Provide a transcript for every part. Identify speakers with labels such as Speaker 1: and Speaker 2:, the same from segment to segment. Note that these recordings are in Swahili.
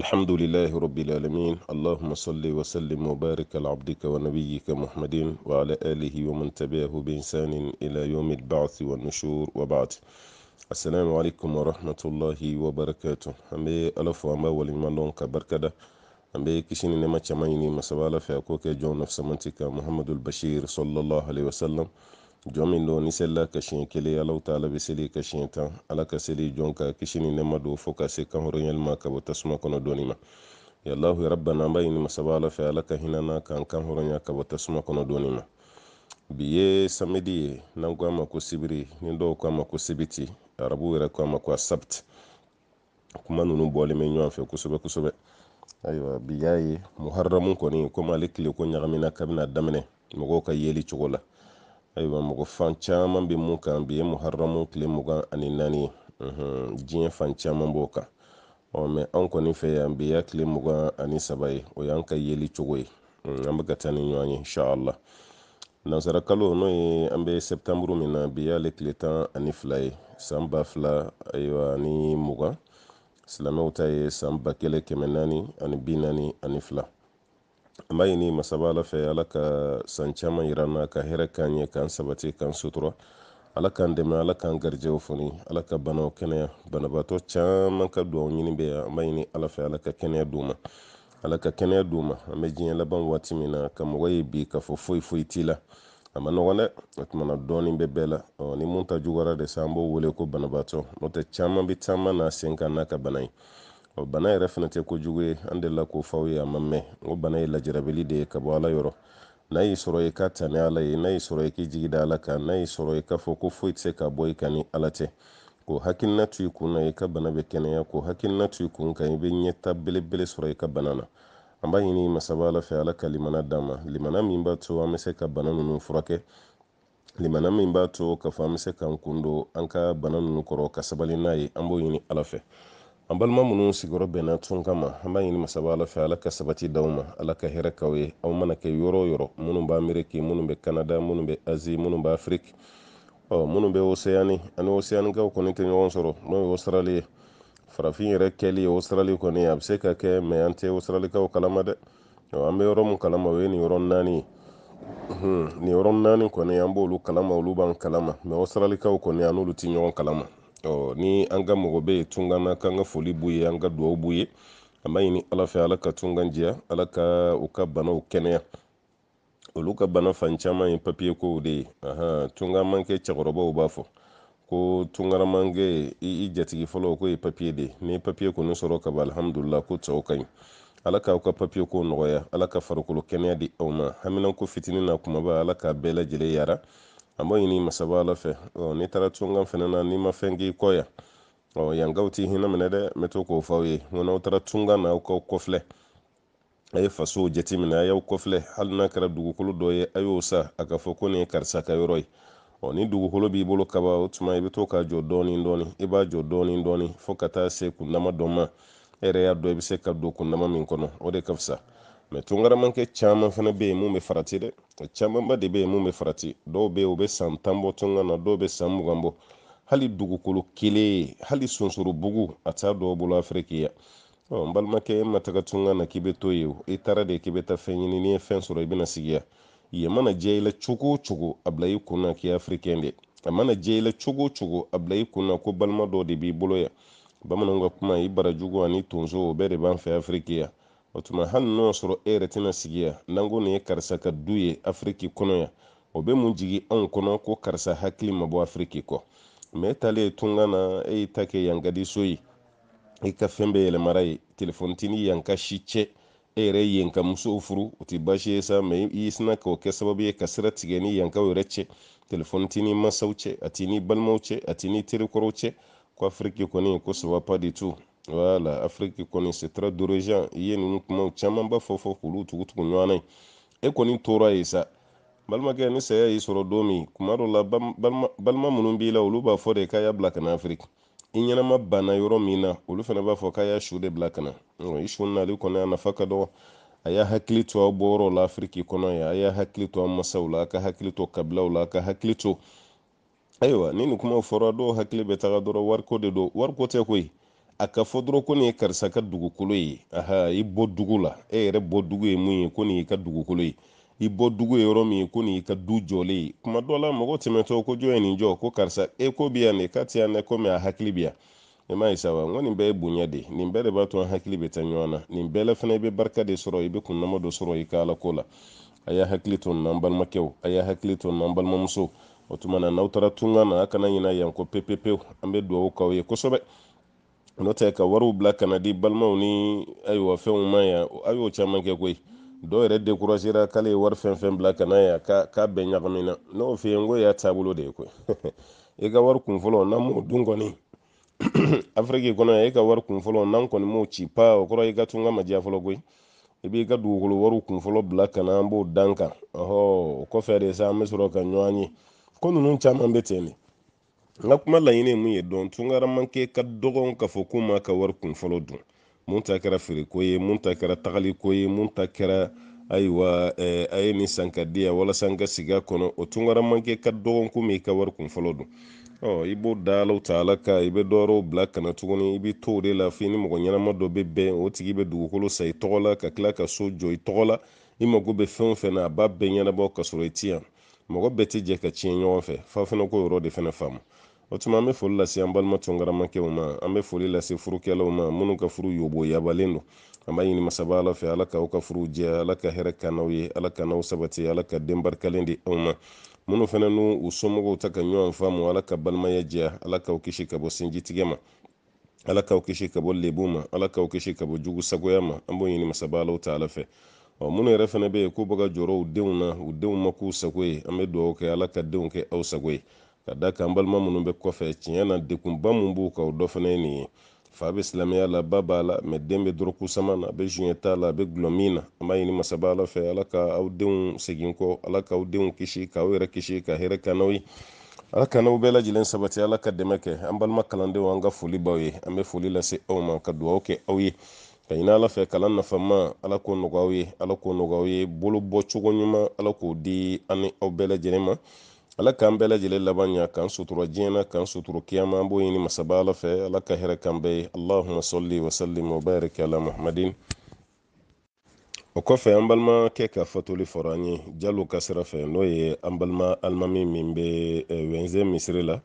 Speaker 1: الحمد لله رب العالمين اللهم صل وسلم وبارك على عبدك ونبيك محمد وعلى آله ومن تبعه بإنسان إلى يوم البعث والنشور وبعد السلام عليكم ورحمة الله وبركاته أمي ألف وما ولمن دونك بركة أمي كشين نما تشماني مسبالة في أكوك جون نفس منتك محمد البشير صلى الله عليه وسلم jɔn min don ni selila ka siɲɛ kelen alaw taala bɛ seli ka siɲɛ tan ala ka seli jɔn ka kisi ni nɛma don fɔɔ ka se kanhɔrɔnyali ma ka bɔ tasuma kɔnɔ dɔɔni ma ya yarabana an b'a ɲini masaba ala fɛ ala ka hinana k'an kan kanhɔrɔnya ka bɔ tasuma kɔnɔ dɔɔni ma bi ye samedi ye n'an ko a ma ko sibiri ni dɔw ko a ma ko sibiti arabu yɛrɛ ko a ma ko a kuma nunu bɔlen bɛ ɲɔgɔn fɛ kosɛbɛ kosɛbɛ ayiwa bi y'a ye muharamu kɔni komi ale tileko ɲagamina kabini a daminɛ mɔgɔw ka yeli cogo la ayiwa mɔgɔ fan caman bɛ mun kan bi ye muharamu tile mugan ani naani diɲɛ fan caman b'o kan ɔ mɛ an kɔni fɛ yan bi y'a tile mugan ani saba ye o y'an ka yeli cogo ye an bɛ ka taa ni ɲɔgɔn ye insha allah nansara kalo n'o ye an bɛ sɛpitanburu min na bi y'ale tile tan ani fila ye san ba fila ayiwa ani mugan silamɛw ta ye san ba kelen kɛmɛ naani ani bi naani ani fila mbayini masaba ala fɛ ala ka san caaman yiranna ka hɛrɛ kan ye kan sabati kan sutura ala kan dɛmɛ ala kan garijɛw funi ala ka banaw kɛnɛya banabaatɔ caaman ka duwaw ɲini bɛ an bayini ala fɛ ala ka kɛnɛya du ma ala ka kɛnɛya du ma an bɛ jiɲɛ laban waati min na ka mɔgɔ ye bi ka fɔ foyi foyi ti la a ma nɔgɔn dɛ o tumana dɔɔni bɛ bɛɛ la ni mun ta jugara de sa an b'o wele ko banabaatɔ n'o tɛ caaman bi taama n'a sen kan n'a ka bana ye o bana yɛrɛ fɛnɛ tɛ kojugu ye an delila k'o faw ye a ma mɛn o bana ye lajarabili de ye ka bɔ ala yɔrɔ n'a y'i sɔrɔ i ka tani ala ye n'a y'i sɔrɔ i k'i jigi da ala kan n'a y'i sɔrɔ i k'a fɔ ko foyi tɛ se ka bɔ i kan ni ala tɛ k'o hakilina tu i kun na i ka bana bɛ kɛnɛya k'o hakilina tu i kun kan i bɛ ɲɛta belebele sɔrɔ i ka bana na an b'a ɲini masaba ala fɛ ala ka limana d'a ma limana min b'a to an bɛ se ka bana ninnu furakɛ limana min b'a to k'a fɔ an bɛ se k'an kun don an ka bana ninnu kɔrɔ ka sabali n'a ye an b'o ɲini ala fɛ. an balima minnu sigiyɔrɔ bɛnna tun kama an b'a ɲini masaba ala fɛ ala ka sabati d'aw ma ala ka hɛrɛ k'aw ye aw mana kɛ yɔrɔ o yɔrɔ minnu b'a ameriki minnu bɛ kanada minnu bɛ azi minnu bɛ afiriki ɔ minnu bɛ oseyani ani oseyanikaw kɔni tɛ ɲɔgɔn sɔrɔ n'o ye osarali ye farafin yɛrɛ kɛli osarali kɔni a bɛ se ka kɛ mɛ an tɛ osaralikaw kalama dɛ an bɛ yɔrɔ min kalama o ye nin yɔrɔ naani ye nin yɔrɔ naani kɔni an b'olu kalama olu b'an kalama mɛ osaralikaw kɔni an n'olu tɛ ɲɔgɔn kalama ɔ ni an ka mɔgɔ bɛ ye tunga k'an ka foli b'u ye an ka duwawu b'u ye an b'a ɲini ala fɛ ala ka tunga diya ala ka u ka banaw kɛnɛya olu ka bana fan caman ye papiye kow de ye ahan tunga cɛkɔrɔbaw b'a fɔ ko tungaramankɛ i jatigi fɔlɔ ko ye papiye de ni papiye kɔni sɔrɔ ka ba alihamudulila ko tɔw ka ɲi ala k'aw ka papiye ko nɔgɔya ala ka farikolo kɛnɛya di aw ma hamina fitinin na kumaba ala k'a bɛɛ lajɛlen yara an b'o ɲini masaba ala fɛ n'i tara tunkan fɛnɛ na n'i ma fɛn k'i kɔ yan ɔ yankaw t'i hinɛ minɛ dɛ n to k'o fɔ ye n n'aw taara tunkan na aw k'aw kɔfilɛ a ye fasow jateminɛ a y'aw kɔfilɛ hali n'a kɛra dugukolo dɔ ye a y'o sa a ka fɔ ko nin ye karisa ka yɔrɔ ye ɔ ni dugukolo b'i bolo kaba o tuma i bɛ to k'a jɔ dɔɔni dɔɔni i b'a jɔ dɔɔni dɔɔni fo ka taa se kundama dɔ ma e yɛrɛ y'a dɔn i bɛ se ka don kundama min kɔnɔ o de ka fisa mɛ tunkaramankɛ caman fana be yen mun bɛ farati dɛ e camanba de be yen mun bɛ farati dɔw be yen u bɛ san tan bɔ tunkan na dɔw bɛ san mugan bɔ hali dugukolo kelen hali sonsorobugu a t'a dɔw bolo afiriki yan ɔ n balimakɛ e ma taga tunkan na k'i bɛ to yen i tara de e k'i bɛ taa fɛn ɲini n'i ye fɛn sɔrɔ i bɛna sigi yan e mana diya i la cogo o cogo a bila i kun na k'i ye afirikɛn de a mana diya i la cogo o cogo a bila i kun na ko balima dɔw de b'i bolo yan bamananw ka kuma i barajugu ani tonso o bɛɛ de b'an fɛ afiriki yan o tuma hali n'o sɔrɔ e yɛrɛ tɛna sigi yan n'an ko nin ye karisa ka du ye afiriki kɔnɔ yan o bɛ mun jigi anw kɔnɔ ko karisa hakili ma bɔ afiriki kɔ mɛ e talen tunkan na e y'i ta kɛ yankadiso ye e ka fɛn bɛɛ yɛlɛmara ye telefonitini yan ka si cɛ e yɛrɛ yen ka musow furu o tɛ baasi ye sa mɛ i sina k'o kɛ sababu ye ka sira tigɛ ni yankaw yɛrɛ cɛ telefɔni t'i ni masaw cɛ a t'i ni balimaw cɛ a t'i ni terekɔrɔw cɛ ko afiriki kɔni ko saba pa de tu wala afiriki kɔni setara dorozan i ye ninnu kumaw camanba fɔ fɔ k'olu tugutugu ɲɔgɔnna e kɔni tora yen sa balimakɛ ni saya y'i sɔrɔ don min kuma dɔ la balima minnu b'i la olu b'a fɔ de k'a y'a bila ka na afiriki i ɲɛnama banna yɔrɔ min na olu fana b'a fɔ k'a y'a su de bila ka na i su nali kɔni a nafa ka dɔgɔ a y'a hakili to aw bɔyɔrɔ la afiriki kɔnɔ yan a y'a hakili to aw masaw la a ka hakili to kabilaw la a ka hakili to ayiwa ni nin kumaw fɔra dɔw hakili bɛ taga dɔrɔn wariko de don wariko tɛ koyi a ka fɔ dɔrɔn ko nin ye karisa ka dugukolo ye aha i bɔ dugu la e yɛrɛ bɔ dugu ye mun ye ko nin y'i ka dugukolo ye i bɔ dugu ye yɔrɔ min ye ko nin y'i ka du jɔlen ye kuma dɔ la mɔgɔ tɛmɛtɔ ko jɔn ye nin jɔ ko karisa e ko bi yan de k'a ti yan dɛ komi a hakili bi yan ne m'a ye sawa n ko nin bɛɛ ye bonya de nin bɛɛ de b'a to an hakili bɛ taa ɲɔgɔn na nin bɛɛ la fana i bɛ barika de sɔrɔ i bɛ kunnama dɔ sɔrɔ i ka ala ko la a y'a hakili to n'an balimakɛw a y'a hakili to n'an balimamuso o tuma na n'aw taara tunga na a kana ɲina yan ko pepepewu an bɛ dugawu k'aw ye kosɛbɛ n'o ka wariw bila kana di balimaw ni ayiwa fɛnw ma yan a y'o caman kɛ koyi dɔw yɛrɛ dekurasera k'ale ye wari fɛn bila kana yan k'a bɛɛ ɲagamina n'o f'i ye ko y'a taabolo de ye koyi i ka wari kun fɔlɔ n'an m'o dun kɔni afiriki kɔnɔ yan i ka wari kun fɔlɔ n'an kɔni m'o ci pa o kɔrɔ i ka tun ma diya fɔlɔ koyi i b'i ka dugukolo wariw kun fɔlɔ bila kana an b'o dan kan ɔhɔ o kɔfɛ de sa an bɛ sɔrɔ ka ɲɔgɔn ye ko ninnu caman bɛ ten de nka ka kuma laɲini mun ye dɔn tunkaranmakɛ ka dɔgɔn k'a fɔ k'u ma ka wari kun fɔlɔ dun mun ta kɛra feereko ye mun ta kɛra tagaliko ye mun ta kɛra ayiwa a ye nin san ka di walasa n ka sigi a kɔnɔ o tunkaranmakɛ ka dɔgɔn komi i ka wari kun fɔlɔ dun ɔ i b'o da alaw ta ala ka i bɛ dɔwɛrɛw bila kana tuguni i bɛ to o de la f'i ni mɔgɔ ɲɛnama dɔ bɛ bɛn o tigi bɛ dugukolo sa i tɔgɔ la ka tila ka so jɔ i tɔgɔ la i mago bɛ fɛn o fɛn na a b'a bɛɛ ɲɛnabɔ ka sɔrɔ i ti yan mɔgɔ bɛɛ tɛ jɛ ka tiɲɛ ɲɔgɔn fɛ f'a fana k'o yɔrɔ de fana faamu o tuma an bɛ foli lase an balima cɔngaramakɛw ma an bɛ foli lase furukɛlaw ma minnu ka furu yoboyabalen don an b'a ɲini masaba ala fɛ ala k'aw ka furuw jɛ ala ka hɛrɛ kanaw ye ala ka naw sabati ala ka den barikalen di aw ma minnu fana n'u u somɔgɔw ta ka ɲɔgɔn faamu ala ka balimaya jɛya ala k'aw kisi ka bɔ sinjitigɛ ma ala k'aw kisi ka bɔ lebu ma ala k'aw kisi ka bɔ jugu sagoya ma an b'o ɲini masaba alaw ta ala fɛ ɔ minnu yɛrɛ fana bɛ yen k'u bɛ ka jɔrɔ u denw na u denw ma k'u sago ye an bɛ dugawu kɛ ala ka denw kɛ aw sago ye ka da kan balima minnu bɛ kɔfɛ tiɲɛ na dekunba min b'u kan o dɔ fana ye nin ye fa bɛ silamɛya la ba b'a la mɛ den bɛ dɔrɔku sama na a bɛ zuɲɛ t'a la a bɛ gulɔ min na an b'a ɲini masaba ala fɛ ala ka aw denw segin kɔ ala k'aw denw kisi k'aw yɛrɛ kisi ka hɛrɛ kan n'aw ye ala kana aw bɛɛ lajɛlen sabati ala ka dɛmɛ kɛ an balima kalandenw an ka foli b'aw ye an bɛ foli lase aw ma ka dugawu kɛ aw ye ka ɲini ala fɛ kalan nafama ala k'o nɔgɔya aw ye ala k'o nɔgɔya aw ye bolo bɔ cogo ɲuman ala k'o di an ni aw bɛɛ lajɛlen ma ala k'an bɛɛ lajɛlen laban ɲa k'an sutura diɲɛna k'an sutura kiyama an b'o ɲini masaba ala fɛ ala ka hɛrɛ kan bɛɛ ye allahuma salli wasallim wa barik ala muhammadin o kɔfɛ an balimakɛ ka fatoli fɔra an ye jalo ka sira fɛ n'o ye an balima alimami min bɛ wɛnze misiri la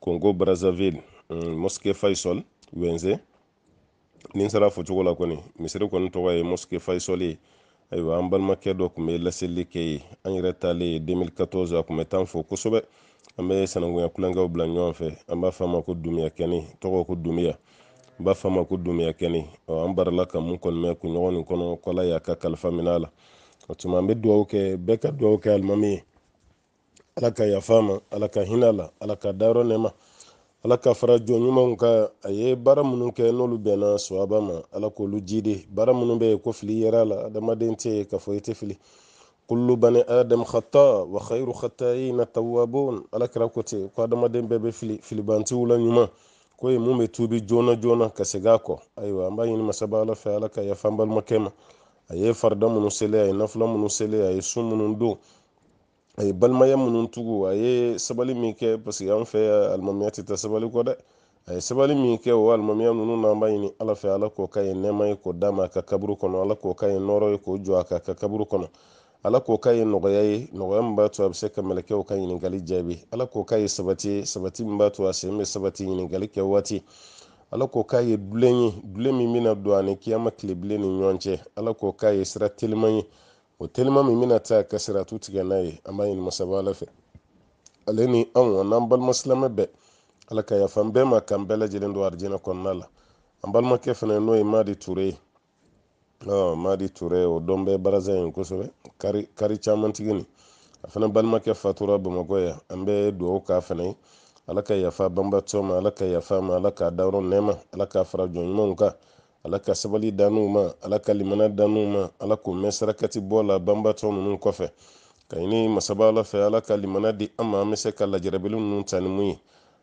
Speaker 1: kongo brazzaville moske faisol wɛnze ni n sera fɔ cogo la kɔni misiri kɔni tɔgɔ ye moske faisal ye ayiwa an balimakɛ dɔ kun bɛ laseli kɛ ye an yɛrɛ talen 2014 a kun bɛ fo kosɛbɛ an be sanankunya kulonkɛw bila ɲɔgɔn fɛ an b'a f'a ma ko dumiya kɛni tɔgɔ ko dumiya n b'a fama ko dumiya kɛni an barala ka mun kɔni mɛn kunɲɔgɔn nin kɔnɔ ko ala y'a ka kalifa minɛ la o tuma an bɛ dugawu kɛ bɛɛ ka dugawu kɛ alimami ye ala ka yafa ma ala ka hinɛ la ala ka dayɔrɔ ala ka fara jɔn ɲumanw kan a ye baara minnu kɛ n'olu bɛnna suwaba ma ala k'olu jidi baara minnu bɛ yen ko fili yɛrɛ la adamaden tɛ yen k'a fɔ i tɛ fili kullu bani adam khata wa khairu khata'ina tawwabun ala kira ko ten ko adamaden bɛɛ bɛ fili filibantiw la ɲuman ko ye mun bɛ tuubi joona joona ka segin a kɔ ayiwa an b'a ɲini masaba ala fɛ ala ka yafa an balimakɛ ma a ye farida minnu seli a ye nafila minnu seli a ye sun minnu don a ye balimaya minnu tugu a ye sabali min kɛ paseke an fɛ alimamiya tɛ taa sabali kɔ dɛ a ye sabali min kɛ o alimamiya ninnu n'an b'a ɲini ala fɛ ala k'o ka ye nɛɛma ye k'o d'a ma a ka kaburu kɔnɔ ala k'o ka ye nɔrɔ ye k'o jɔ a ka ka kaburu kɔnɔ ala k'o ka ye nɔgɔya ye nɔgɔya min b'a to a bɛ se ka mɛlɛkɛw ka ɲininkali jaabi ala k'o ka ye sabati ye sabati min b'a to a sen bɛ sabati ɲininkali kɛ waati ala k'o k'a ye dulen ye dulen min bɛna don ani kiyama tilebilen ni ɲɔgɔn cɛ ala k'o k'a ye sira teliman ye o telima min bɛna taa ka tu tiga n'a ye an b'a ɲini masaba ala fɛ ale ni anw n'an balima silamɛ bɛɛ ala ka yafa n bɛɛ ma k'an bɛɛ lajɛlen don arijinɛ kɔnɔna la an balimakɛ fɛnɛ n'o ye madi ture ye madi ture o dɔn bɛ baraza in kosɛbɛ kari kari caman tigi nin a fana balimakɛ fatura bamakɔ yan an bɛ dugawu k'a fɛnɛ ye ala ka yafa banbatɔ ma ala ka yafa ma ala k'a dayɔrɔ nɛma ala k'a fara jɔn ɲumanw kan ala ka sabali dan'u ma ala ka limana dan'u ma ala k'o mɛn sarakati bɔ la banbatɔ ninnu kɔfɛ ka ɲini masaba ala fɛ ala ka limana di an ma an bɛ se ka lajarabilen ninnu ta ni mun ye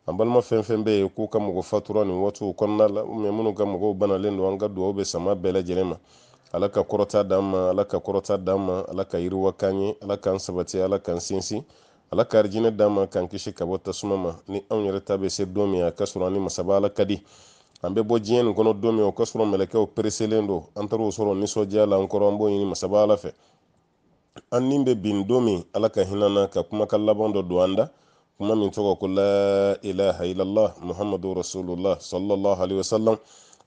Speaker 1: an balima fɛn fɛn bɛ k'u ka mɔgɔ fatura nin waatiw kɔnɔna la minnu ka mɔgɔw banalen don an ka dugawu bɛ sama bɛɛ lajɛlen ma ala ka kɔrɔta d'an ma ala ka kɔrɔta d'an ma ala ka yiriwa k'an ye ala k'an sabati ala k'an sinsin ala ka arijinɛ d'an ma k'an kisi ka bɔ tasuma ma ni anw yɛrɛ ta bɛ se don min a ka sɔrɔ an ni masaba ala ka di an bɛ bɔ diɲɛ nin kɔnɔ don min o ka sɔrɔ mɛlɛkɛw pereselen don an taar'o sɔrɔ nisɔndiya la an kɔrɔ an b'o ɲini masaba ala fɛ an ni bɛ bin don min ala ka hinɛ ka kumakan laban dɔ don an da kuma min tɔgɔ ko la ilaha illallah muhamadu rasulullah sallallahu alaihi wasallam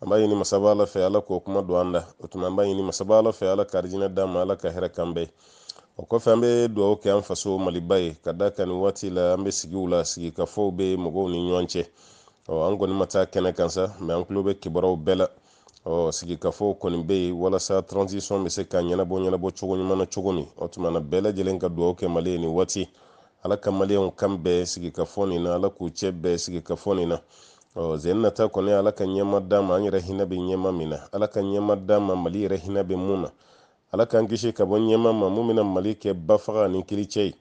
Speaker 1: an b'a ɲini masaba ala fɛ ala k'o kuma don an da o tuma an b'a ɲini masaba ala fɛ ala ka arijinɛ d'a ma ala ka hɛrɛ kan bɛɛ o kɔfɛ an bɛ dugawu kɛ an faso maliba ye ka da kan nin waati la an bɛ sigiw la sigi bɛ mɔgɔw ni ɲɔgɔn cɛ an kɔni ma taa kɛnɛ kan sa mɛ an tulo bɛ kibaruyaw bɛɛ la sigikafo kɔni bɛ yen walasa transition bɛ se ka ɲɛnabɔ ɲɛnabɔ cogo ɲuman na cogo min o tuma bɛɛ lajɛlen ka dugawu kɛ mali ye nin waati ala ka maliyɛnw kan bɛɛ sigikafo nin na ala k'u cɛ bɛɛ sigikafo nin na zen nata kɔni ala ka ɲɛma d'a an yɛrɛ hinɛ bɛ ɲɛma min na ala ka ɲɛma d'a mali yɛrɛ hinɛ bɛ mun na ala k'an kisi ka bɔ ɲɛma ma mun bɛna mali kɛ bafaga ani kiricɛ ye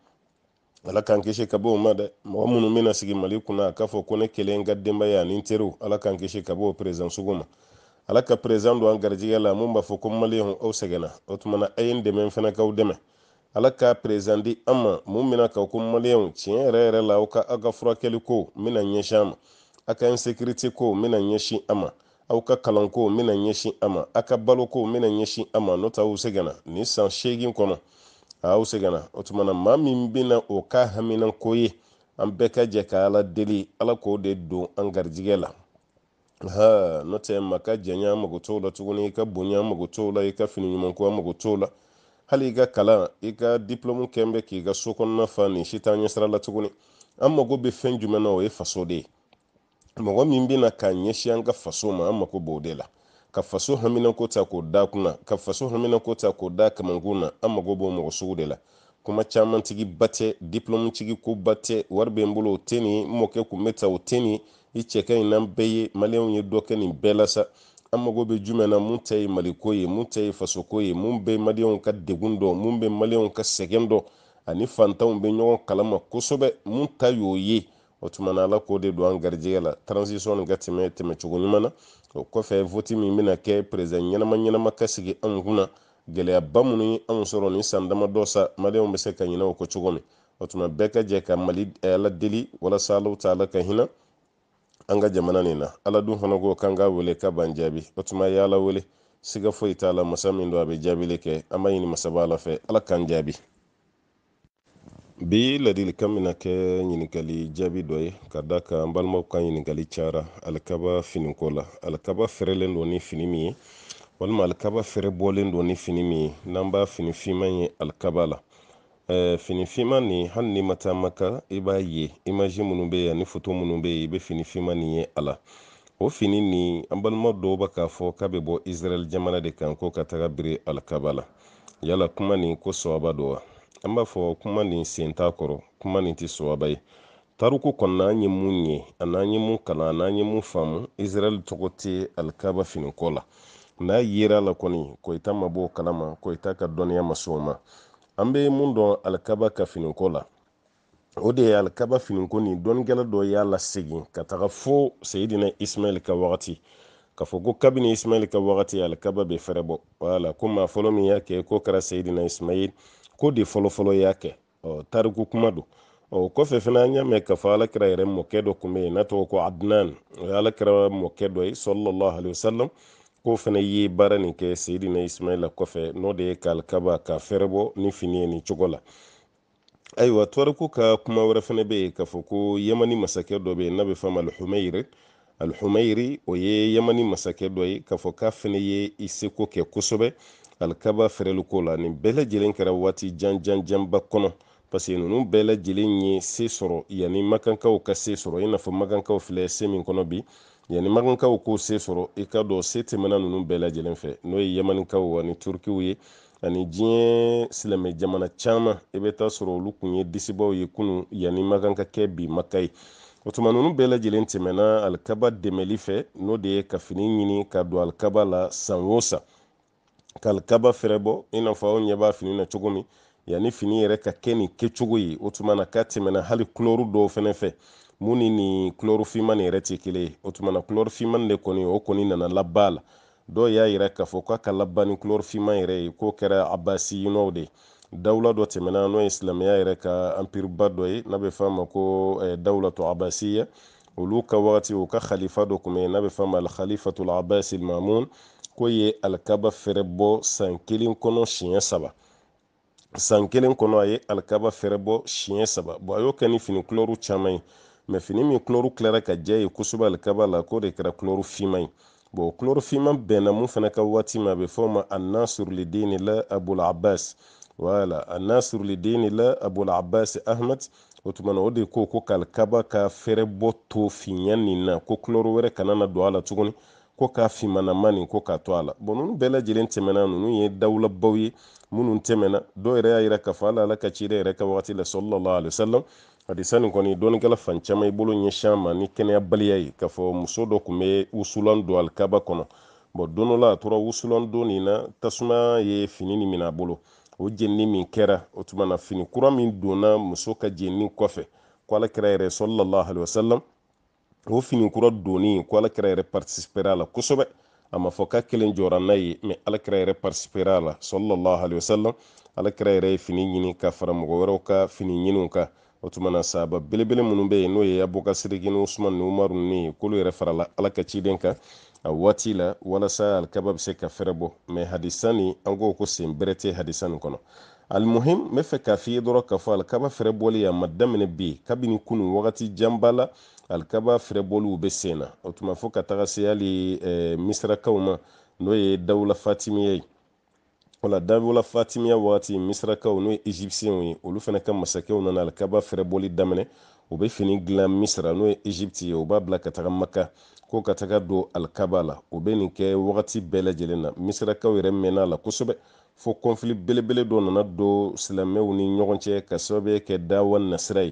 Speaker 1: ala k'an kisi ka bɔ ma dɛ mɔgɔ minnu bɛna sigi mali kunna a k'a fɔ ko ne kelen n ka denbaya ani teriw ala k'an kisi ka bɔ o sugu ma ala ka perezan do an garijɛgɛ la mun b'a fɔ ko maliyɛnw aw sɛgɛnna o tuma na a ye n dɛmɛ fana k'aw dɛmɛ ala ka perezan di an ma mun bɛna k'aw ko maliyɛnw tiɲɛ yɛrɛ yɛrɛ la aw ka aw ka furakɛli ko n bɛna ɲɛsin an ma aw ka insécurité ko n bɛna ɲɛsin an ma aw ka kalanko n bɛna ɲɛsin an ma aw ka baloko n bɛna ɲɛsin an ma n'o tɛ aw sɛgɛnna nin san seegin kɔnɔ aw segana o tumana maa min bena o ka haminanko ye an bɛɛ ka jɛ ka ala deli ala k'o de don an garijɛgɛ la ha n'o tɛ ma ka jɛnya mago t'o la tuguni i ka bonya mago t'o la i ka fini ɲumanko mago t'o la hali i ka kalan i ka diplɔmu kɛ bɛ k'i ka so kɔnɔna fa nin si t'an ɲɛsira la tuguni an mago be fɛn jumɛn na o ye faso de ye mɔgɔ min bɛna k'a ɲɛsin an ka faso ma an mago b'o de la ka faso hamina ko ta ko da kunna ka faso hamina ko ta ko da kamangun na an mago b'o mɔgɔ sugu de la kuma caman tigi ba tɛ diplɔmu tigi ko ba tɛ wari bɛ n bolo o tɛ nin mɔkɛ kun bɛ ta o tɛ nin i cɛ ka ɲi n'an bɛɛ ye maliyɛnw ye dɔ kɛ nin bɛɛ la sa an mago bɛ jumɛn na mun ta ye maliko ye mun ta ye fasoko ye mun bɛ maliyɛnw ka degun dɔn mun bɛ maliyɛnw ka sɛgɛn dɔn ani fantanw bɛ ɲɔgɔn kalama kosɛbɛ mun ta y'o ye o tuma na ala k'o de don an garijɛgɛ la transition nin ka tɛmɛ tɛmɛcogo ɲuman na o kɔfɛ voti min bɛna kɛ perezan ɲɛnama ɲɛnama ka sigi anw kunna gɛlɛyaba minnu ye anw sɔrɔ nin san damadɔ sa malidenw bɛ se ka ɲinɛ o kɔ cogo min o tuma bɛɛ ka jɛ ka mali ala deli walasa alaw ta ala ka hinɛ an ka jamana nin na ala dun fana ko k'an k'a wele ka ban jaabi o tuma y'ala wele siga foyi t'a la masa min don a bɛ jaabili kɛ an b'a ɲini masaba ala fɛ ala k'an jaabi bi ladilikan bena kɛ ɲiningali jaabi dɔ ye ka da ka an balimaw ka ɲininkali cara alikaba finiko la alikaba fɛrɛlen do e, ni fini min ye walima alikaba fɛrɛ bɔlen do ni fini min ye n'an b'a fini fiman ye alikaba la fini fiman hali ni ma i b'a ye imaji minnu be ye ani foto minnu be ye i be fini fiman ye a la o fini nin an balima dɔw ba k'a fɔ k'a be bɔ israɛl jamana de kan ko ka taga biri alikaba la yala kuma nin ko do wa an b'a fɔ kuma nin sen t'a kɔrɔ kuma nin tɛ sowaba ye tariku kɔnɔna an ye mun ye a n'an ye mun kalan a n'an ye mun faamu israɛl tɔgɔ tɛ alikaba finiko la n'a yera la kɔni koyita ma b'o kalama koyita ka dɔnniya ma s'o ma an bɛ mun dɔn alikaba ka finiko la o de ye alikaba finiko nin dɔnnikɛla dɔ y'a lasegin ka taga fo seyidina ismaɛl ka wagati k'a fɔ ko kabini ismaɛl ka wagati alikaba bɛ fɛrɛ wala ko maa fɔlɔ min y'a kɛ k'o kɛra seyidina ismaɛl ko de fɔlɔfɔlɔ y'a kɛ tariku kuma do o kɔfɛ fana an y'a mɛn k'a fɔ alakira yɛrɛ mɔkɛ dɔ kun bɛ yen n'a tɔgɔ ko adnan o ye alakira mɔkɛ dɔ ye sɔlɔlɔhu alayhi wasalam k'o fana ye baara nin kɛ seyidina ismaila kɔfɛ n'o de ye kalikaba ka fɛrɛ bɔ ni fini ye nin cogo la ayiwa tariku ka kuma wɛrɛ fana bɛ yen k'a fɔ ko yamani masakɛ dɔ bɛ yen n'a bɛ fɔ a ma alihumayiri alihumayiri o ye yamani masakɛ dɔ ye k'a fɔ k'a fana ye i seko kɛ kosɛbɛ alikaba fɛɛrɛliko la nin bɛɛ lajɛlen kɛra waati jan jan janba kɔnɔ paseke nunu bɛɛ lajɛlen ye se sɔrɔ yanni makankaw ka se sɔrɔ i n'a fɔ makankaw filɛ se min kɔnɔ bi yanni makankaw k'o se sɔrɔ i ka dɔn se tɛmɛna nunu bɛɛ lajɛlen fɛ n'o ye yamanikaw ani turukiw ye ani diɲɛ silamɛ jamana caman i bɛ taa sɔrɔ olu kun ye disibaw ye kunun yanni makan ka kɛ bi maka ye o tuma ninnu bɛɛ lajɛlen tɛmɛna alikaba dɛmɛli fɛ n'o de ye ka fini ɲini ka don alikaba la san o san kalikaba fɛrɛ bɔ i n'a fɔ aw ɲɛ b'a fini na cogo min yanni fini yɛrɛ ka kɛ nin kɛcogo ye o tuma na k'a tɛmɛna hali kulɔru dɔw fɛnɛ fɛ mun ni nin kulɔru finman nin yɛrɛ tɛ kelen ye o tuma na kulɔru finman de kɔni o kɔni nana laban la dɔw y'a yira k'a fɔ k'a ka laban ni kulɔru finman yɛrɛ ye k'o kɛra abasiyinaw de ye dawula dɔ tɛmɛna n'o ye silamɛya yɛrɛ ka anpiriba dɔ ye n'a bɛ fɔ a ma ko eh, dawulatu abasiya olu ka wagati u ka khalifa dɔ kun bɛ n'a bɛ fɔ a ma al khalifatul abasi mamun ko ye alikaba fɛrɛ bɔ san kelen kɔnɔ siɲɛ saba san kelen kɔnɔ a ye alikaba fɛrɛ bɔ siɲɛ saba a y'o kɛ ni fini kulɔru caman ye mɛ fini min kulɔru tilara ka jɛ ye kosɛbɛ alikaba la k'o de kɛra kulɔru finman ye bon kulɛri finman bɛnna mun fana ka waati ma a bɛ fɔ o ma annasurulidini la abul abbas wala annasurulidini la abul abbas ahmed o tuma na o de ko ko kalikaba ka fɛrɛ bɔ to fiɲɛ nin na ko kulɔru wɛrɛ kana na don a la tuguni ko k'a fimanama nin ko k'a to a la bon ninnu bɛɛ lajɛlen tɛmɛna ninnu ye dawulabaw ye minnu tɛmɛna dɔw yɛrɛ y'a yira k'a fɔ ala ala ka cire yɛrɛ ka wagati la sallallahu alaihi wasallam hadisa nin kɔni dɔnnikɛla fan caman i bolo ɲɛsin a ma ni kɛnɛyabaliya ye k'a fɔ muso dɔ tun bɛ wusulan don alikaba kɔnɔ bɔn don dɔ la a tora wusulan don nin na tasuma ye fini nin minɛ a bolo o jenini min kɛra o tuma na fini kura min donna muso ka jenini kɔfɛ ko ala kɛra yɛrɛ sallallahu alaihi wasallam o finikura doni ko alakira yɛrɛ participera la kosɛbɛ a ma fɔ ka kelen jɔra n'a ye mɛ alakira yɛrɛ participera a la sallallahu alaihi wasallam alakira yɛrɛ ye fini ɲini ka fara mɔgɔ wɛrɛw ka fini ɲiniw kan o tuma na saaba belebele minnu bɛ yen n'o ye abubakasiriki ni usman ni umaru ni k'olu yɛrɛ farala ala ka ciden kan a waati la walasa alikaba bɛ se ka fɛrɛ bɔ mɛ hadisa nin an ko ko sen bɛrɛ tɛ hadisa nin kɔnɔ almuhim n bɛ fɛ k'a f'i ye k'a fɔ alikaba fɛrɛbɔli a ma daminɛ bi kabini kunun wagati janba la alikaba fɛrɛbɔliw bɛ sen na o tuma fɔ ka taga se hali misirakaw ma n'o ye dawula fatimiya ye wala dawula fatimiya wagati misirakaw n'o ye ezipsiyɛnw ye olu fana ka masakɛw nana alikaba fɛrɛbɔli daminɛ u bɛ fini dilan misira n'o ye ezipti ye u b'a bila ka taga maka ko ka taga don alikaba la u bɛ nin kɛ wagati bɛɛ lajɛlen na misirakaw yɛrɛ mɛnna la kosɛbɛ fo konfili belebele dɔ nana don silamɛw ni ɲɔgɔn cɛ ka sababu kɛ dawa nasira ye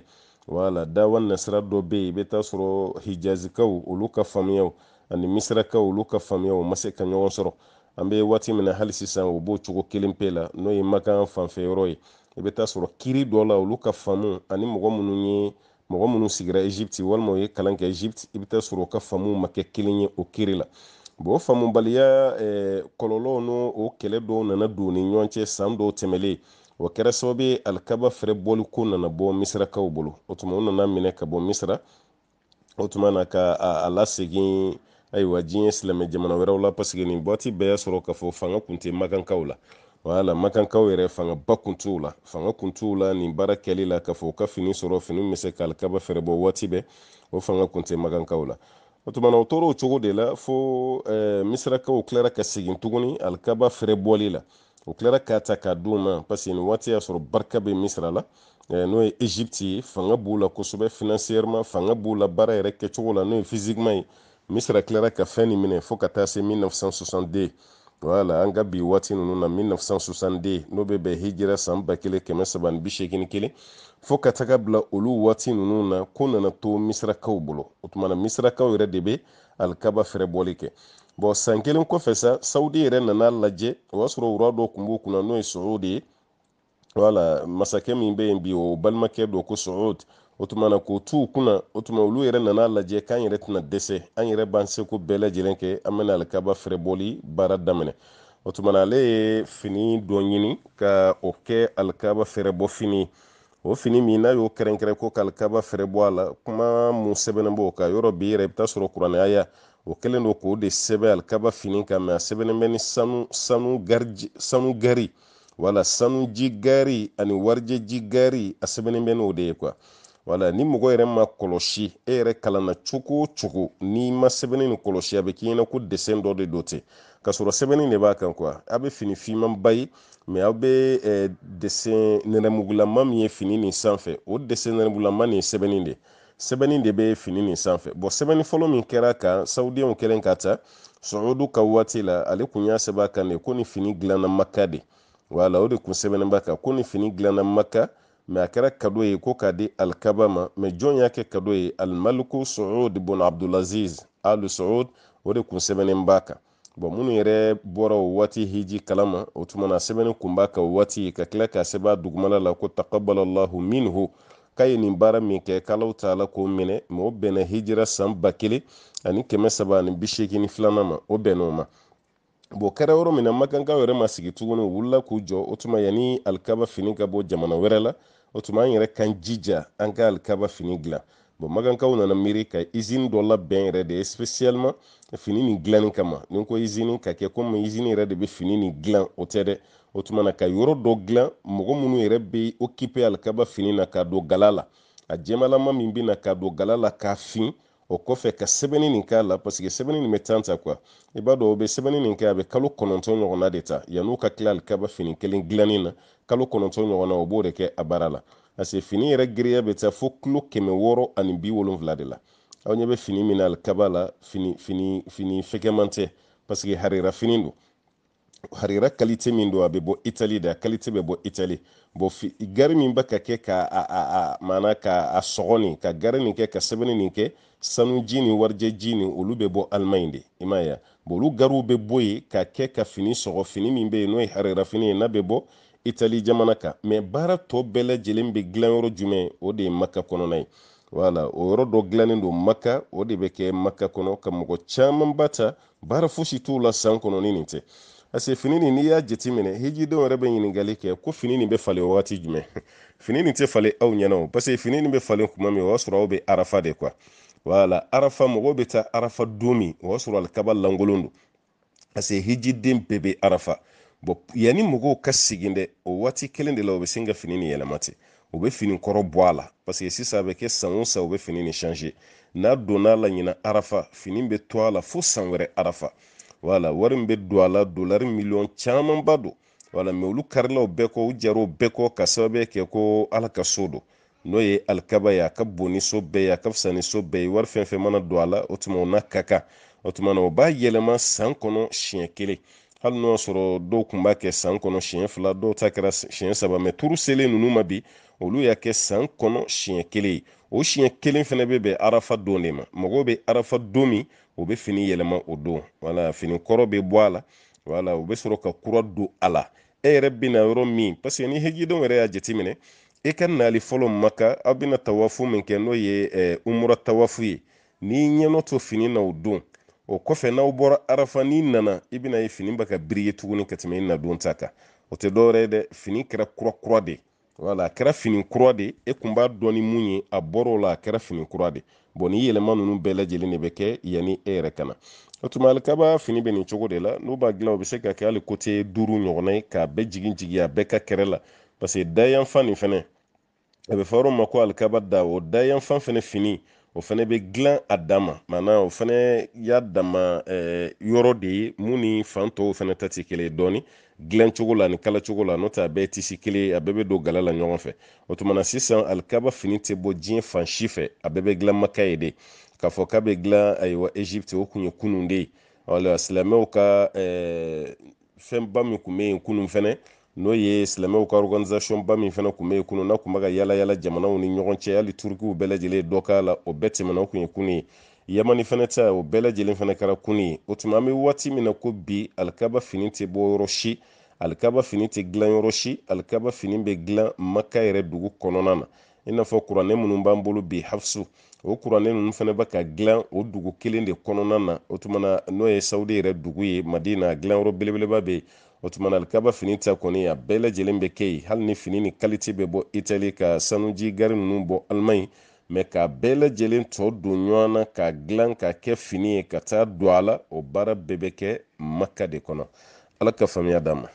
Speaker 1: wala dawan nasira dɔ be yen i be taa sɔrɔ hijazikaw olu ka faamuyaw ani misirakaw olu ka faamuyaw ma se ka ɲɔgɔn sɔrɔ an be waati min na hali sisan o b'o cogo kelen pe la n'o ye makan fanfɛyɔrɔ ye i be taa sɔrɔ kiri dɔ la olu ka faamu ani mɔgɔ minnu ye mɔgɔ minnu sigira ezipiti walima u ye kalan kɛ ezipiti i be taa sɔrɔ o ka faamuw ma kɛ kelen ye o kiri la bon eh, o faamubaliya eh, kɔlɔlɔ n'o o kɛlɛ dɔw nana don ni ɲɔgɔn cɛ san dɔw tɛmɛlen o kɛra sababu ye alikaba fɛrɛ bɔli ko nana bɔ misirakaw bolo o tuma u nana minɛ ka bɔ misira o tuma na ka a lasegin ayiwa diɲɛ silamɛ jamana wɛrɛw la paseke nin bɔti bɛɛ y'a sɔrɔ k'a fɔ fanga kun tɛ makankaw la wala makankaw yɛrɛ fangaba kun t'u la fanga kun t'u la nin baara kɛli la k'a fɔ u ka fini sɔrɔ fini bɛ se ka alikaba fɛrɛ bɔ waati bɛɛ o fanga kun tɛ makankaw la o tumana o tora o cogo de la fo eh, misirakaw kilara ka segin tuguni alikaba fɛrɛbɔli la o kilara k'a ta k'a di u ma parseke nin waati y'a sɔrɔ barika be misira la eh, n'o ye egypte ye fanga b'u la kosɛbɛ finansiyɛrɛma fanga b'u la baara yɛrɛ kɛcogo la n'o ye fizikima ye misira kilara ka fɛn ni minɛ fɔɔ ka taa se 1962 wala an ka bi waati nunu na 1960 n'o bɛ hijira san ba kelen kɛmɛ saba ni bi kelen fo ka taga bila olu waati nunu na ko nana to misirakaw bolo o tuma misirakaw yɛrɛ de be alikaba fɛrɛ bɔli kɛ bɔn san kelen kɔfɛ sa sawudi yɛrɛ nana lajɛ o y'a sɔrɔ wura dɔ b'u kunna n'o ye sɔgɔw de ye wala masakɛ min bɛ yen bi o balimakɛ dɔ ko sɔgɔd o tumana k'o t'u kunna o tuma olu yɛrɛ nana lajɛ k'an yɛrɛ tɛna dɛsɛ an yɛrɛ b'an seko bɛɛ lajɛlen kɛ an bɛna alikaba fɛrɛbɔli baara daminɛ o tumana ale ye fini dɔ ɲini ka o kɛ alikaba fɛrɛbɔ fini o fini min n'a y'o kɛrɛnkɛrɛn ko kalikaba fɛrɛ a la kuma mun sɛbɛnnen b'o kan yɔrɔ bi yɛrɛ i bi taa sɔrɔ kuranɛya o kɛlen don k'o de sɛbɛ alikaba fini kan mɛ a sɛbɛnnen bɛ ni sanu gari wala sanu ji gari ani warijɛ gari a sɛbɛnnen bɛ n'o de ye wala ni mɔgɔ yɛrɛ ma kɔlɔsi e yɛrɛ kalanna cogo o cogo n'i ma sɛbɛnni nin kɔlɔsi a bɛ k'i ɲɛna ko dɛsɛn dɔ de do ten k'a sɔrɔ sɛbɛnni de b'a kan kuwa a bɛ fini fimanba ye mɛ aw bɛ eh, nɛrɛmugulama min ye fini nin sanfɛ o dɛsɛn nɛrɛmugulama nin ye sɛbɛnni de sɛbɛnni de bɛ fini nin sanfɛ bɔn sɛbɛnni fɔlɔ min kɛra kan sawudiyanw kɛlen ka ta sɔgɔdu ka waati la ale kun y'a sɛbɛn a kan de ko nin fini dilanna maka de wala o de kun sɛbɛnnen b'a kan ko nin fini dilanna maka mɛ a kɛra kado ye ko k'a di alikaba ma mɛ jɔn y'a kɛ kado ye alimaliku suud bun abdulaziz alu suud o de kun sɛbɛnnin b'a kan bɔn minnu yɛrɛ bɔra o waati hiji kalama o tuma na sɛbɛnni kun b'a kan o waati ka tila k'a sɛbɛn a dugumana la ko taqabbalallahu minhu k'a ye nin baara min kɛ k'alaw ta ala k'o minɛ mɛ o bɛnna hijira san ba kelen ani kɛmɛ saba ani bi seegin filanan ma o bɛnn'o ma bon kɛra yɔrɔ min na makankaw yɛrɛ ma sigi tuguni u wulila k'u jɔ o tuma yanni alikaba fini ka bɔ jamana wɛrɛ la o tuma an yɛrɛ kan jija an ka alikaba fini dilan bon makankaw nana miiri ka izini dɔ labɛn yɛrɛ de espesiyalema fini nin dilanni kama ni ko izini ka kɛ komi izini yɛrɛ de bɛ fini nin dilan o tɛ dɛ o tuma na ka yɔrɔ dɔ dilan mɔgɔ minnu yɛrɛ bɛ okipe alikaba fini na ka don gala la a jɛmalama min bɛ na ka don gala la k'a fin o kɔfɛ ka sɛbɛnni nin k'a la paseke sɛbɛnni nin bɛ tan ta kuwa i b'a dɔn o bɛ sɛbɛnni nin kɛ a bɛ kalo kɔnɔntɔn ɲɔgɔnna de ta yan'u ka tila alikaba fini kelen dilanni na kalo kɔnɔntɔn ɲɔgɔnna o b'o de kɛ a baara la parce que fini yɛrɛ giriya bɛ taa fo kilo kɛmɛ wɔɔrɔ ani bi wolonfila de la aw ɲɛ bɛ fini min na alikaba la fini fini fini fɛkɛman tɛ paseke harira fini don harira kalite min do a bɛ bɔ itali da kalite be bo italy bo fi gari min baka ke ka a a a mana ka a sɔgɔ ka gari nin kɛ ka sɛbɛnni nin kɛ sanuji ni warijɛji nin olu be bɔ alimaɲi de i m'a ya bɔn olu gariw bɛ bɔ yen ka kɛ ka fini sɔgɔ fini min be yen n'o ye harira fini ye n'a be bɔ italy jamana kan mɛ baara tɔ bɛɛ lajɛlen be dilan yɔrɔ jumɛn o de ye maka kɔnɔna ye wala o yɔrɔ dɔ gilannen do maka o de be kɛ maka kɔnɔ ka mɔgɔ caman ba ta baara fosi t'u la san kɔnɔ ni nin tɛ parce que fini nin n'i y'a jateminɛ hijidenw yɛrɛ bɛ ɲininkali kɛ ko fini nin bɛ falen wagati jumɛn fini nin tɛ falen aw ɲɛna o parce fini nin bɛ falen kuma min o y'a sɔrɔ aw bɛ arafa de kuwa wala arafa mɔgɔw bɛ taa arafa don min o y'a sɔrɔ alikaba lankolon don parce hijiden bɛɛ bɛ arafa bɔn yanni mɔgɔw ka segin dɛ o waati kelen de la u bɛ sin ka fini nin yɛlɛma ten u bɛ fini kɔrɔ bɔ a la parce que sisan a bɛ kɛ san o san u bɛ fini nin n'a donna a la ɲina arafa fini bɛ to a la fo san wɛrɛ arafa wala wari min bɛ don a la dolari miliyɔn camanba don wala mɛ olu karila bɛɛ kɔ u jɛra bɛɛ kɔ ka sababuya kɛ ko ala ka so don n'o ye alikaba ye a ka bon ni so bɛɛ ye a ka fisa ni so bɛɛ ye wari fɛn fɛn mana don a la o tuma o n'a ka kan o tuma na o b'a yɛlɛma san kɔnɔ siɲɛ kelen hali n'o y'a sɔrɔ dɔw tun b'a kɛ san kɔnɔ siɲɛ fila dɔw ta kɛra siɲɛ saba mɛ turu selen ninnu ma bi olu y'a kɛ san kɔnɔ siɲɛ kelen ye o siɲɛ kelen fana bɛ bɛn arafa don de ma mɔgɔw bɛ arafa don min o be fini yɛlɛma o don wala fini kɔrɔ be bɔ a la wala o bɛ sɔrɔ ka kura don a la e yɛrɛ bɛna yɔrɔ min paseke ni hejidenw yɛrɛ y'a jateminɛ i ka nali fɔlɔ maka aw bɛna tawafu min kɛ n'o ye umura tawafu ye n'i ɲɛnɔ to fini na o don o kɔfɛ n'aw bɔra arafa n'i nana i bɛna ye fini baka ka biri ye tuguni ka tɛmɛ i na ta kan o tɛ dɔwɛrɛ ye dɛ fini kɛra kura kura de wala a kɛra fini kura de e kun b'a dɔn ni mun ye a bɔr'o la a kɛra fini kura de bon ni yɛlɛma nunu bɛɛ lajɛlen de bɛ kɛ yani e yɛrɛ kana o tuma alikaba fini bɛ nin cogo de la n'u b'a dilan o bɛ se ka kɛ hali kote duuru ɲɔgɔnna ye k'a bɛɛ jigin jigin a bɛɛ ka kɛrɛ la paseke dayanfan nin fɛnɛ a bɛ fɔ yɔrɔ ma ko alikaba da o dayanfan fɛnɛ fini o fɛnɛ bɛ gilan a dama maana o fɛnɛ y'a dama yɔrɔ de ye mun ni fan tɔw fɛnɛ ta ti kelen ye dɔɔni dilancogo la ni kalacogo la n'o a bɛɛ tisi kelen a bɛɛ bɛ don gala la ɲɔgɔn fɛ o sisan alikaba fini tɛ bɔ diɲɛ fan si fɛ a bɛɛ bɛ dilan maka ye de k'a fɔ k'a bɛ dilan ayiwa egypte o kun ye kunun de ye silamɛw ka eh, fɛnba min kun bɛ yen kunun fɛnɛ n'o ye silamɛw ka organisation ba min fana kun bɛ yen n'a kun bɛ yala yala jamanaw ni ɲɔgɔn cɛ hali turukiw bɛɛ lajɛlen dɔ k'a la o bɛɛ tɛmɛna o kun ye kunun ye yamani fɛnɛ ta o bɛɛ lajɛlen fɛnɛ kɛra kunni ye o tuma an be waati min na ko bi alikaba fini tɛ bɔ yɔrɔ si alikaba fini tɛ gilan yɔrɔ si alikaba fini bɛ gilan maka yɛrɛ dugu kɔnɔna na i n'a fɔ kuranɛ minnu b'an bolo bi hafsu o kuranɛ nunu fɛnɛ bɛ ka gilan o dugu kelen de kɔnɔna na o tumana n'o ye sawudi yɛrɛ dugu ye madina gilanyɔrɔ belebeleba bɛ o tumana alikaba fini ta kɔni a bɛɛ lajɛlen kɛ yen hali ni fini ni kalite bɛ bɔ itali ka sanuji gari nunu bɔ alimaɲi mɛ k'a bɛɛ lajɛlen tɔ don ɲɔgɔn na k'a gilan k'a kɛ fini ye ka taa don a la o baara bɛɛ bɛ kɛ maka de kɔnɔ ala ka faamuya d'a ma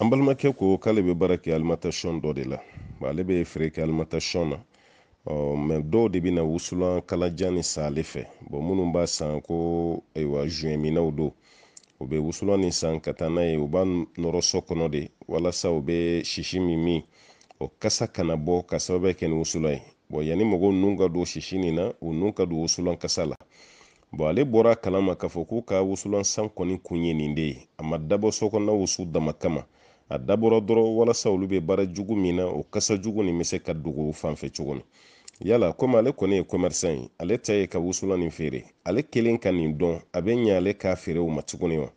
Speaker 1: an balimakɛ ko k'ale bɛ baara kɛ alimatasiyɔn dɔ de la ale bɛ feere kɛ alimatasiyɔn na mɛ dɔw de bɛ wusulan kalajan ni san ale fɛ minnu b'a san ko ayiwa e zuyɛnminaw don o bɛ wusulan nin san ka taa n'a ye u b'a nɔrɔ so kɔnɔ de walasa u bɛ sisi min min o kasa kana bɔ ka sababu kɛ ni wusulan ye bɔn yanni mɔgɔ ninnu ka don sisi nin na u nun ka don wusulan kasa la bɔn ale bɔra a kalama k'a fɔ k'u ka wusulan san kɔni kun ye nin de ye a ma dabɔ sɔkɔnɔna wusu dama kama a dabɔra dɔrɔn walasa olu bɛ baara jugu min na o kasa jugu nin bɛ se ka dogo o fan fɛ cogo min yala komi ale kɔni ye komɛrisan ye ale ta ye ka wusulan nin feere ale kelen ka nin dɔn a bɛ ɲɛ ale k'a feere o ma tuguni wa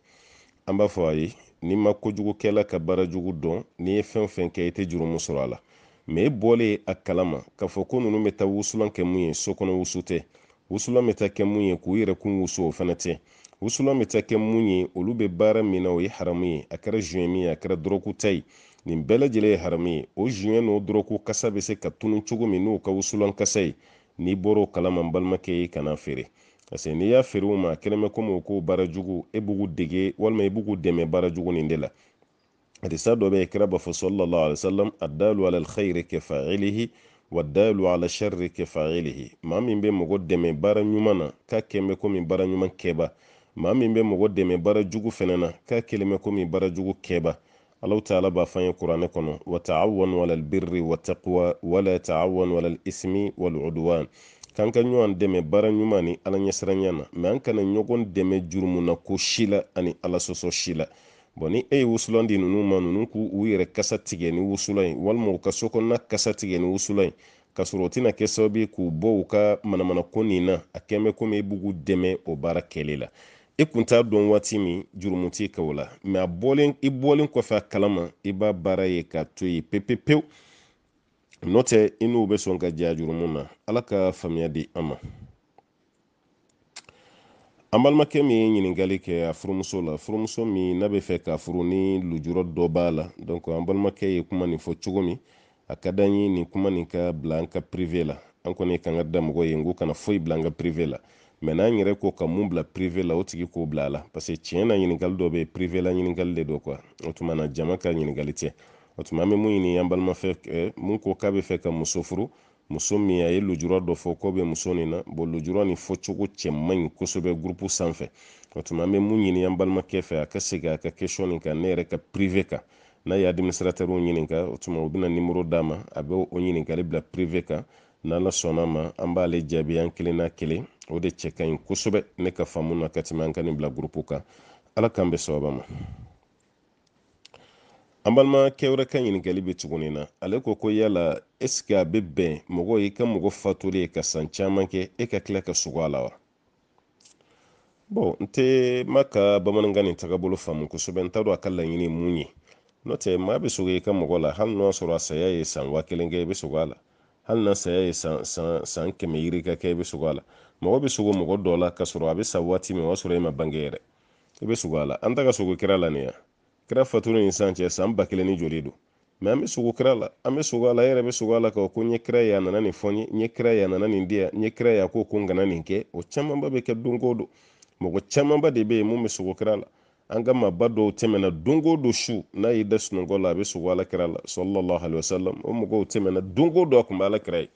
Speaker 1: an b'a fɔ a ye n'i ma kojugukɛla ka baarajugu dɔn n'i ye fɛn fɛn kɛ i tɛ jurumu sɔrɔ a la mɛ e bɔlen a kalama k'a fɔ ko nunu bɛ ta wusulan kɛ mun ye so kɔnɔ wusu tɛ wusulan bɛ ta kɛ mun ye k'u yɛrɛ kun wusu o fɛnɛ tɛ wusulan bɛ ta kɛ mun ye olu bɛ baara min na o ye haramu ye a kɛra zuyɛn min ye a kɛra dɔrɔku ta ye nin bɛɛ lajɛlen ye haramu ye o zuyɛn n'o dɔrɔku kasa bɛ se ka tunu cogo min n'o ka wusulan kasa ye n'i bɔr'o kalama n balimakɛ i kana feere parce que n'i y'a feere u ma a kɛlen bɛ komi k'o baara jugu e b'u dege walima i b'u dɛmɛ baara jugu nin de la hadisa dɔ bɛ kira b'a fɔ sallallahu alaihi adalu ala alkhairi ka fa'ilihi wa dalu ala sharri ka fa'ilihi maa min bɛ mɔgɔ dɛmɛ baara ɲuman na k'a kɛlen komi baara ɲuman kɛba maa min bɛ mɔgɔ dɛmɛ baara jugu fɛnɛ na k'a kɛlen komi baara jugu kɛba alahu taala b'a fɔ an ye kuranɛ kɔnɔ wa ta'awanu ala albirri wa taqwa k'an ka ɲɔgɔn dɛmɛ baara ɲuman ni ala ɲɛsiranya na mɛ an kana ɲɔgɔn dɛmɛ jurumu na ko si la ani ala sɔsɔ si la bɔn ni e ye wusulan di ninnu ma ninnu k'u u yɛrɛ kasa tigɛ ni wusulan ye walima u ka so kɔnɔna kasa tigɛ ni wusulan ye k'a sɔrɔ o tɛna kɛ sababu ye k'u bɔ u ka manamanako nin na a kɛn bɛ komi e b'u dɛmɛ o baara kɛli la i e kun t'a dɔn waati min jurumu t'i kan o la mɛ a bɔlen i bɔlen kɔfɛ a kalama i b'a baara ye k'a to yen pepepewu n'o tɛ i n'u bɛ sɔn ka jɛ jurumu na ala ka faamuya di an ma an balimakɛ min ye ɲininkali kɛ a furumuso la furumuso min n'a bɛ fɛ ka furu ni lujura dɔ b'a la donc an balimakɛ ye kuma nin fɔ cogo min a ka d'an ye nin kuma nin ka bila an ka prive la an kɔni kan ka da mɔgɔ ye n ko kana foyi bila an ka prive la mɛ n'an yɛrɛ ko ka mun bila prive la o tigi k'o bila a la parce que tiɲɛ na ɲininkali dɔ bɛ yen prive la ɲininkali de don o tuma na jama ka ɲininkali tɛ o tuma an bɛ mun ɲini an balimafɛ mun ko kabe bɛ fɛ ka muso furu muso min a ye lujura dɔ fɔ ko bɛ muso nin na bɔn lujura nin fɔcogo cɛ man ɲi kosɛbɛ gurupu sanfɛ o tuma an bɛ mun ɲini an balimakɛ fɛ a ka segin ka kɛsɔn nin kan ne yɛrɛ ka pirive kan n'a y'a adiminisiratɛriw ɲininka o ini ka bɛna nimoro d'a ma a bɛ o ɲininkali bila pirive kan n'ala sɔnna ma an b'ale jaabi an klina n'a o de cɛ ka ɲi kosɛbɛ ne ka famu na ka tɛmɛ an ka nin bila gurupu ala kambe sobama an balimakɛ wɛrɛ ka ɲininkali be tuguni na ale ko ko yala eske a be bɛn mɔgɔ i ka mɔgɔ fatuli ye ka san caaman kɛ e ka kila ka sugu a la wa bon n tɛ ma ka bamanankan nin tagabolo faamu kosɛbɛ n t'a dɔ a ka laɲini mun ye n'o tɛ maa be sogo i ka mɔgɔ la hali n'o sɔrɔ a saya ye san waa kelen kɛ i e be sogo a la hali na saya ye san, san, san kɛmɛ yiri ka kɛ i e be sogo a la mɔgɔ be sogo mɔgɔ dɔ la ka sɔrɔ a be sa waati min o y'a sɔrɔ i e ma bange yɛrɛ i be sogo a la an ta ka sogo kira la nin ya kira faturu ni san cɛ san ba kelen ni joli don mɛ an bɛ sogo kira la an bɛ sogo a la yɛrɛ bɛ sogo a la k'a ko n ye kira ye a nana nin fɔ ye n ye kira ye a nana nin di n ye kira ye a ko ko n kana nin kɛ o camanba bɛ kɛ don o mɔgɔ camanba de bɛ yen mun bɛ sogo kira la an ka maaba dɔw tɛmɛna don o su n'a y'i da sunɔgɔ la a bɛ sogo ala kira la sɔlɔlɔhu alayhi wa o mɔgɔw tɛmɛna don o a tun bɛ ala kira ye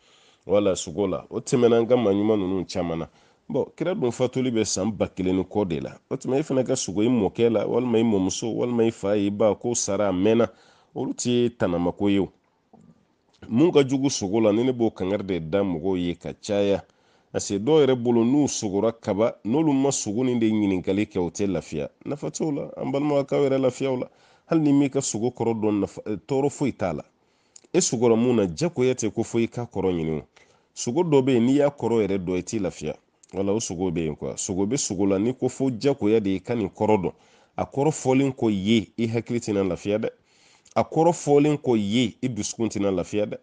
Speaker 1: wala sogo la o tɛmɛna an ka maa ɲuman ninnu caman na bɔn kira dun fatuli bɛ san ba kelen ni kɔ de la o tuma e fana ka sogo i mɔkɛ la walima i mɔmuso walima i fa y'i ba ko sara a mɛnna olu ti tanamako ye o mun ka jugu sogo la ni ne b'o kangari de da mɔgɔw ye ka caya parce que dɔw yɛrɛ bolo n'u sogora kaba n'olu ma sogo nin de ɲininkali kɛ o tɛ lafiya nafa t'o la an balimakaw yɛrɛ lafiyaw la hali ni m'i ka sogo kɔrɔ dɔn nafa tɔɔrɔ foyi t'a la e sogora mun na jagoya tɛ ko fo i k'a kɔrɔ ɲini o sogo dɔ bɛ yen n'i y'a kɔrɔ yɛrɛ dɔn i t'i lafiya wala o sogo bɛ yen kuwa sogo bɛ sogo la ni ko fo jagoya de i ka nin kɔrɔ dɔn a kɔrɔ fɔlen ko ye i hakili tɛna lafiya dɛ a kɔrɔ fɔlen ko ye i dusukun tɛna lafiya dɛ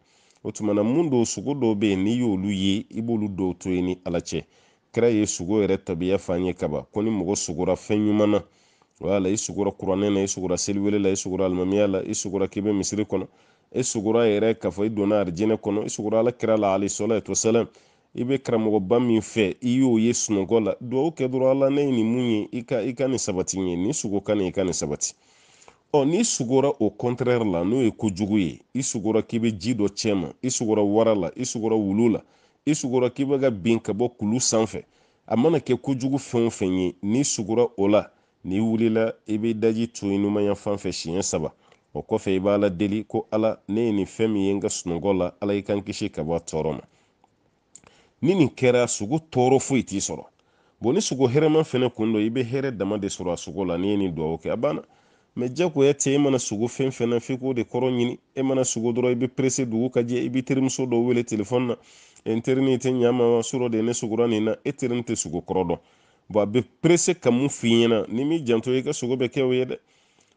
Speaker 1: o tuma na mun don sogo dɔw bɛ yen n'i y'olu ye i b'olu dɔw to yen ni ala cɛ kira ye sogo yɛrɛ tabiya fan ye kaba ko ni mɔgɔ sogora fɛn ɲuman na wala i sogora kuranɛ na i sogora seliwele la i sogora alimamiya la i sogora k'i bɛ misiri kɔnɔ e sogora yɛrɛ k'a fɔ i donna arijinɛ kɔnɔ i sogora ala la alayhi salatu wasalam i be karamɔgɔba min fɛ i y'o ye sunɔgɔ la duwawu kɛ dɔrɔn ala ne ye nin mun ye i ka i ka nin sabati ye nin sogo ka nin i ka nin sabati ɔ n'i sugora o kɔntɛri la n'o ye kojugu ye i sugora k'i bɛ ji dɔ cɛ i sugora wara la i sugora wulu la i sugora k'i bɛ ka bin ka bɔ kulu sanfɛ a mana kɛ kojugu fɛn o fɛn ye n'i sugora o la n'i wulila i bɛ daji to i numanya fan fɛ siɲɛ saba o kɔfɛ i b'a deli ko ala ne ye nin fɛn min ye n ka sunɔgɔ la ala i ka kisi ka bɔ tɔɔrɔ ma ni nin kɛra sogo tɔɔrɔ foyi t'i sɔrɔ ni sogo hɛrɛma fɛnɛ kun dɔ i bɛ hɛrɛ dama de sɔrɔ a sogo la n'i ye nin duwawu kɛ a banna mɛ jagoya tɛ e mana sogo fɛn fɛn f'i k'o de kɔrɔ ɲini e mana sogo dɔrɔn i bɛ perese dugu ka jɛ i b'i terimuso dɔ wele telefɔni na n terini tɛ ɲa surɔ de ne sogora nin na e terini tɛ sogo kɔrɔ dɔn bɔn a bɛ perese ka mun f'i ɲɛna ni m'i janto i ka sogo bɛ kɛ o ye dɛ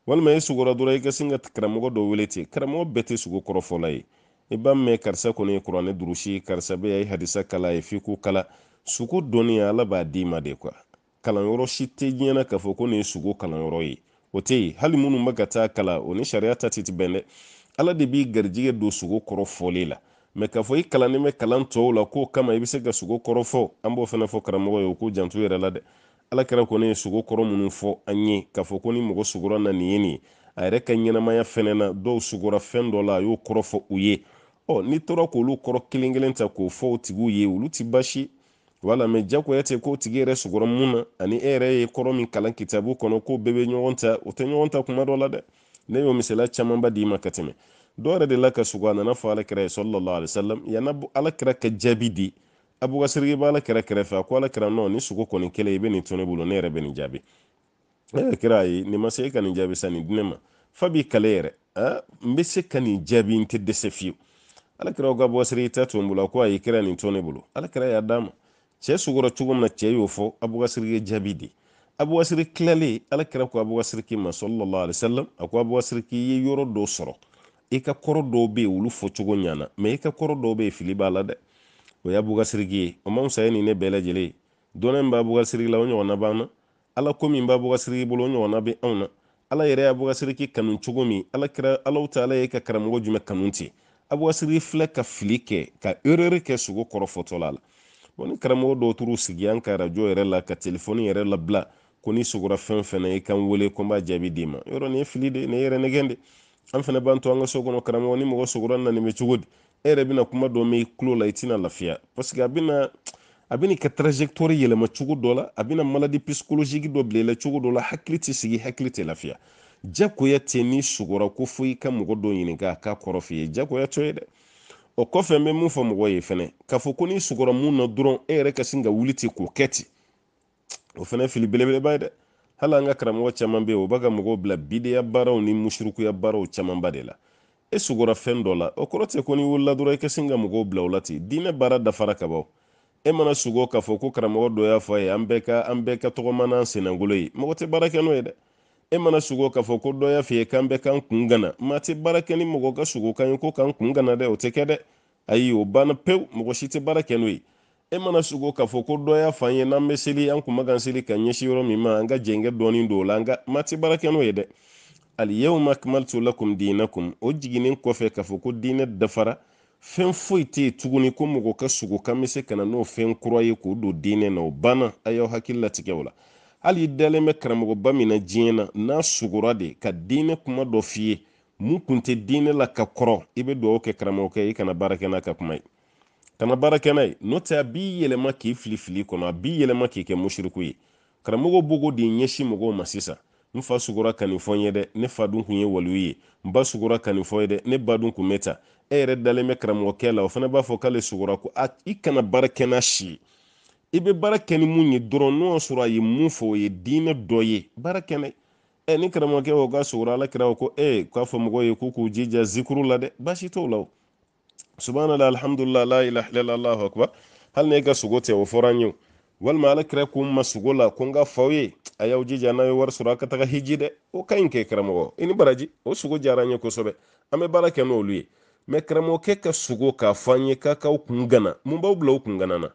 Speaker 1: walima e sogora dɔrɔn i ka sin ka karamɔgɔ dɔ wele ten karamɔgɔ bɛɛ tɛ sogo kɔrɔ ye i b'a mɛn karisa kɔni ye kuranɛ durusi karisa bɛ ya i hadisa kala ye f'i kala sugu dɔnniya ala b'a d'i ma de kuwa kalanyɔrɔ si tɛ diɲɛ k'a fɔ ko nin ye sugu kalanyɔrɔ ye o tɛ yen hali minnu bɛ ka taa kala o ni sariya ta ti bɛn dɛ ala de b'i garijɛgɛ don sogo kɔrɔ fɔli la mɛ k'a fɔ i kalannen bɛ kalan tɔw la k'o kama i bɛ se ka sogo kɔrɔ fɔ an b'o fana fɔ karamɔgɔ ye o k'u janto yɛrɛ la dɛ ala kɛra kɔni ye sogo kɔrɔ minnu fɔ an ye k'a fɔ ko ni mɔgɔ sugora na nin ye nin ye a yɛrɛ ka ɲɛnamaya fɛnɛ na dɔw sugora fɛn dɔ la a y'o kɔrɔ fɔ u ye ɔ n'i tora k'olu kɔrɔ kelen kelen ta k'o fɔ o tigiw ye olu ti basi wala mɛ jagoya tɛ k'o tigi yɛrɛ sugɔrɔ mun na ani e yɛrɛ ye kɔrɔ min kalan kitabu kɔnɔ k'o bɛɛ bɛ ɲɔgɔn ta o tɛ ɲɔgɔn ta kuma dɔ la dɛ ne y'o misaliya camanba d'i ma ka tɛmɛ dɔ yɛrɛ de la ka sugu a nana fɔ alakira ye sallallahu alaihi wasallam yanni alakira ka jaabi di abubakasiriki b'a alakira kɛrɛfɛ a ko alakira nɔ ni sogo kɔni kelen i bɛ nin to ne bolo ne yɛrɛ bɛ nin jaabi ne yɛrɛ kira ayi nin ma se e ka nin jaabi sa nin di ne ma fa b'i kale yɛrɛ n bɛ se ka nin jaabi n tɛ dɛsɛ fiyewu alakira ka bɔ i tɛ tun bolo ko ayi kira nin to ne bolo alakira y'a d'a ma cɛ sugora cogo min na cɛ y'o fɔ abubakasiri ye jaabi di abubakasiri tilalen alakira ko abubakasiri ma sɔlɔlɔ alisalam a ko abubakasiri k'i ye yɔrɔ dɔ sɔrɔ i ka kɔrɔ dɔw bɛ yen olu fɔ cogo ɲana mɛ i ka kɔrɔ dɔw bɛ yen fili b'a la dɛ o ye abubakasiri ye o ma fisa ye nin ne bɛɛ lajɛlen ye dɔnna min b'a abubakasiri la o ɲɔgɔnna b'an na ala ko min b'a abubakasiri bolo o ɲɔgɔnna bɛ anw na ala yɛrɛ ye abubakasiri kanu cogo min alakira alaw ta ala ye ka karamɔgɔ jumɛn kanu ten abubasiri filɛ ka fili kɛ ka erere kɛ sogo kɔrɔfɔtɔla la bon ni karamɔgɔ dɔw t'u sigi an ka arajo yɛrɛ la ka telefɔni yɛrɛ labila ko ni sogora fɛn fɛn i kan wele ko n b'a jaabi d'i ma yɔrɔ nin ye fili de nin yɛrɛ nɛgɛn de an fana b'an to an ka so kɔnɔ karamɔgɔ ni mɔgɔ sogora na bɛ cogo di e yɛrɛ bɛna kuma dɔ mɛn i la i tɛna lafiya parce a bɛna a bɛna ka trajectoire yɛlɛma cogo dɔ la a bɛna maladie psychologique dɔ bila i la cogo dɔ la hakili tɛ sigi hakili tɛ lafiya jagoya tɛ n'i sugura ko fo i ka mɔgɔ dɔ ɲininka a k'a kɔrɔ f'i ye jagoya t'o ye dɛ o kɔfɛ n bɛ mun fɔ mɔgɔw ye fɛnɛ k'a fɔ ko n'i sugora mun na dɔrɔn e yɛrɛ ka sin ka wuli ten k'o kɛ ten o fɛnɛ fili belebeleba ye dɛ hali an ka karamɔgɔ caman bɛ yen o b'a ka mɔgɔw bila bideya baaraw ni musurukuya baaraw camanba de la e sugura fɛn dɔ la o kɔrɔ tɛ ko n'i wulila dɔrɔn i ka sin ka mɔgɔw bila o la ten diinɛ baara dafara ka ban e mana sugo k'a fɔ ko karamɔgɔ dɔ y'a fɔ a ye an bɛɛ ka an bɛɛ ka tɔgɔma n'an sennankolo ye mɔgɔ tɛ baara kɛ n'o ye dɛ e mana sugo k'a fɔ ko dɔ y'a f'i ye k'an bɛ k'an kun gana maa tɛ baara kɛ ni mɔgɔ ka sugo kan ye ko k'an kun gana dɛ o tɛ kɛ dɛ ayi o banna pewu mɔgɔ si tɛ baara kɛ n'o ye e mana sugo k'a fɔ ko dɔ y'a f'an ye n'an bɛ seli an kun ma kan seli ka ɲɛsin yɔrɔ min ma an ka jɛnkɛ dɔɔni don o la an ka maa tɛ baara kɛ n'o ye dɛ aliyawma akmaltu lakum dinakum o jiginnen kɔfɛ k'a fɔ ko diinɛ dafara fɛn foyi tɛ yen tuguni ko mɔgɔ ka sugo kan bɛ se ka na n'o fɛn kura ye k'o don diinɛ na o banna a y'aw hakili latigɛ o la hali i dalen bɛ karamɔgɔba min na diɲɛ na n'a sugora de ka diinɛ kuma dɔ f'i ye mun kun tɛ diinɛ la ka kɔrɔ i bɛ dugawu kɛ karamɔgɔkɛ i kana baara kɛ n'a ka kuma ye kana baara kɛ n'a ye n'o tɛ a b'i yɛlɛma k'i fili fili kɔnɔ a b'i yɛlɛma k'i kɛ musiriku ye karamɔgɔ b'o de ɲɛsin mɔgɔw ma sisan n fa sugora ka nin fɔ n ye dɛ ne fa dun kun ye waliw ye n ba sugora ka nin fɔ ye dɛ ne ba dun kun bɛ ta e yɛrɛ dalen bɛ karamɔgɔkɛ la o fana b'a fɔ k'ale sugora ko a i kana baara kɛ n'a si ye i bɛ baara kɛ ni mun ye dɔrɔn n'o y'a sɔrɔ a ye mun fɔ o ye diinɛ dɔ ye baara kɛ ɛ ni karamɔgɔkɛ o ka sogora ala kira o ko ee k'a fɔ mɔgɔw ye ko k'u jija zikuru la dɛ baasi t'o la o subahana la alihamudulila la ilaha illallah alahu akubar hali n'e ka sogo tɛ o fɔra an ye o walima ala kira ko ma sogo la ko n ka faw ye a y'aw jija n'a ye wari sɔrɔ a ka taga hiji dɛ o ka ɲi kɛ karamɔgɔ i ni baraji o sogo diyara an ye kosɛbɛ an bɛ baara kɛ n'olu ye mɛ karamɔgɔkɛ ka sogo k'a fɔ an ye k'a k'aw kun gana mun b'aw bila aw kun gana na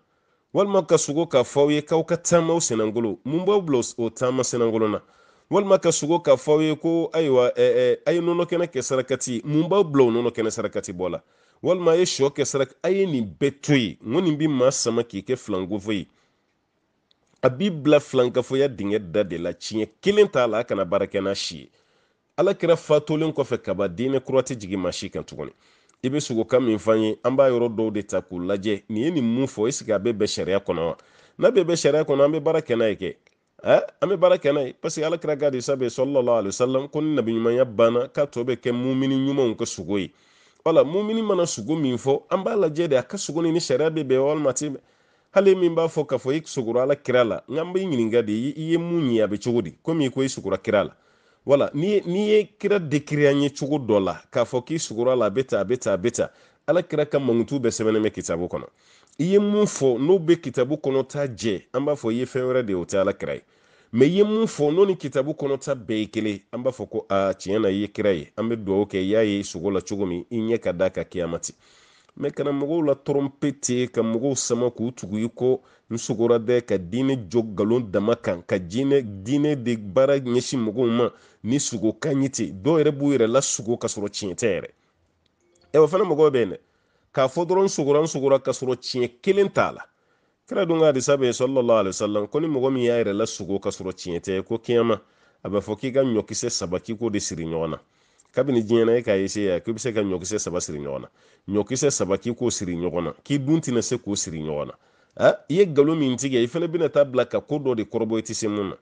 Speaker 1: walima ka sogo k'a fɔ aw ye k'aw ka taama aw sinankolo mun b'aw bila o taama sinankolo na walima ka sogo k'a fɔ aw ye ko ayiwa ɛ a ye nɔnɔ kɛnɛ kɛ sarakati mun b'aw bila o nɔnɔ kɛnɛ sarakati bɔ la walima a ye sɔ kɛ saraka a ye nin bɛɛ to yen n ko nin bɛ maa sama k'i kɛ filankofo ye a b'i bila filankafoya dingɛ da de la tiɲɛ kelen t'a la a kana baara kɛ n'a si ye ala kɛra fatulen kɔfɛ kaba diinɛ kura tɛ jigin maa si kan tuguni i bɛ sogoka min f'an ye an b'a yɔrɔ dɔw de ta k'u lajɛ nin ye nin mun fɔ esike a bɛ sariya kɔnɔ wa n'a bɛ sariya kɔnɔ an bɛ baara kɛ n'a ye kɛ an bɛ baara kɛ n'a ye parce que ala kira ka de sabe sɔlɔlɔ ko ni nabi banna k'a tɔ bɛ kɛ mumini ɲumanw ka sogo ye wala mumini mana sogo min fɔ an b'a lajɛ de a ka sogo ni sariya bɛ walima ti hali e min b'a fɔ k'a fɔ i sogora ala la n b'i ɲininka de i ye mun ye a bɛ cogo di komi i ko i sogora kira la wala n'i ye n'i ye kira dekiri an ye cogo dɔ la k'a fɔ k'i sugura la a bɛ ta a bɛ tan a bɛ tan ala kira ka mankutu bɛɛ sɛbɛnnen bɛ kitabu kɔnɔ i ye mun fɔ n'o bɛ kitabu kɔnɔ ta jɛ an b'a fɔ i ye fɛn wɛrɛ de ye o tɛ ala kira ye mɛ i ye mun fɔ n'o ni kitabu kɔnɔta bɛɛ ye kelen an b'a fɔ ko aa tiɲɛ na i ye kira ye an bɛ dugawu kɛ i y'a ye sogo la cogo min i ɲɛ ka d'a ka kiyama ten mɛ kana mɔgɔw la tɔrɔmpe ten ka mɔgɔw sama k'u tugu i kɔ n sogora dɛ ka diinɛ jɔ nkalon dama kan ka diinɛ diinɛ de baara ɲɛsin mɔgɔw ma ni sogo ka ɲi ten dɔw yɛrɛ b'u yɛrɛ lasogo ka sɔrɔ tiɲɛ tɛ e yɛrɛ ɛ fana mɔgɔw bɛ yen dɛ k'a fɔ dɔrɔn n sogora n sogora ka sɔrɔ tiɲɛ kelen t'a la kira dun ka hadisa bɛ yen sɔlɔlɔ alisalam ko ni mɔgɔ min y'a yɛrɛ lasogo ka sɔrɔ tiɲɛ tɛ ko kiyama a bɛ fɔ k'i ka ɲɔkisɛ saba k'i k'o de siri ɲɔgɔn na kabini diɲɛ na e k'a yese ya k'i bɛ se ka ɲɔkisɛ saba siri ɲɔgɔn na ɲɔkisɛ saba k'i k'o siri ɲɔgɔn na k'i dun tɛna se k'o siri ɲɔgɔn na i ye galo min tigɛ i fana bɛna taa bila ka ko dɔ de kɔrɔbɔ i tɛ se mun na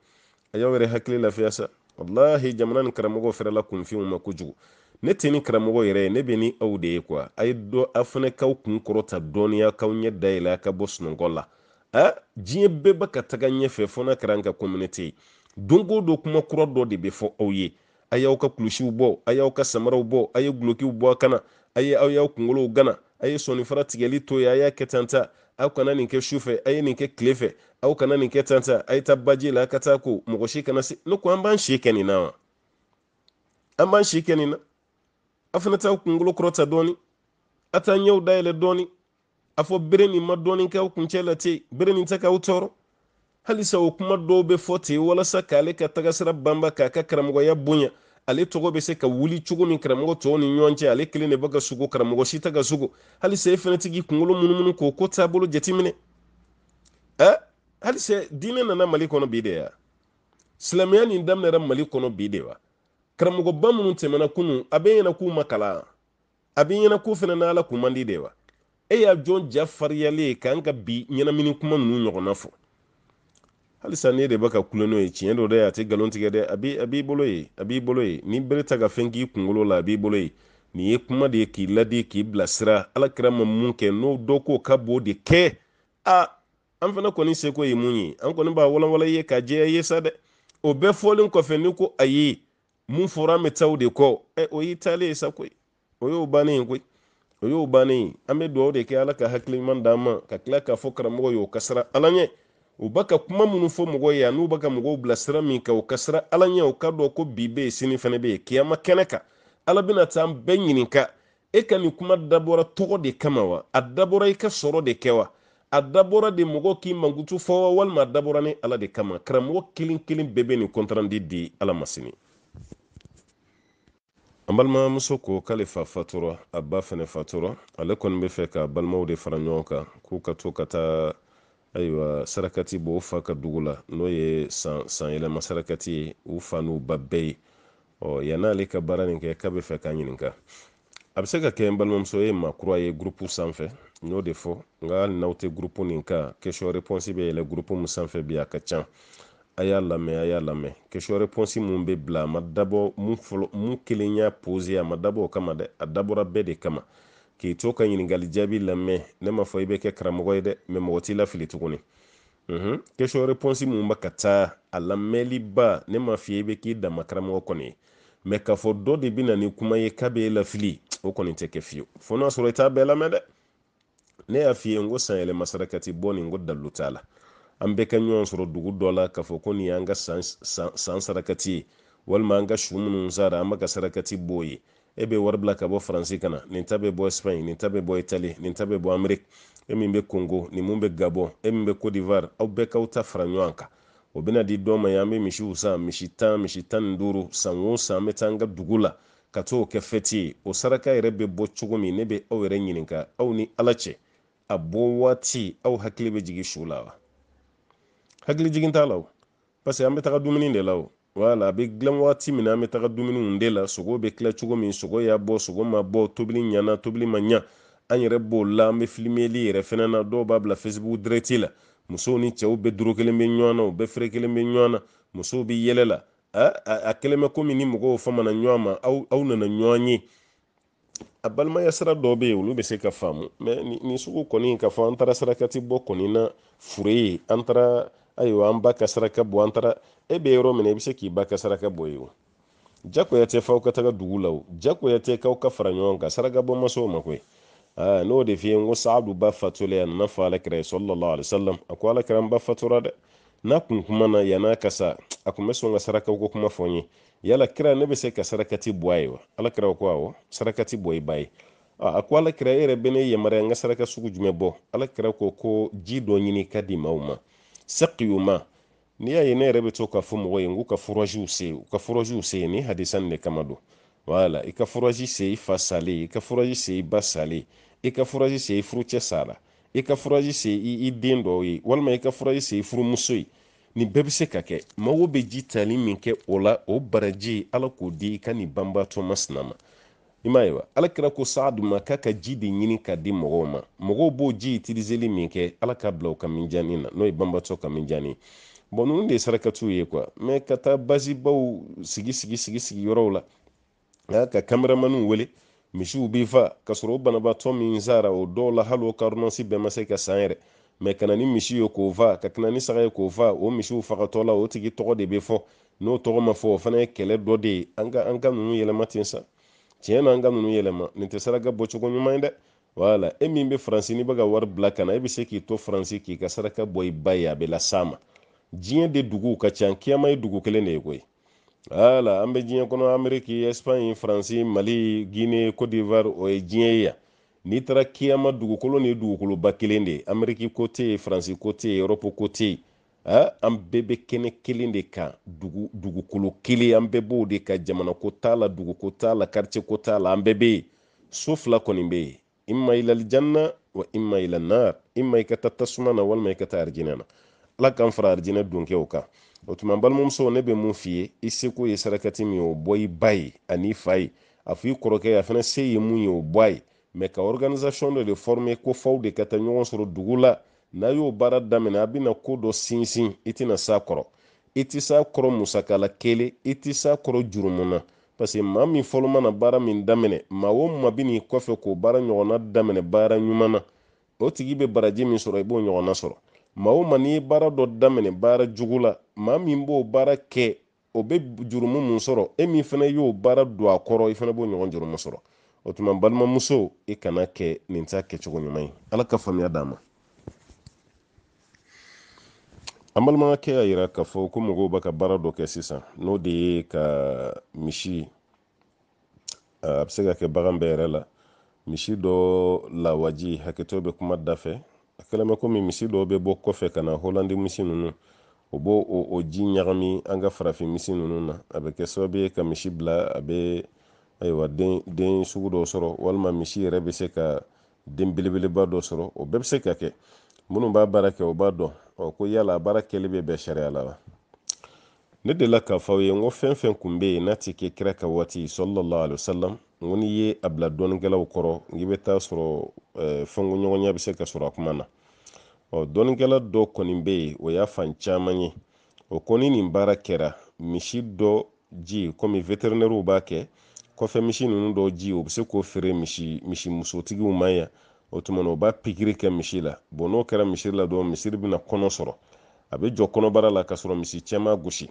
Speaker 1: a y'aw yɛrɛ hakili lafiya sa walahi jamana ni karamɔgɔ fɛrɛla kunfinw ma kojugu ne tɛ ni karamɔgɔ yɛrɛ ye ne bɛ ni aw de ye kuwa a ye dɔ a fana k'aw kun kɔrɔta dɔɔniya k'aw ɲɛ dayɛlɛ a ka bɔ sunɔgɔ la a diɲɛ bɛɛ ba ka taga ɲɛfɛ fo n'a kɛra an ka communauté ye don o don kuma kura dɔ de bɛ fɔ aw ye a y'aw ka kulusiw bɔ a y'aw ka samaraw bɔ a ye gulokiw bɔ a kana a ye aw y'aw kunkolow gana a ye sɔnni tigɛli to ye a y'a kɛ aw kana nin kɛ su fɛ a ye nin kɛ tile fɛ aw kana nin kɛ tan tan a ye taa baji la a ka taa ko mɔgɔ si kana se ne ko an b'an si kɛ nin na wa an b'an si kɛ nin na a fana t'aw kunkolo kɔrɔta dɔɔni a t'a ɲɛw dayɛlɛ dɔɔni a fɔ bere nin ma dɔɔni k'aw kuncɛ la ten bere nin tɛ k'aw tɔɔrɔ halisa o kuma dɔw bɛ fɔ ten walasa k'ale ka tagasira banba k'a ka karamɔgɔya bonya ale tɔgɔ bɛ se ka wuli cogo min karamɔgɔ tɔw ni ɲɔgɔn cɛ ale kelen de bɛ ka sugo karamɔgɔ si tɛ ka sugo halisa e fana tɛ k'i kunkolo munumunu k'o ko taabolo jateminɛ ɛ halisa diinɛ nana mali kɔnɔ bi de wa silamɛya nin daminɛra mali kɔnɔ bi de wa karamɔgɔba minnu tɛmɛna kunun a bɛ ɲɛna k'u ma kalan a bɛ ɲɛna k'u fana n'ala kun man di de wa e y'a jɔn ja fariyalen k'an ka bi ɲɛnamini kuma ninnu ɲɔgɔnna fɔ halisa ne de bɛ ka kule n'o ye tiɲɛ do dɛ a tɛ nkalon tigɛ dɛ a b'i a b'i bolo ye a b'i bolo ye ni bere ta ka fɛn k'i kunkolo la a b'i bolo ye nin ye kuma de ye k'i ladi k'i bilasira alakira ma mun kɛ n'o dɔ ko ka b'o de kɛ a an fana kɔni seko ye mun ye an kɔni b'a walawala i ye k'a jɛya i ye sa dɛ o bɛɛ fɔlen kɔfɛ ni ko ayi mun fɔra an bɛ taa o de kɔ ɛ o y'i taalen ye e sa koyi o y'o bannen ye koyi o y'o bannen ye an bɛ dugawu de kɛ ala ka hakili ɲuman d'an ma ka tila k'a fɔ karamɔgɔ ye kasara ala ɲɛ u baka kuma minnu fɔ mɔgɔ ye n'u baka mɔgɔw bilasira min kan u kasira ala ɲɛ u ka dɔ ko bi be ye sini fana bɛ yen kiyama kɛnɛ kan ala bɛna taa an bɛɛ ɲininka e ka nin kuma dabɔra tɔgɔ de kama wa a dabɔra i ka sɔrɔ de kɛ wa a dabɔra de mɔgɔ k'i mankutu fɔ wa walima a dabɔra ni ala de kama karamɔgɔ kelen kelen bɛɛ bɛ nin kɔntarandi di ala ma an balimamuso ko k'ale fa fatura a ba fana fatura ale kɔni bɛ fɛ ka balimaw de fara ɲɔgɔn kan k'u ka to ka taa ayiwa sarakati bo o fa ka dugu la n'o ye san yɛlɛma sarakati ye u fa n'u ba bɛɛ ye ɔ yann'ale ka baara nin kɛ k'a bɛ fɛ k'a ɲininka a bɛ se ka kɛ n balimamuso ye maa kura ye gurupu sanfɛ n y'o de fɔ nka hali n'aw tɛ gurupu nin kan question réponse bɛ yɛlɛ gurupu min sanfɛ bi a ka can a y'a lamɛn a y'a lamɛn question réponse mun bɛ bila a ma dabɔ mun fɔlɔ mun kelen y'a pose a ma dabɔ o kama dɛ a dabɔra bɛɛ de kama k'i to ka ɲiningali jaabi lamɛn ne m'a fɔ i bɛ kɛ karamɔgɔ ye dɛ mɛ mɔgɔ t'i lafili tuguni question mhm. réponse reponsi bɛ ka ala meli ba ne m'a f'i ye i bɛ k'i dama karamɔgɔ kɔni ye k'a fo do de bina ni kuma ye k'a bɛ e lafili o kɔni te ke fiyewu fo n'a so reta t'a bɛɛ lamɛn dɛ ne y'a f'i ye n ko sanyɛlɛma sarakati bɔ nin ko dalilu t'a la ka nyon so dugu dɔ la k'a fo ko nin y'an sans san sarakati Wal manga an ka su sarakati boyi e bɛ wari bila ka bɔ faransi ka nin ta bɛ bɔ espagne nin ta bɛ bɔ itali nin ta bɛ bɔ ameriki e min bɛ kongo ni mun bɛ gabon e min bɛ kodivari aw bɛɛ k'aw ta fara ɲɔgɔn kan o bɛna di dɔ ma ye an bɛ misiw san misi tan misi tan ni duuru san o san an bɛ taa an ka dugu la ka t'o kɛ fɛti ye o saraka yɛrɛ bɛ bɔ cogo min ne bɛ aw yɛrɛ ɲininka aw ni ala cɛ a bɔ waati aw hakili bɛ jigin su la wa hakili jigin t'a la o parce an bɛ taga dumuni de la o wala a bɛ dilan waati min na an be taga dumuniw de la sogo be tila cogo min sogo y'a bɔ sogo ma bɔ tobili ɲana tobili ma ɲa an yɛrɛ b'o la an bɛ filimeli yɛrɛ fɛnɛ na dɔw b'a bila facebook direct la musow ni cɛw bɛ doro kelen bɛ ɲɔgɔn na u bɛɛ fere kelen bɛ ɲɔgɔn na musow bɛ yɛlɛ la a kɛlen bɛ komi ni mɔgɔw famana ɲɔgɔn ma aw nana ɲɔgɔn ye a balimaya sira dɔw bɛ yen olu bɛ se ka faamu mɛ nin sugu kɔni k'a fɔ an taara sarakati bɔ kɔni na fure ye an taara ayiwa an ba ka saraka bɔ an taara e bɛ yɔrɔ min na i e bɛ se k'i ba ka saraka bɔ ye o jagoya tɛ f'aw ka taga dugu la o jagoya tɛ k'aw ka fara ɲɔgɔn kan saraka bɔ masaw ma koyi aa n'o de f'i ye n ko saadu ba fatulen a nana fɔ alakira ye sɔlɔlɔ alisalam a ko alakira n ba fatura dɛ n'a kun kuma na yann'a ka sa a kun bɛ sɔn ka sarakaw ko kuma fɔ n ye yala kira ne bɛ se ka sarakati bɔ a ye wa alakira ko awɔ sarakati bɔ i ba ye a ko alakira e yɛrɛ bɛ ne yamaruya n ka saraka sugu jumɛn bɔ alakira ko ko ji dɔ ɲini ka di maaw ma saqiyuma n'i y'a ye ne yɛrɛ bɛ to k'a fɔ mɔgɔ ye n k'u ka furajiw se u ka furajiw se ni hadisa nin de kama don wala i ka furaji se i fa salen i ka furaji se i ba salen i ka furaji se i furucɛ sala i ka furaji se i den dɔw ye walima i ka furaji se i furumuso ye nin bɛɛ bɛ se ka kɛ mago bɛ ji tali min kɛ o la o baraji ala k'o di i ka nin banbatɔ masina ma i m'a ye wa alakira ko saa duma k'a ka ji de ɲini ka di mɔgɔw ma mɔgɔw b'o ji itirizeli min kɛ ala ka bila o kaminjani na n'o ye banbatɔ kaminjani bɔn ninnu de ye sarakatiw ye kuwa mɛ ka taa bazibaw sigi sigi sigi sigi yɔrɔw la nka ka kameramaniw wele misiw b'i fa ka sɔrɔ o banabaatɔ min sara o dɔw la hali o karinɔsi bɛɛ ma se ka san yɛrɛ mɛ kana ni misi ye k'o fa ka kana ni saga ye k'o fa o misiw fagatɔ la o tigi tɔgɔ de bɛ fɔ n'o tɔgɔ ma fɔ o fana ye kɛlɛ dɔ de ye an ka an yɛlɛma ten sa tiɲɛ na an ka ninnu yɛlɛma nin tɛ saraka bɔcogo ɲuman ye dɛ wala e min bɛ faransi n'i baga ka wari bila ka na e bɛ se k'i to faransi k'i ka saraka bɔ i ba ye a bɛ las'a ma diɲɛ de duguw ka ca kiyama ye dugu kelen de ye koyi wala an bɛ diɲɛ kɔnɔ ameriki espagne faransi mali guinee cote d'ivoire o ye diɲɛ ye yan n'i taara kiyama dugukolo ni dugukoloba kelen de ye ameriki ko tɛ yen faransi ko tɛ yen erɔpu ko tɛ yen an bɛɛ bɛ kɛnɛ kelen de kan dugukolo kelen an bɛɛ b'o de ka jamana t'a la dugu t'a la karitiye t'a la an bɛɛ bɛ yen so fila kɔni bɛ yen i ma i lalijanna wa i ma i lanar i ma i ka taa tasuma na walima i ka taa arijinɛ na ala k'an fara arijinɛ donkɛ kan o tuma n balimamuso ne bɛ mun f'i ye i seko ye sarakati min ye o bɔ i ba ye ani i fa ye a fɔ i kɔrɔkɛ a fana se ye mun ye o bɔ a ye mɛ ka organisation dɔ de former ko f'aw de ka taa ɲɔgɔn sɔrɔ dugu la n'a y'o baara daminɛ a bɛna ko dɔ sinsin i tɛna s'a kɔrɔ i tɛ s'a kɔrɔ musaka la i tɛ s'a kɔrɔ jurumu na parce min fɔlɔ baara min daminɛ maa o maa bɛ kɔfɛ k'o baara ɲɔgɔnna daminɛ baara ɲuman o tigi bɛ baraji min sɔrɔ i b'o ɲɔgɔnna sɔrɔ maa o maa n'i ye baara dɔ daminɛ baara jugu la maa min b'o baara kɛ o bɛ jurumu mun sɔrɔ e min fana y'o baara don a kɔrɔ i fana b'o ɲɔgɔn jurumu sɔrɔ o tuma balimamuso i kana kɛ nin t'a kɛcogo ɲuman ye ala ka faamuya d'a ma an balimakɛ y'a yira k'a fɔ ko mɔgɔw bɛ ka baara dɔ kɛ sisan n'o de ye ka misi a bɛ se ka kɛ bagan bɛɛ yɛrɛ la misi dɔ lawaji hakɛtɔ bɛ kuma da fɛ a kɛlen bɛ komi misi dɔw bɛ bɔ kɔfɛ ka na holandi misi ninnu o b'o o ji ɲagami an ka farafin misi ninnu na a bɛ kɛ sababu ye ka misi bila a bɛ ayiwa den den sugu dɔ sɔrɔ walima misi yɛrɛ bɛ se ka den belebeleba dɔ sɔrɔ o bɛɛ bɛ se ka kɛ minnu b'a baara kɛ u b'a dɔn ko yala a baara kɛli bɛ bɛn sariya la wa ne delila k'a fɔ aw ye n ko fɛn fɛn tun bɛ yen n'a ti kɛ kira ka waati sɔlɔlɔ alisalam n ko n'i ye a bila dɔnnikɛlaw kɔrɔ i bɛ taa sɔrɔ fɛnkoɲɔgɔnya bɛ se ka sɔrɔ a kuma na ɔ dɔnnikɛla dɔ kɔni bɛ yen o y'a fan caman ye o ko ni nin baara kɛra misi dɔ ji komi veterinɛriw b'a kɛ kɔfɛ misi ninnu dɔ ji o bɛ se k'o feere misi misi musotigiw ma yan o tuma o b'a pikiri kɛ misi la bon n'o kɛra misi la dɔrɔn misiri bɛna kɔnɔ sɔrɔ a bɛ jɔ kɔnɔbara la ka misi cɛ ma gosi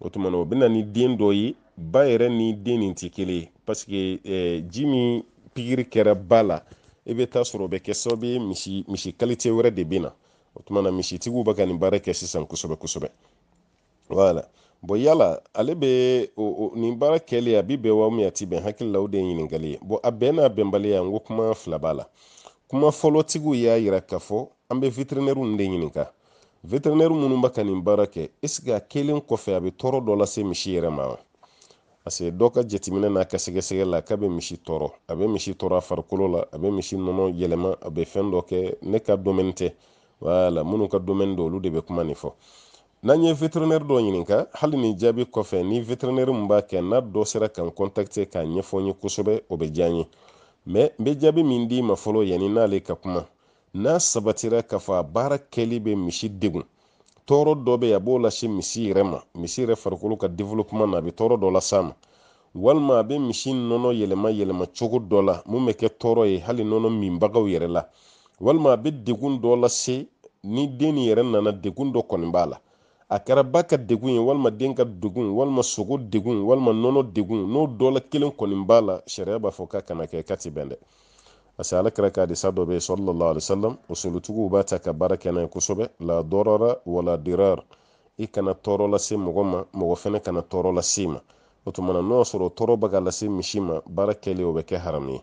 Speaker 1: o tuma o bɛna ni den dɔ ye ba yɛrɛ ni den nin tɛ kelen ye paseke eh, ji min pikiri kɛra ba la i e bɛ taa sɔrɔ bɛ kɛ sababu ye misi misi kalite wɛrɛ de bɛ na o tuma na misitigiw bɛ ka nin baara kɛ sisan kosɛbɛ kosɛbɛ wala bɔn yala ale bɛ nin baara kɛlen a bɛ bɛn wa mi a ti bɛn hakili la o de ye ɲininkali ye bɔn a bɛn n'a bɛnbaliya n ko kuma fila b'a la kuma fɔlɔtigiw y'a yira k'a fɔ an bɛ veterinɛriw de ɲininka veterinɛri minnu bɛ ka nin baara kɛ esike a kelen kɔfɛ a bɛ tɔɔrɔ dɔ lase misi yɛrɛ ma wa dɔ ka jatiminɛ n'a ka sɛgɛsɛgɛ la k'a bɛ misi tɔɔrɔ a bɛ misi tɔɔrɔ a farikolo la a bɛ misi nɔnɔ yɛlɛma a bɛ fɛn dɔ kɛ ne ka domɛni tɛ wala minnu ka domɛni do olu de bɛ kuma nin fɔ n'an ye veterinɛri dɔ ɲininka hali ni jaabi kɔfɛ ni veterinɛri min b'a kɛ n'a dɔ sera ka n kɔntakite k'a ɲɛfɔ n ye kosɛbɛ o bɛ diya n ye mɛ n be jaabi min d'i ma fɔlɔ yani n'ale ka kuma n'a sabatira k'a fɔ a baara kɛli bɛ misi degun tɔɔrɔ dɔ be a b'o lase misi yɛrɛ ma misi yɛrɛ farikolo ka developement na a be tɔɔrɔ dɔ las'a ma walima a be misi nɔnɔ yɛlɛma yɛlɛma cogo dɔ la mun bɛ kɛ tɔɔrɔ ye hali nɔnɔ minbagaw yɛrɛ la walima a be degun dɔ lase ni deni yɛrɛ nana degun dɔ kɔni b'a la a kɛra ba ka degun ye walima den ka degun walima sogo degun walima nɔnɔ degun n'o dɔ kelen kɔni b'a la sariya b'a fɔ k'a kana kɛ ka ti bɛn dɛ parce que ala kɛra ka hadisa dɔ bɛ yen sallallahu alaihi wasallam b'a ta ka baara kɛ n'a ye kosɛbɛ la dɔrɔra wala dirar i kana tɔɔrɔ lase mɔgɔ ma mɔgɔ fɛnɛ kana tɔɔrɔ lase ma o tuma na n'o y'a sɔrɔ tɔɔrɔ bɛ ka lase misi ma baara kɛlen o bɛ kɛ haramu ye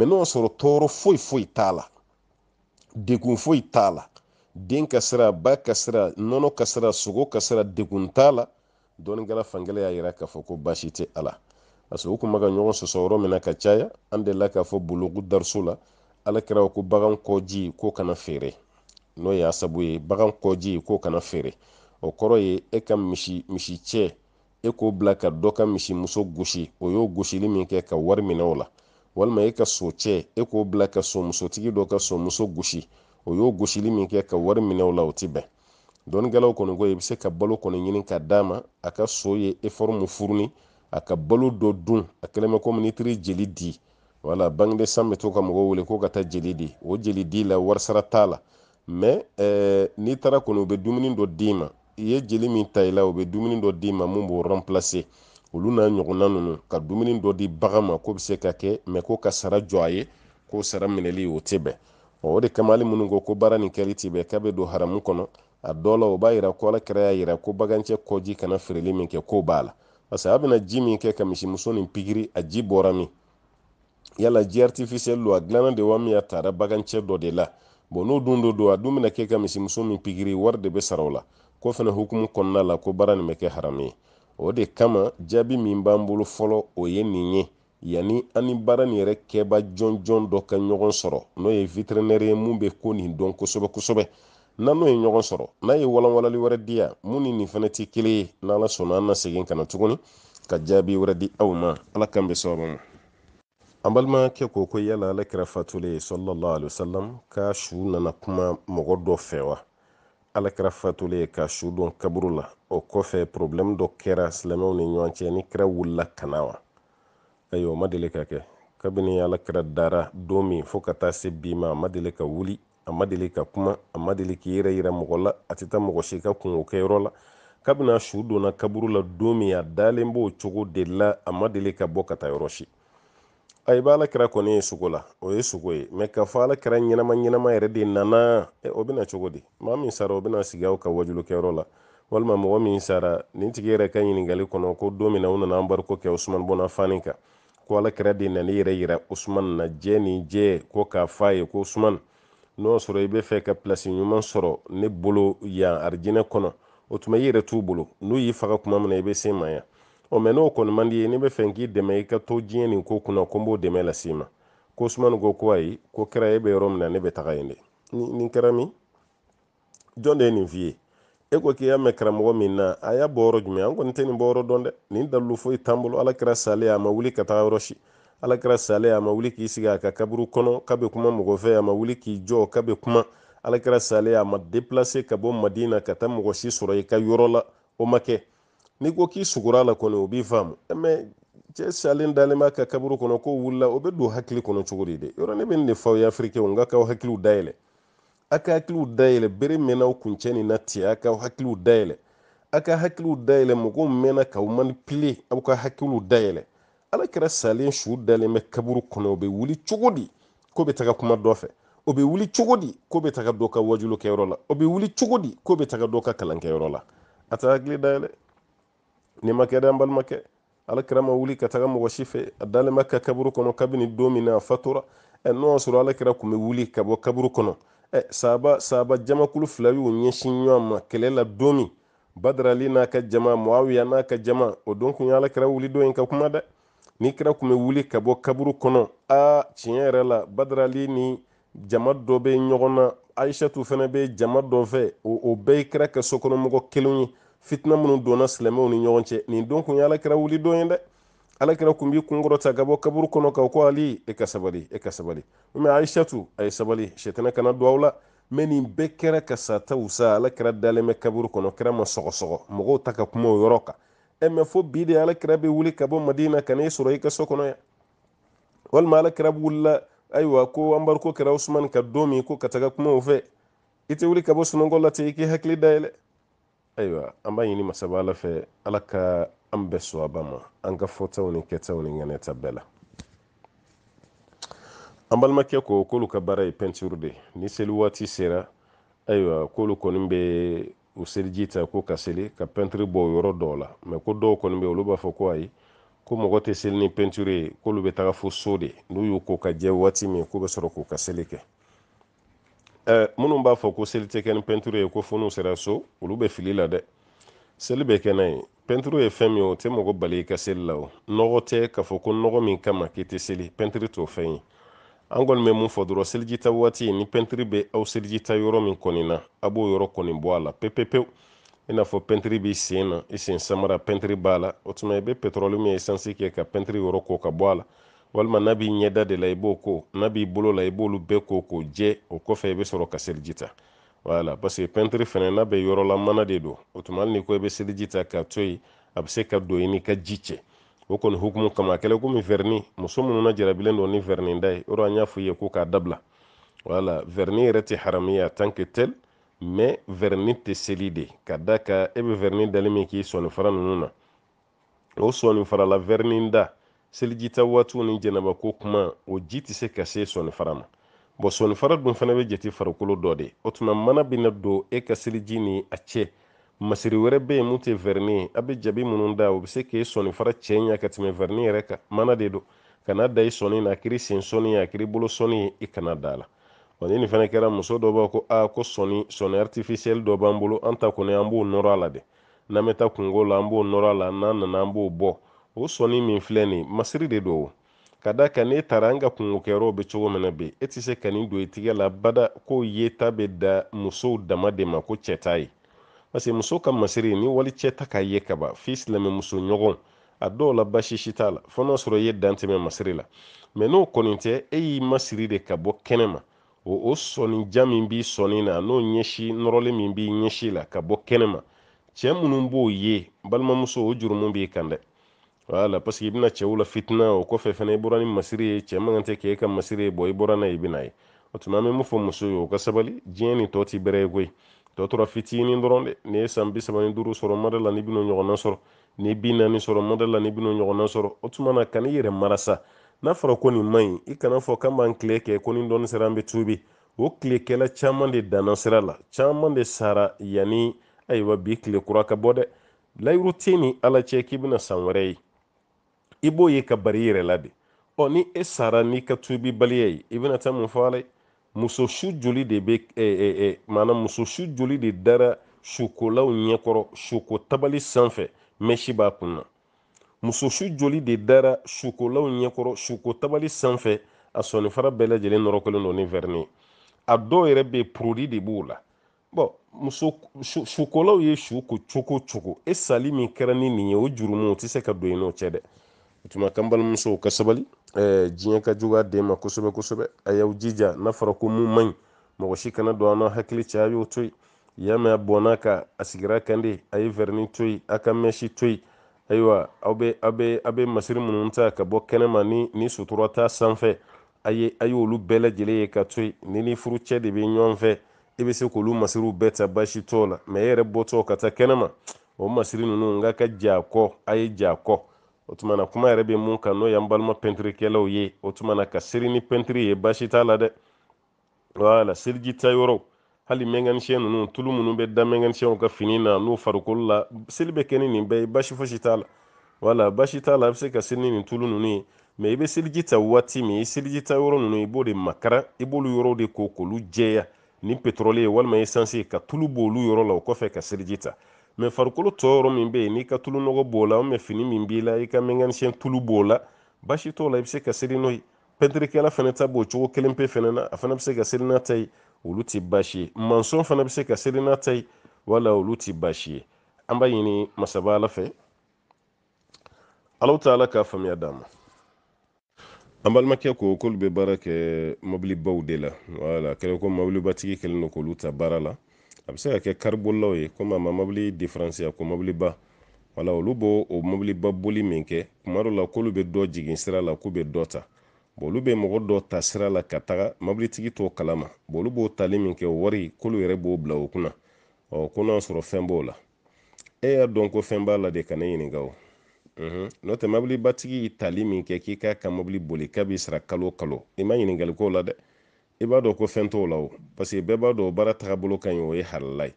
Speaker 1: mɛ n'o y'a sɔrɔ tɔɔrɔ foyi foyi t'a la degun foyi t'a la den kasira ba kasira sira nɔnɔ ka sogo ka sira degun t'a la dɔɔninkɛla fankelen y'a yira k'a fɔ ko baasi tɛ a la parce que u kun bɛ ka ɲɔgɔn sɔsɔ yɔrɔ min na ka caya an delila k'a fɔ bologu dariso la ala kɛra ko bagan kɔji ko kana feere n'o y'a sabu ye bagan kɔji ko kana feere o kɔrɔ ye e ka misi misi cɛ e k'o bila ka dɔ ka misi muso gosi o y'o gosili min kɛ ka wari minɛ o la walima e ka so cɛ e k'o bila ka so musotigi dɔ ka so muso gosi o y'o gosili min kɛ ka wari minɛ o la o ti bɛn dɔnnikɛlaw kɔni ko i bɛ se ka balo kɔni ɲini ka d'a ma a ka so ye effort mun furuni a ka balo dɔ dun a kɛlen bɛ komi litiri jeli di wala bangeden san bɛ to ka mɔgɔw wele ko ka taa jeli di o jeli di la warisara t'a la mɛ eh, n'i taara kɔni u bɛ dumuni dɔ d'i ma i ye jeli min ta i la u bɛ dumuni dɔ d'i ma mun b'o remplacer olu n'a ɲɔgɔnna ninnu ka dumuni dɔ di bagan ma ko bɛ se ka kɛ mɛ ko ka sara jɔ a ye ko sara minɛli o tɛ bɛn o de kɛmali minnu ko ko baara nin kɛli ti bɛɛ k'a bɛ don haramu kɔnɔ a dɔ la o b'a yira ko ala y'a yira ko bagancɛ kɔji kana feereli min kɛ ko b'a la parce a bɛna ji min kɛ ka misimuso nin pigiri a ji bɔra min yala ji artificiel lo a dilanna de wa min a taara bagancɛ dɔ de la bon n'o dun do don a dun bɛna kɛ ka misimuso min pigiri wari de bɛ sara o la ko fana hukumu kɔnɔna la ko baara nin bɛ kɛ haramu ye o de kama jaabi min b'an bolo fɔlɔ o ye nin ye yani an ni baara nin yɛrɛ kɛba jɔnjɔn dɔ ka ɲɔgɔn sɔrɔ n'o ye ye mun be ko nin dɔn kosɛbɛ kosɛbɛ na n'o ye ɲɔgɔn sɔrɔ n'a ye walanwalali wɛrɛ di yan mun ni nin fana tɛ kelen ye n'ala sɔnna an na segin ka tuguni ka jaabi wɛrɛ di aw ma ala kan bɛ sababa ma an balimakɛ ko ko yala ale kɛra fatulen ye sɔlɔlɔ ali wasalam ka su nana kuma mɔgɔ dɔ fɛ wa ala kɛra fatulen ye ka su dɔn kaburu la o kɔfɛ dɔ kɛra silamɛw ni ɲɔgɔn ni kɛra wulila kana wa ayiwa o ma deli ka kɛ kabini ala kɛra dara don min fo ka taa se bi ma a ma deli ka wuli a ma deli ka kuma a ma deli k'i yɛrɛ yira mɔgɔ la a tɛ taa mɔgɔ si ka kungo kɛyɔrɔ la kabini a su donna kaburu la don min a dalen b'o cogo de la a ma deli ka bɔ ka taa yɔrɔ si a i b'ala kɛra kɔni ye sogo la o ye sogo ye mɛ k'a fɔ ala kɛra ɲɛnama ɲɛnama yɛrɛ de nana e, o bɛna cogo di maa min sara o bɛna sigi aw ka wajulukɛyɔrɔ la walima mɔgɔ min sara nin tigi yɛrɛ ka ɲininkali kɔnɔ ko don min na u nana an bariko kɛ usumani fani kan ko alakira de nana i yɛrɛ yira usman na jɛ ni jɛ ko k'a f'a ye ko usman n'o sɔrɔ i bɛ fɛ ka pilasi ɲuman sɔrɔ ne bolo yan arijinɛ kɔnɔ o tuma i yɛrɛ t'u bolo n'u y'i faga kuma min na i bɛ se ma yan ɔ mɛ n'o kɔni man di ye n'i bɛ fɛ k'i dɛmɛ i ka to diɲɛ nin ko kunna ko n b'o dɛmɛ lase i ma ko usman ko ko ayi ko kɛra e bɛ yɔrɔ min na ne bɛ taga yen de nin kɛra min jɔn de ye nin f'i ye e ko k'i y'a mɛn karamɔgɔ min na a y'a bɔ yɔrɔ jumɛn an kɔni tɛ nin bɔ dɔn dɛ nin dalilu foyi t'an bolo ala kɛra sale a ma wuli ka taa yɔrɔ si ala kɛra sale a ma wuli k'i sigi a ka kaburu kɔnɔ k'a bɛ kuma mɔgɔ fɛ a ma wuli k'i jɔ k'a bɛ kuma ala kɛra sale a ma deplase ka bɔ madina ka taa mɔgɔ si sɔrɔ i ka yɔrɔ la o ma kɛ n'i ko k'i sugura la kɔni o b'i faamu mɛ cɛ salen dalen b'a ka kaburu kɔnɔ ko wulila o bɛ don hakili kɔnɔ cogo di dɛ yɔrɔ ne bɛ nin de fɔ aw ye afirikɛw n ka k'aw hakiliw dayɛlɛ aka ka hakiliw dayɛlɛ bere mɛnna aw kuncɛ na tiɲɛ aka ka hakiliw dayɛlɛ a ka hakiliw dayɛlɛ mɔgɔw mɛnna k'aw manipile aw ka hakiliw dayɛlɛ ala kɛra salen su dalen bɛ kaburu kɔnɔ o bɛ wuli cogo di ko bɛ taga kuma dɔ fɛ o bɛ wuli cogo di ko bɛ taga dɔ ka wajulukɛyɔrɔ la o bɛ wuli cogo di ko bɛ taga dɔ ka kalankɛyɔrɔ la a ta hakili dayɛlɛ ni ma kɛ dɛ an balimakɛ ala kɛra ma wuli ka taga mɔgɔ si fɛ a dalen bɛ ka kaburu kɔnɔ kabini don min na a fatura ɛ e n'o y'a sɔrɔ ala kɛra kun bɛ wuli ka bɔ kaburu kɔnɔ ɛ saaba saaba jamakulu fila y'u ɲɛsin ɲɔgɔn ma kɛlɛ la don min badarali n'a ka jama muawiya n'a ka jama o don kun y'ala kɛra wuli don in ka kuma dɛ ni kira kun bɛ wuli ka bɔ kaburu kɔnɔ a tiɲɛ yɛrɛ la badarali ni jama dɔ bɛ ɲɔgɔn na ayisatu fana bɛ jama dɔ fɛ o bɛɛ ye kira ka sokɔnɔmɔgɔ kelenw ye fitina minnu donna silamɛw ni ɲɔgɔn cɛ nin don kun y'ala kɛra wuli don ye dɛ alakira kun b'i kun kɔrɔta kaburu kono ka ko ali e ka sabali e ka sabali mɛ ayisatu ay sabali shetana kana don aw la ka sa tawsa alakira dalen bɛ kaburu kono kira ma sogo mɔgɔw ta ka kuma o yɔrɔ kan fo bi alakira be wuli ka bɔ madina kana n'e sɔrɔ i ka so kɔnɔ yan walima alakira wulila ayiwa ko kira usman ka domi ko ka taga kuma ofe ite wuli ka bɔ sunɔgɔ la ten i k'i hakili dayɛlɛ ayiwa an b'a ɲini masaba ala an bɛ sɔwaba ma an ka fɔtaw ni kɛtaw ni ŋanɛta bɛɛ la an balimakɛ ko k'olu ka baara ye pɛntiri de ni seli waati sera ayiwa k'olu kɔni bɛ u seliji ta ko ka seli ka pɛntiri bɔ o yɔrɔ dɔw la mɛ ko dɔw kɔni bɛ olu b'a fɔ ko ayi ko mɔgɔ tɛ seli ni pɛntiri ye k'olu bɛ taga fo so de n'u y'u ko ka jɛ waati min k'u bɛ sɔrɔ k'u ka seli kɛ eh, minnu b'a fɔ ko seli tɛ kɛ ni pɛntiri ye ko fo n'u sera so olu bɛ fili la dɛ seli be kɛ n'a ye pɛntiri ye fɛn min o tɛ mɔgɔ bali i ka seli la o nɔgɔ tɛ k'a fɔ ko nɔgɔ min kama k'i tɛ seli pɛntiri t'o fɛn ye an kɔni bɛ mun fɔ dɔrɔn selijita waati ni pɛntiri bɛ aw selijita yɔrɔ min kɔni na a b'o yɔrɔ kɔni bɔ a la pepepewu i n'a fɔ pɛntiri b'i sen na i sen samara pɛntiri b'a la o tuma i bɛ pɛtɔrɔli min ye esansi kɛ ka pɛntiri yɔrɔ ko ka bɔ a la walima n'a b'i ɲɛda de la i b'o ko n'a b'i bolo la i b'olu bɛɛ ko k'o jɛ o kɔfɛ i bɛ sɔrɔ ka selijita wala parce que pɛntiri fɛnɛ n'a bɛ yɔrɔla mana de don o tuma ni ko i bɛ seliji ta k'a to yen a bɛ se ka don i n'i ka ji cɛ o kɔni hukumu kama a kɛlen komi vɛrini muso minnu na jarabilen don ni vɛrini da ye o an y'a fɔ i ye ko k'a dabila wala vɛrini yɛrɛ tɛ harami ye tant que tel mais vɛrini tɛ seli de ka da kan e bɛ vɛrini dali min k'i sɔni fara ninnu na o sɔni farala vɛrini da seliji waatiw ni jɛnɛba ko kuma o ji tɛ se ka se sɔni fara ma bɔn fara dun fana bɛ jate farikolo dɔ de o tuma mana bena don e ka seliji ni a cɛ masiri wɛrɛ be ye mun tɛ vɛrini ye a be jabi minnu da o be se sɔni fara cɛ ɲɛ ka tɛmɛ vɛrini yɛrɛ kan mana de don kana da i sɔnni na kiri sen sɔnni ye a kiri bolo sɔnni ye i kana da a la wa ni nin fana kɛra muso dɔ b'a ko a ko sɔnni sɔni artifisiyɛli dɔ b'an bolo an ta kɔni an b'o nɔrɔ a la de n'an bɛ taa kungo la an b'o nɔrɔ a la n'an nana an b'o bɔ o sɔnni min filɛ nin masiri de don o ka da ka n'e tara an ka kungokɛyɔrɔw be cogo min be e tɛ se ka ni don i tigɛ la bada ko yeta be da musow dama de ma ko cɛta ye parce muso ka masiri ni wali cɛ k'a ye kaba f'i silamɛ muso ɲɔgɔn a dɔw la basisita la fo n'a sɔrɔ i ye dantɛmɛ masiri la mɛ n'o kɔni tɛ e y'i masiri de ka bɔ kɛnɛma ma o o sɔnija min b'i sɔni na n'o ɲɛsi nɔrɔli min b'i ɲɛsi la ka bɔ kɛnɛma ma cɛ minnu b'o ye balimamuso o jurumu b'i kan dɛ wala parsek i bena cɛw la fitina o kɔfɛ fana i bɔra ni masiri ye cɛ man kan tɛ k'e ka masiri ye bɔn i bɔra n'a i bɛ ye o tuma an bɛ mun fɔ muso ye o ka sabali diɲɛ ni tɔ ti bɛrɛ ye koyi tɔ tora fitinin dɔrɔn dɛ n'i ye san bi saba sɔrɔ mada la n'i bɛn'o ɲɔgɔnna sɔrɔ ni bi sɔrɔ mada la n'i bɛn'o ɲɔgɔnna sɔrɔ o tuma na yɛrɛ mara n'a fɔra ko nin man i kana fɔ k'an b'an tile kɛ ko nin dɔɔni sera an bɛ tuubi o tilekɛla caman de danna sira la caman de sara yanni ayiwa bi tile kura ka bɔ dɛ layiru tɛ ni ala cɛ k'i bɛna san wɛrɛ ye i b'o ye ka bari i yɛrɛ la de ɔ ni e sara n'i ka tuubi baliya ye i bɛna taa mun fɔ ala muso su joli de bɛ maana muso su joli de dara sukolaw ɲɛkɔrɔ suko tabali sanfɛ mɛsi b'a kun na muso su joli de dara sukolaw ɲɛkɔrɔ suko tabali sanfɛ a sɔnifara bɛɛ lajɛlen nɔrɔkɔlen don ni wɛrini a dɔw yɛrɛ bɛ porodi de b'o la bɔn muso sukolaw ye su ko cogo cogo e sali min kɛra ni nin ye o jurumuw tɛ se ka don i n'o cɛ dɛ tuma kanbalimusow ka sabali diɲɛ eh, ka jugu a den ma kosɛbɛ kosɛbɛ a jija n'a fɔra ko mun man ɲi mɔgɔ kana don an na hakili cɛ a y'o to yen y'a mɛn a bɔnna ka a sigira kan de a ye vɛrini ka mɛsi to ni ni sutura t'a sanfɛ a ye a ka to ni ni furu de bɛ ɲɔgɔn fɛ se k'olu masiriw bɛɛ ta baasi t'o la mɛ e yɛrɛ bɔtɔ o masiri ninnu ka ka ja a o tuma na kuma yɛrɛ bɛ mun kan n'o y'an balima pɛntirikɛlaw ye o tuma ka seli ni pɛntiri ye baasi t'a la dɛ wala selijita yɔrɔ hali mɛnkanisiyɛn ninnu tulu minnu bɛ da mɛnkanisiyɛnw ka fini na n'u farikolo la seli bɛ kɛ ni nin bɛɛ ye baasi fosi t'a la wala baasi t'a la a bɛ se ka seli ni nin tulu ninnu ye mɛ i bɛ seliji ta waati min i seliji ta yɔrɔ ninnu i b'o de makara i b'olu yɔrɔw de ko k'olu jɛya ni petrɔli ye walima esansi ka tulu b'olu yɔrɔ la o kɔfɛ ka seliji ta mɛ farikolo tɔ yɔrɔ min bɛ yen n'i ka tulu nɔgɔ b'o la fini min b'i la i ka mɛnkanisiyɛn tulu b'o la basi t'o la i bɛ se ka seli n'o ye pɛntirikɛla fana ta b'o cogo kelen pe fana na a fana bɛ se ka seli n'a ta ye olu tɛ baasi ye mansɔn fana bɛ se ka seli n'a ta ye wala olu tɛ baasi ye an b'a ɲini masaba ala fɛ alaw taala k'a faamuya d'an ma an balimakɛ ko k'olu bɛ baara kɛ mobilibaw de la wala kɛlɛ ko mobilibatigi kɛlen don k'olu ta baara la a be se ka kɛ karibolilaw ye komi a ma mobili diferansi a ko mobiliba wala olu b o mobiliba boli min kɛ kuma dɔ la k'olu bɛ dɔ jigin sira la k'u bɛ dɔ ta olu bɛ mɔgɔ dɔ ta sira la ka taga mobilitigi t'o kalama olu b'o tali min kɛ wari k'olu yɛrɛ b'o bila o kunna ɔ ko n'a sɔrɔ fɛn b'o la e y'a dɔn ko fɛn b'a la de ka ne ɲininka o n'o tɛ mobilibatigi tali min kɛ k'i k'a ka mobili boli k'a b'i sara kalo kalo i ma ɲininkali k'o la dɛ i b'a dɔ ko fɛn t'o la o paseke bɛɛ b'a dɔn o baara tagabolo ka ɲi o ye halala ye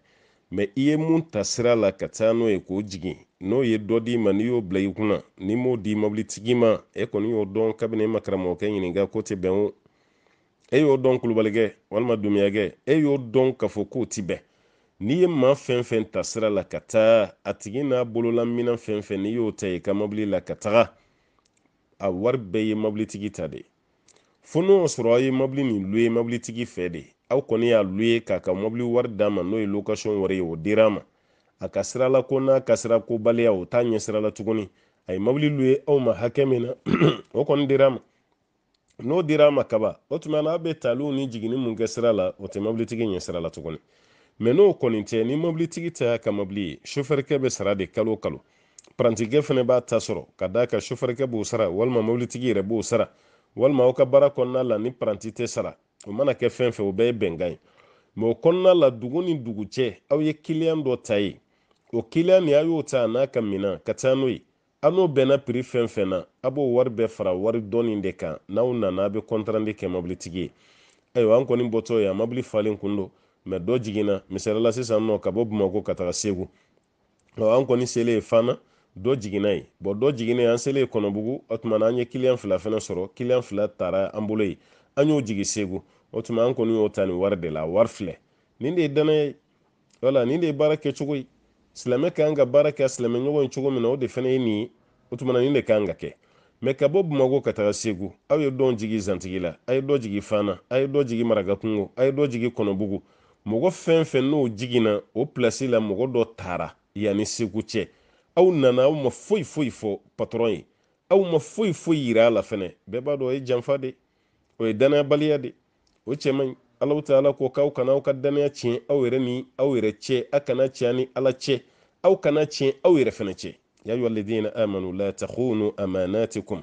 Speaker 1: mɛ i ye mun ta sira la ka taa n'o ye k'o jigin n'o ye dɔ d'i ma n'i y'o bila i kunna n'i m'o di mobilitigi ma e kɔni y'o dɔn kabini e ma karamɔgɔkɛ ɲininka ko tɛ bɛn o e y'o dɔn kulubalikɛ walima dumuyakɛ e y'o dɔn k'a fɔ k'o ti bɛn n'i ye maa fɛn fɛn ta sira la ka taa a tigi n'a bololamina fɛn fɛn n'i y'o ta i ka mobili la ka taga a wari bɛɛ ye mobilitigi ta de fo n'o sɔrɔ a ye mɔbili nin luwe mɔbilitigi fɛ de aw kɔni y'a luwe k'a ka mɔbili wari d'a ma n'o ye lokasɔn wari ye o dira ma a ka sira ko n'a ka sira ko baliya o t'a ɲɛ sira tuguni a ye mɔbili luwe aw ma hakɛ min na o kɔni dira ma n'o dira ma kaba o tuma na a bɛ taliw ni jiginni mun kɛ sira la o tɛ mɔbilitigi ɲɛ sira la tuguni mɛ n'o kɔni tɛ ni mɔbilitigi ta y'a ka mɔbili ye sofɛrikɛ bɛ sara de kalo kalo parantikɛ fana b'a ta sɔrɔ ka d'a kan sofɛrikɛ b'o sara walima mɔbilitigi yɛrɛ b'o sara walima aw ka baara kɔnna la ni paranti tɛ sara o mana kɛ fɛn fɛ o bɛɛ ye bɛnkan ye mɛ o kɔnɔna la dugu ni dugu aw ye kiliyan dɔ ta ye o kiliyan nin a y'o ta a n'a ka minan ka taa n'o ye a n'o bɛnna piri fɛn fɛn na a b'o wari bɛɛ fara wari dɔɔni de kan n'aw nana a bɛ kɔntarandi kɛ mobilitigi ye ayiwa an kɔni bɔtɔ ye a mobili falen kun do mɛ dɔ jiginna misalila sisan nɔ ka bɔ bamako ka taga segu an kɔni selen fana dɔ jiginna yen bɔn dɔ jiginnen an selen kɔnɔbugu o tuma na an ye kiliyan fila fana sɔrɔ kiliyan fila taara an bolo yen an y'o jigi segu o tuma an kɔni y'o ta nin wari de la wari filɛ nin de ye danaya ye wala nin de ye baara kɛcogo ye silamɛ ka kan ka baara kɛ silamɛ ɲɔgɔn ye cogo min na o de fana ye nin ye o tuma na nin de ka kan ka kɛ mɛ ka bɔ bamako ka taga segu aw ye dɔn jigi zantigi la a ye dɔ jigi fana a ye dɔ jigi marakakungo a ye dɔ jigi kɔnɔbugu mɔgɔ fɛn fɛn n'o jiginna o pilasi la mɔgɔ dɔ taara yanni segu cɛ aw nana aw ma foyi foyi fɔ patɔrɔn ye aw ma foyi foyi yira a la fɛnɛ bɛɛ b'a dɔn o ye janfa de o ye danayabaliya de o cɛ man alaw ta ala ko k'aw kana aw ka danaya tiɲɛ aw yɛrɛ ni aw yɛrɛ cɛ a kana tiɲɛ ni ala cɛ aw kana tiɲɛ aw yɛrɛ fɛnɛ cɛ ya ayyuha alladhina amanu la takhunu amanatikum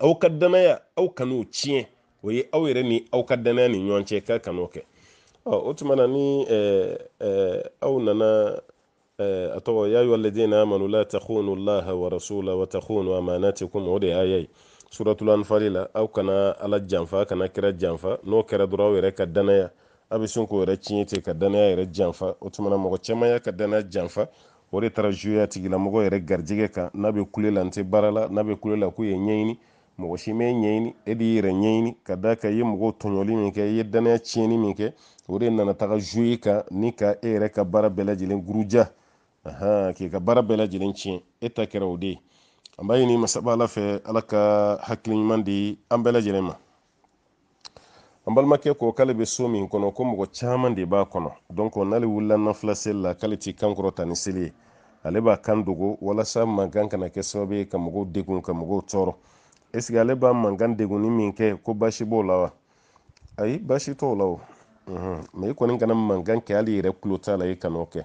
Speaker 1: aw ka danaya aw kan'o tiɲɛ o ye aw yɛrɛ ni aw ka danaya ni ɲɔgɔn cɛ k'a kan'o kɛ ɔ o tuma na ni aw nana atoo yaayu na amanu la takhunu llaha wa rasula wa takhunu amanatikum o de ayay suratul anfali la aw kana ala janfa kana kira janfa n'o kɛra dɔrɔn aw yɛrɛ ka danaya a be sun k'o yɛrɛ tiɲɛ te ka danaya yɛrɛ janfa o tumana mɔgɔ caman ka danaya janfa o de tara zuya tigilamɔgɔ yɛrɛ garijɛgɛ kan n'a be kule la n tɛ baara la n'a be kule la ko ye ɲɛɲini mɔgɔ si mɛn ɲɛɲini e de yɛrɛ ka da ka i ye mɔgɔw nana taga ni ka e ka guruja k'i ka baara bɛɛ lajɛlen tiɲɛ e ta kɛra o de ye an b'a ɲini masaba ala fɛ ala ka hakili di an bɛɛ lajɛlen ma an balimakɛ ko k'ale bɛ so min kɔnɔ ko mɔgɔ caman de b'a kɔnɔ donc n'ale wulila nafila seli la k'ale ti kan kɔrɔta ni seli ye ale b'a kan dogo walasa mankan kana kɛ sababu ye ka mɔgɔw degun ka mɔgɔw tɔɔrɔ est ale b'a mankan degunni min kɛ ko basi b'o mhm. la wa ayi basi t'o la o mais i kɔni kana mankan kɛ hali yɛrɛ tulo t'a la i kan'o kɛ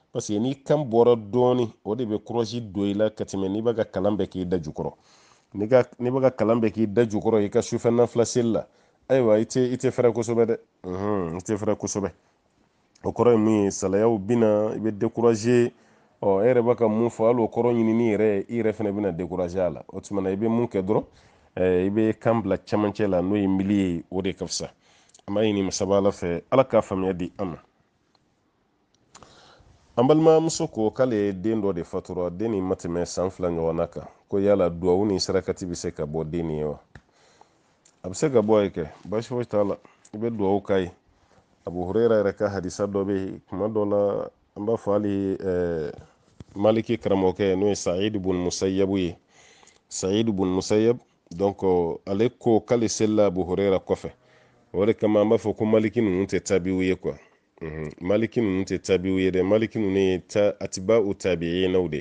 Speaker 1: paseke n'i kan bɔra dɔɔni o de bɛ kurazi don i la ka tɛmɛ n'i b'a ka kalan bɛɛ k'i da jukɔrɔ n'i ka ka kalan bɛɛ k'i da jukɔrɔ i ka sufɛ nafila seli la ayiwa i tɛ i tɛ fɛrɛ kosɛbɛ dɛ i tɛ fɛrɛ kosɛbɛ o kɔrɔ ye mun ye salayaw bɛna i bɛ dekuraze ɔ e yɛrɛ b'a ka mun fɔ hali o kɔrɔ ɲinini yɛrɛ i yɛrɛ fana bɛna dekuraze a la o tuma na i bɛ mun kɛ dɔrɔn i bɛ kan bila camancɛ la n'o ye mili o de ka fisa an b'a ɲini masaba ala fɛ ala k'a faamuya di an ma an balimamuso ko k'ale ye den dɔ de fatura den nin ma tɛmɛ san fila ɲɔgɔnna kan ko yala duwawu ni sarakati bɛ se ka bɔ den nin ye wa a bɛ se ka bɔ ye kɛ basi foyi t'a la i bɛ duwawu k'a ye abu hurera yɛrɛ ka hadisa dɔ bɛ yen kuma dɔ la an b'a fɔ hali eh, maliki karamɔgɔkɛ n'o ye sayid bun musayabu ye sayid bun musayab donc ale ko k'ale selila abu hurera kɔfɛ o de kama an b'a fɔ ko maliki ninnu tɛ tabiw ye kuwa Mhm. maliki ninnu tɛ tabiw ye dɛ maliki ninnu ye ta atiba u tabiinaw de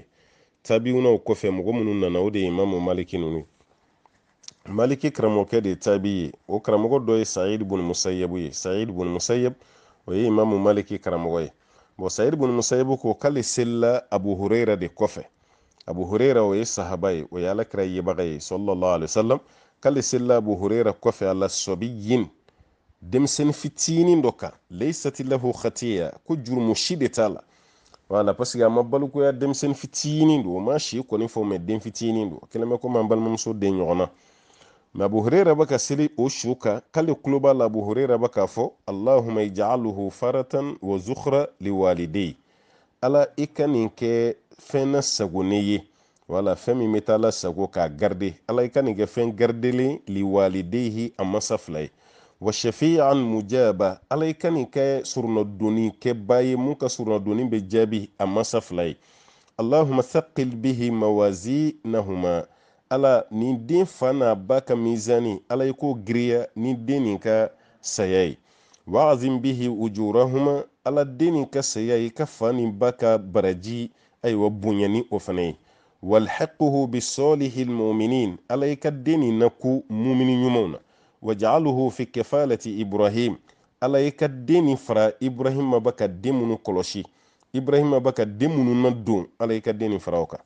Speaker 1: tabiunaw kɔfɛ mɔgɔ minnu nana o de ye imamu maliki ninnu maliki karamɔgɔkɛ de tabi ye o karamɔgɔ dɔ ye sayid bun musayyab ye sayid bun musayyab o ye imamu maliki karamɔgɔ ye bɔn sayid bun musayyab ko k'ale selila abu hurayra de kɔfɛ abu hurayra o ye sahaba ye o ye alakira yebaga ye sallallahu alaihi wasallam k'ale selila abu hurayra kɔfɛ ala sɔbiyin denmisɛnnin fitinin dɔ kan laysati lahu khatiya ko jurumu si de wala parce que ma balokoya denmisɛnnin fitinin don o ma si kɔni fɔ mɛ den fitinin don kelen bɛ komi an balimamuso den ɲɔgɔnna mɛ abu hurera bɛ ka o su k'ale tulo la abu hurera bɛ k'a fɔ allahuma faratan wa zukhra liwalidei ala i ka nin kɛ wala fɛn min bɛ k'a garide ala i ka nin kɛ fɛn garidelen wa mujaba ala i ka nin kɛ surunadoni kɛba ye mun ka surunadoni bɛ jaabi a masa fila ye allahuma thaqil bihi mawazinahuma ala nin den fa n'a ba ka mizani ala i k'o giriya ni den nin ka saya ye wa'azim bihi ujurahuma ala den nin ka saya ye ka fa nin ba ka baraji ayiwa bonya o fana ye walhaquhu bisalihi lmuminin ala i ka den nin na mumini ɲumanw na wajaluhu fi kefalati ibrahim ala ye ka den ni fara ibrahima ba ka den minnu kɔlɔsi ibrahima ba ka den minnu na don ala ye ka den nin fara o kan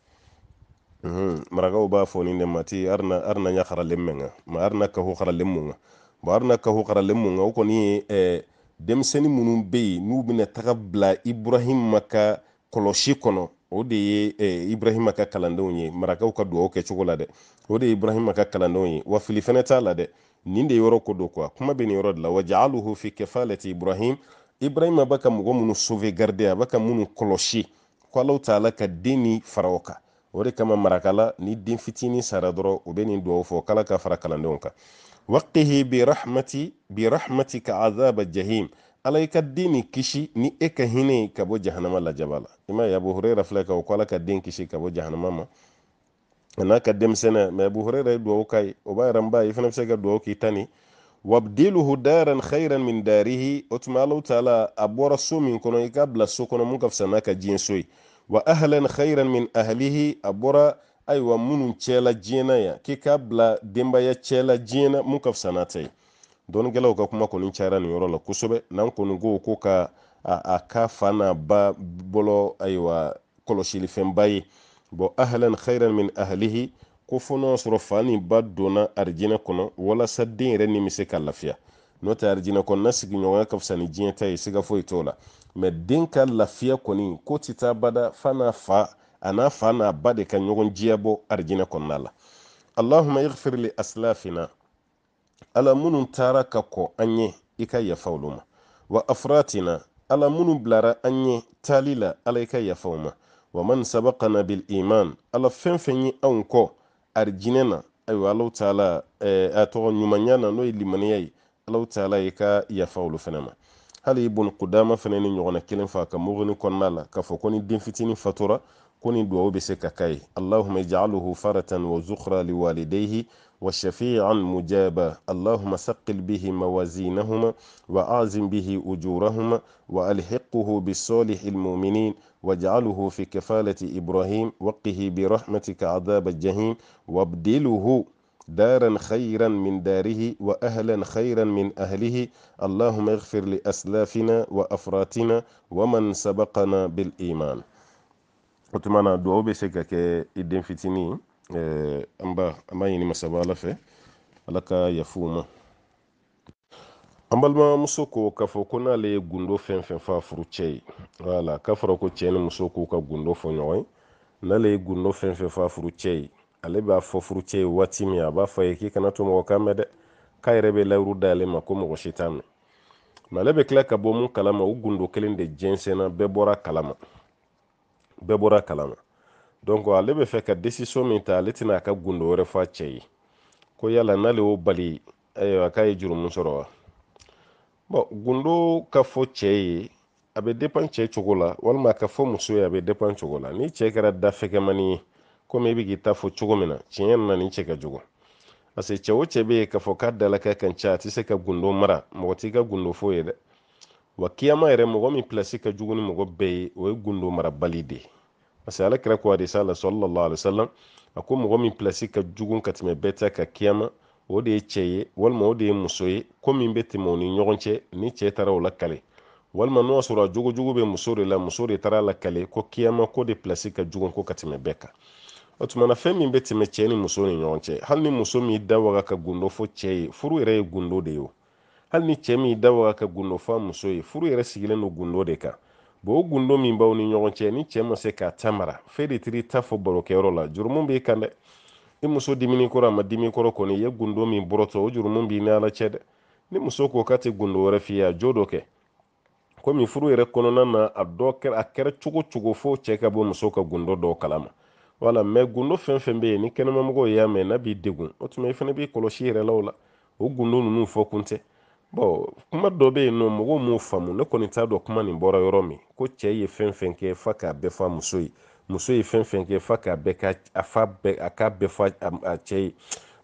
Speaker 1: mhm. marakaw b'a fɔ nin de ma ti arna arna ɲa haralen mɛn kan ma arna kaho haralen mun kan bon arna kaho haralen mun kan o kɔni ye eh, denmisɛnnin minnu bɛ yen n'u bɛna taga bila ibrahima ka kɔlɔsi kɔnɔ o de ye eh, ibrahima ka kalandenw ye marakaw ka duwaw kɛcogo la dɛ o de ye ibrahima ka kalandenw ye wa fili fɛnɛ t'a la dɛ nin de yɔrɔ ko do kuwa kuma be nin yɔrɔ de la wajaaluhu fi kefalati ibrahim ibrahima b'a ka mɔgɔ minnu sauvegarde a b'a ka minnu kɔlɔsi ko alaw taala ka den ni faraw kan o de kama marakala ni den fitini sara dɔrɔn o be nin duwaw fɔ kala ka fara kalandenw kan waqihi birahmati birahmatika azaba jahim ala i ka den ni kisi ni e ka hinɛ ka bɔ jahanama lajaba la i m'a ye abu hurɛra filɛ ka o ko ala ka den kisi ka bɔ jahanama ma a n'a ka denmisɛnɛ mɛ abu hurɛra ye duwawu ka ye o b'a yɛrɛ n ba i fana bɛ se ka duwawu k'i ta ni wabdiluhu daran khayran min darihi o tuma alahu taala a bɔra so min kɔnɔ i k'a bila so kɔnɔ mun ka fisa n'a ka diɲɛ so ye wa ahlan khayran min ahlihi a bɔra ayiwa minnu cɛla diɲɛna yan k'i k'a bila denbaya cɛla diɲɛna mun ka fisa n'a ta ye dɔnigɛlaw ka kuma kɔni cayara nin yɔrɔ la kosɛbɛ n'an kɔni ko ko ka a, ka fa n'a ba bɔlɔ ayiwa kɔlɔsilifɛnba ye bɔn ahlan khairan min ahlihi ko fɔ n'a sɔrɔ fa ni ba donna arijinɛ kɔnɔ walasa den yɛrɛ ni bɛ se ka lafiya n'o tɛ arijinɛ kɔnɔna sigiɲɔgɔnya ka fisa ni diɲɛ ta ye siga foyi t'o la mɛ den ka lafiya kɔni ko ti taa bada fa n'a fa a n'a fa n'a ba de ka ɲɔgɔn jiya bɔ arijinɛ kɔnɔna la allahuma ighfir li aslafina ala minnu taara ka kɔ an ye i ka yafa olu ma wa afratina ala minnu bilara an ye taali la ala i ka yafa ma wa man sabaqana bil ala fɛn fɛn ye anw kɔ arijinɛ na ayiwa alaw taala a tɔgɔ ɲumanya na n'o ye limaniya ye alaw taala i ka yafa olu fɛnɛ ma hali ibun kudama fɛnɛ ni ɲɔgɔnna kelen fa ka mugni kɔnɔna la k'a fɔ ko ni den fitini ko ni duwawu be se ka ka ye allahuma ijaaluhu faratan wa zukhra liwalidayhi وشفيعا مجابا اللهم ثقل به موازينهما وأعزم به أجورهما وألحقه بالصالح المؤمنين واجعله في كفالة إبراهيم وقه برحمتك عذاب الجحيم وابدله دارا خيرا من داره وأهلا خيرا من أهله اللهم اغفر لأسلافنا وأفراتنا ومن سبقنا بالإيمان أتمنى دعوة بشكك إدن فتنين Eh, an ba an b'a ɲini masaba ala fɛ ala ka yafu ma an balimamuso ko k'a fɔ ko n'ale ye gundo fɛn fɛn fa furu cɛ ye wala k'a fɔra ko cɛ ni muso k'u ka gundo fɔ ɲɔgɔn ye n'ale ye gundo fɛn fɛn fa furu cɛ ye ale b'a fɔ furu cɛ ye waati min a b'a fɔ ye k'i kana to mɔgɔ kan mɛn dɛ k'a yɛrɛ bɛ layiru ma ko mɔgɔ si t'a mɛn ale bɛ ka bɔ mun kalama o gundo kelen de jɛnsɛnna bɛɛ bɔra kalama bɛɛ bɔra kalama donc ale bɛ fɛ ka desisɔn min ta ale tɛna a ka gundo wɛrɛ fɔ a cɛ ye ko yala n'ale y'o bali ayiwa k'a ye jurumu sɔrɔ wa bɔn gundo ka fɔ cɛ ye a bɛ depan cɛ cogo la walima a ka fɔ muso ye a bɛ depan cogo la ni cɛ kɛra dafɛkɛmani ye komi i bɛ k'i ta fɔ cogo min na tiɲɛ na nin cɛ ka jugu parce que cɛ o cɛ bɛ yen k'a fɔ k'a dalakɛ ka ca a tɛ se ka gundo mara mɔgɔ t'i ka gundo foyi ye dɛ wa kiyama yɛrɛ mɔgɔ min pilasi ka jugu ni mɔgɔ bɛɛ ye o ye gundo marabali de ye parce que ala ko hadisa la sallallahu alaihi wasallam a ko mɔgɔ min plasi ka jugu ka tɛmɛ bɛɛ ta ka kiyama o de ye cɛ ye walima o de ye muso ye ko min bɛ tɛmɛ o ni ɲɔgɔn cɛ ni cɛ taara o la walima n'o y'a sɔrɔ a jogo bɛ muso de la muso de taara a la ko kiyama ko de pilasi ka jugu ko ka tɛmɛ bɛɛ kan o tuma na fɛn min bɛ tɛmɛ cɛ ni muso ni ɲɔgɔn cɛ hali ni muso min da waga ka gundo fo cɛ ye furu yɛrɛ ye gundo de ye o hali ni cɛ min da waga ka gundo fo a muso ye furu yɛrɛ sigilen don gundo de kan bon o gundo min b'aw ni ɲɔgɔn cɛ ni cɛ ma se k'a tamara mara fe de tiri ta fɔ barokɛyɔrɔ la jurumu b'i kan dɛ i muso dimini kɔrɔ a ma dimi kɔrɔ kɔni i ye gundo min bɔrɔtɔ o jurumu b'i ni ala cɛ dɛ ni muso ko k'a tɛ gundo wɛrɛ f'i ye a jo dɔ kɛ komi furu yɛrɛ kɔnɔna na a dɔ kɛra a kɛra cogo cogo fo cɛ ka bɔ muso ka gundo kala ma wala mɛ gundo fɛn fɛn be yen ni kɛnɛmamɔgɔw y'a mɛn n'a b'i degun o tuma i fana b'i kɔlɔsi yɛrɛ la o la o gundo ninnu fɔ kun tɛ bɔn kuma dɔ bɛ yen nɔ mɔgɔw m'o faamu ne kɔni t'a dɔn kuma nin bɔra yɔrɔ min ko cɛ ye fɛn fɛn kɛ fa k'a bɛɛ fɔ muso ye muso ye fɛn fɛn kɛ fa k'a bɛɛ ka a fa bɛɛ a k'a bɛɛ fɔ a cɛ ye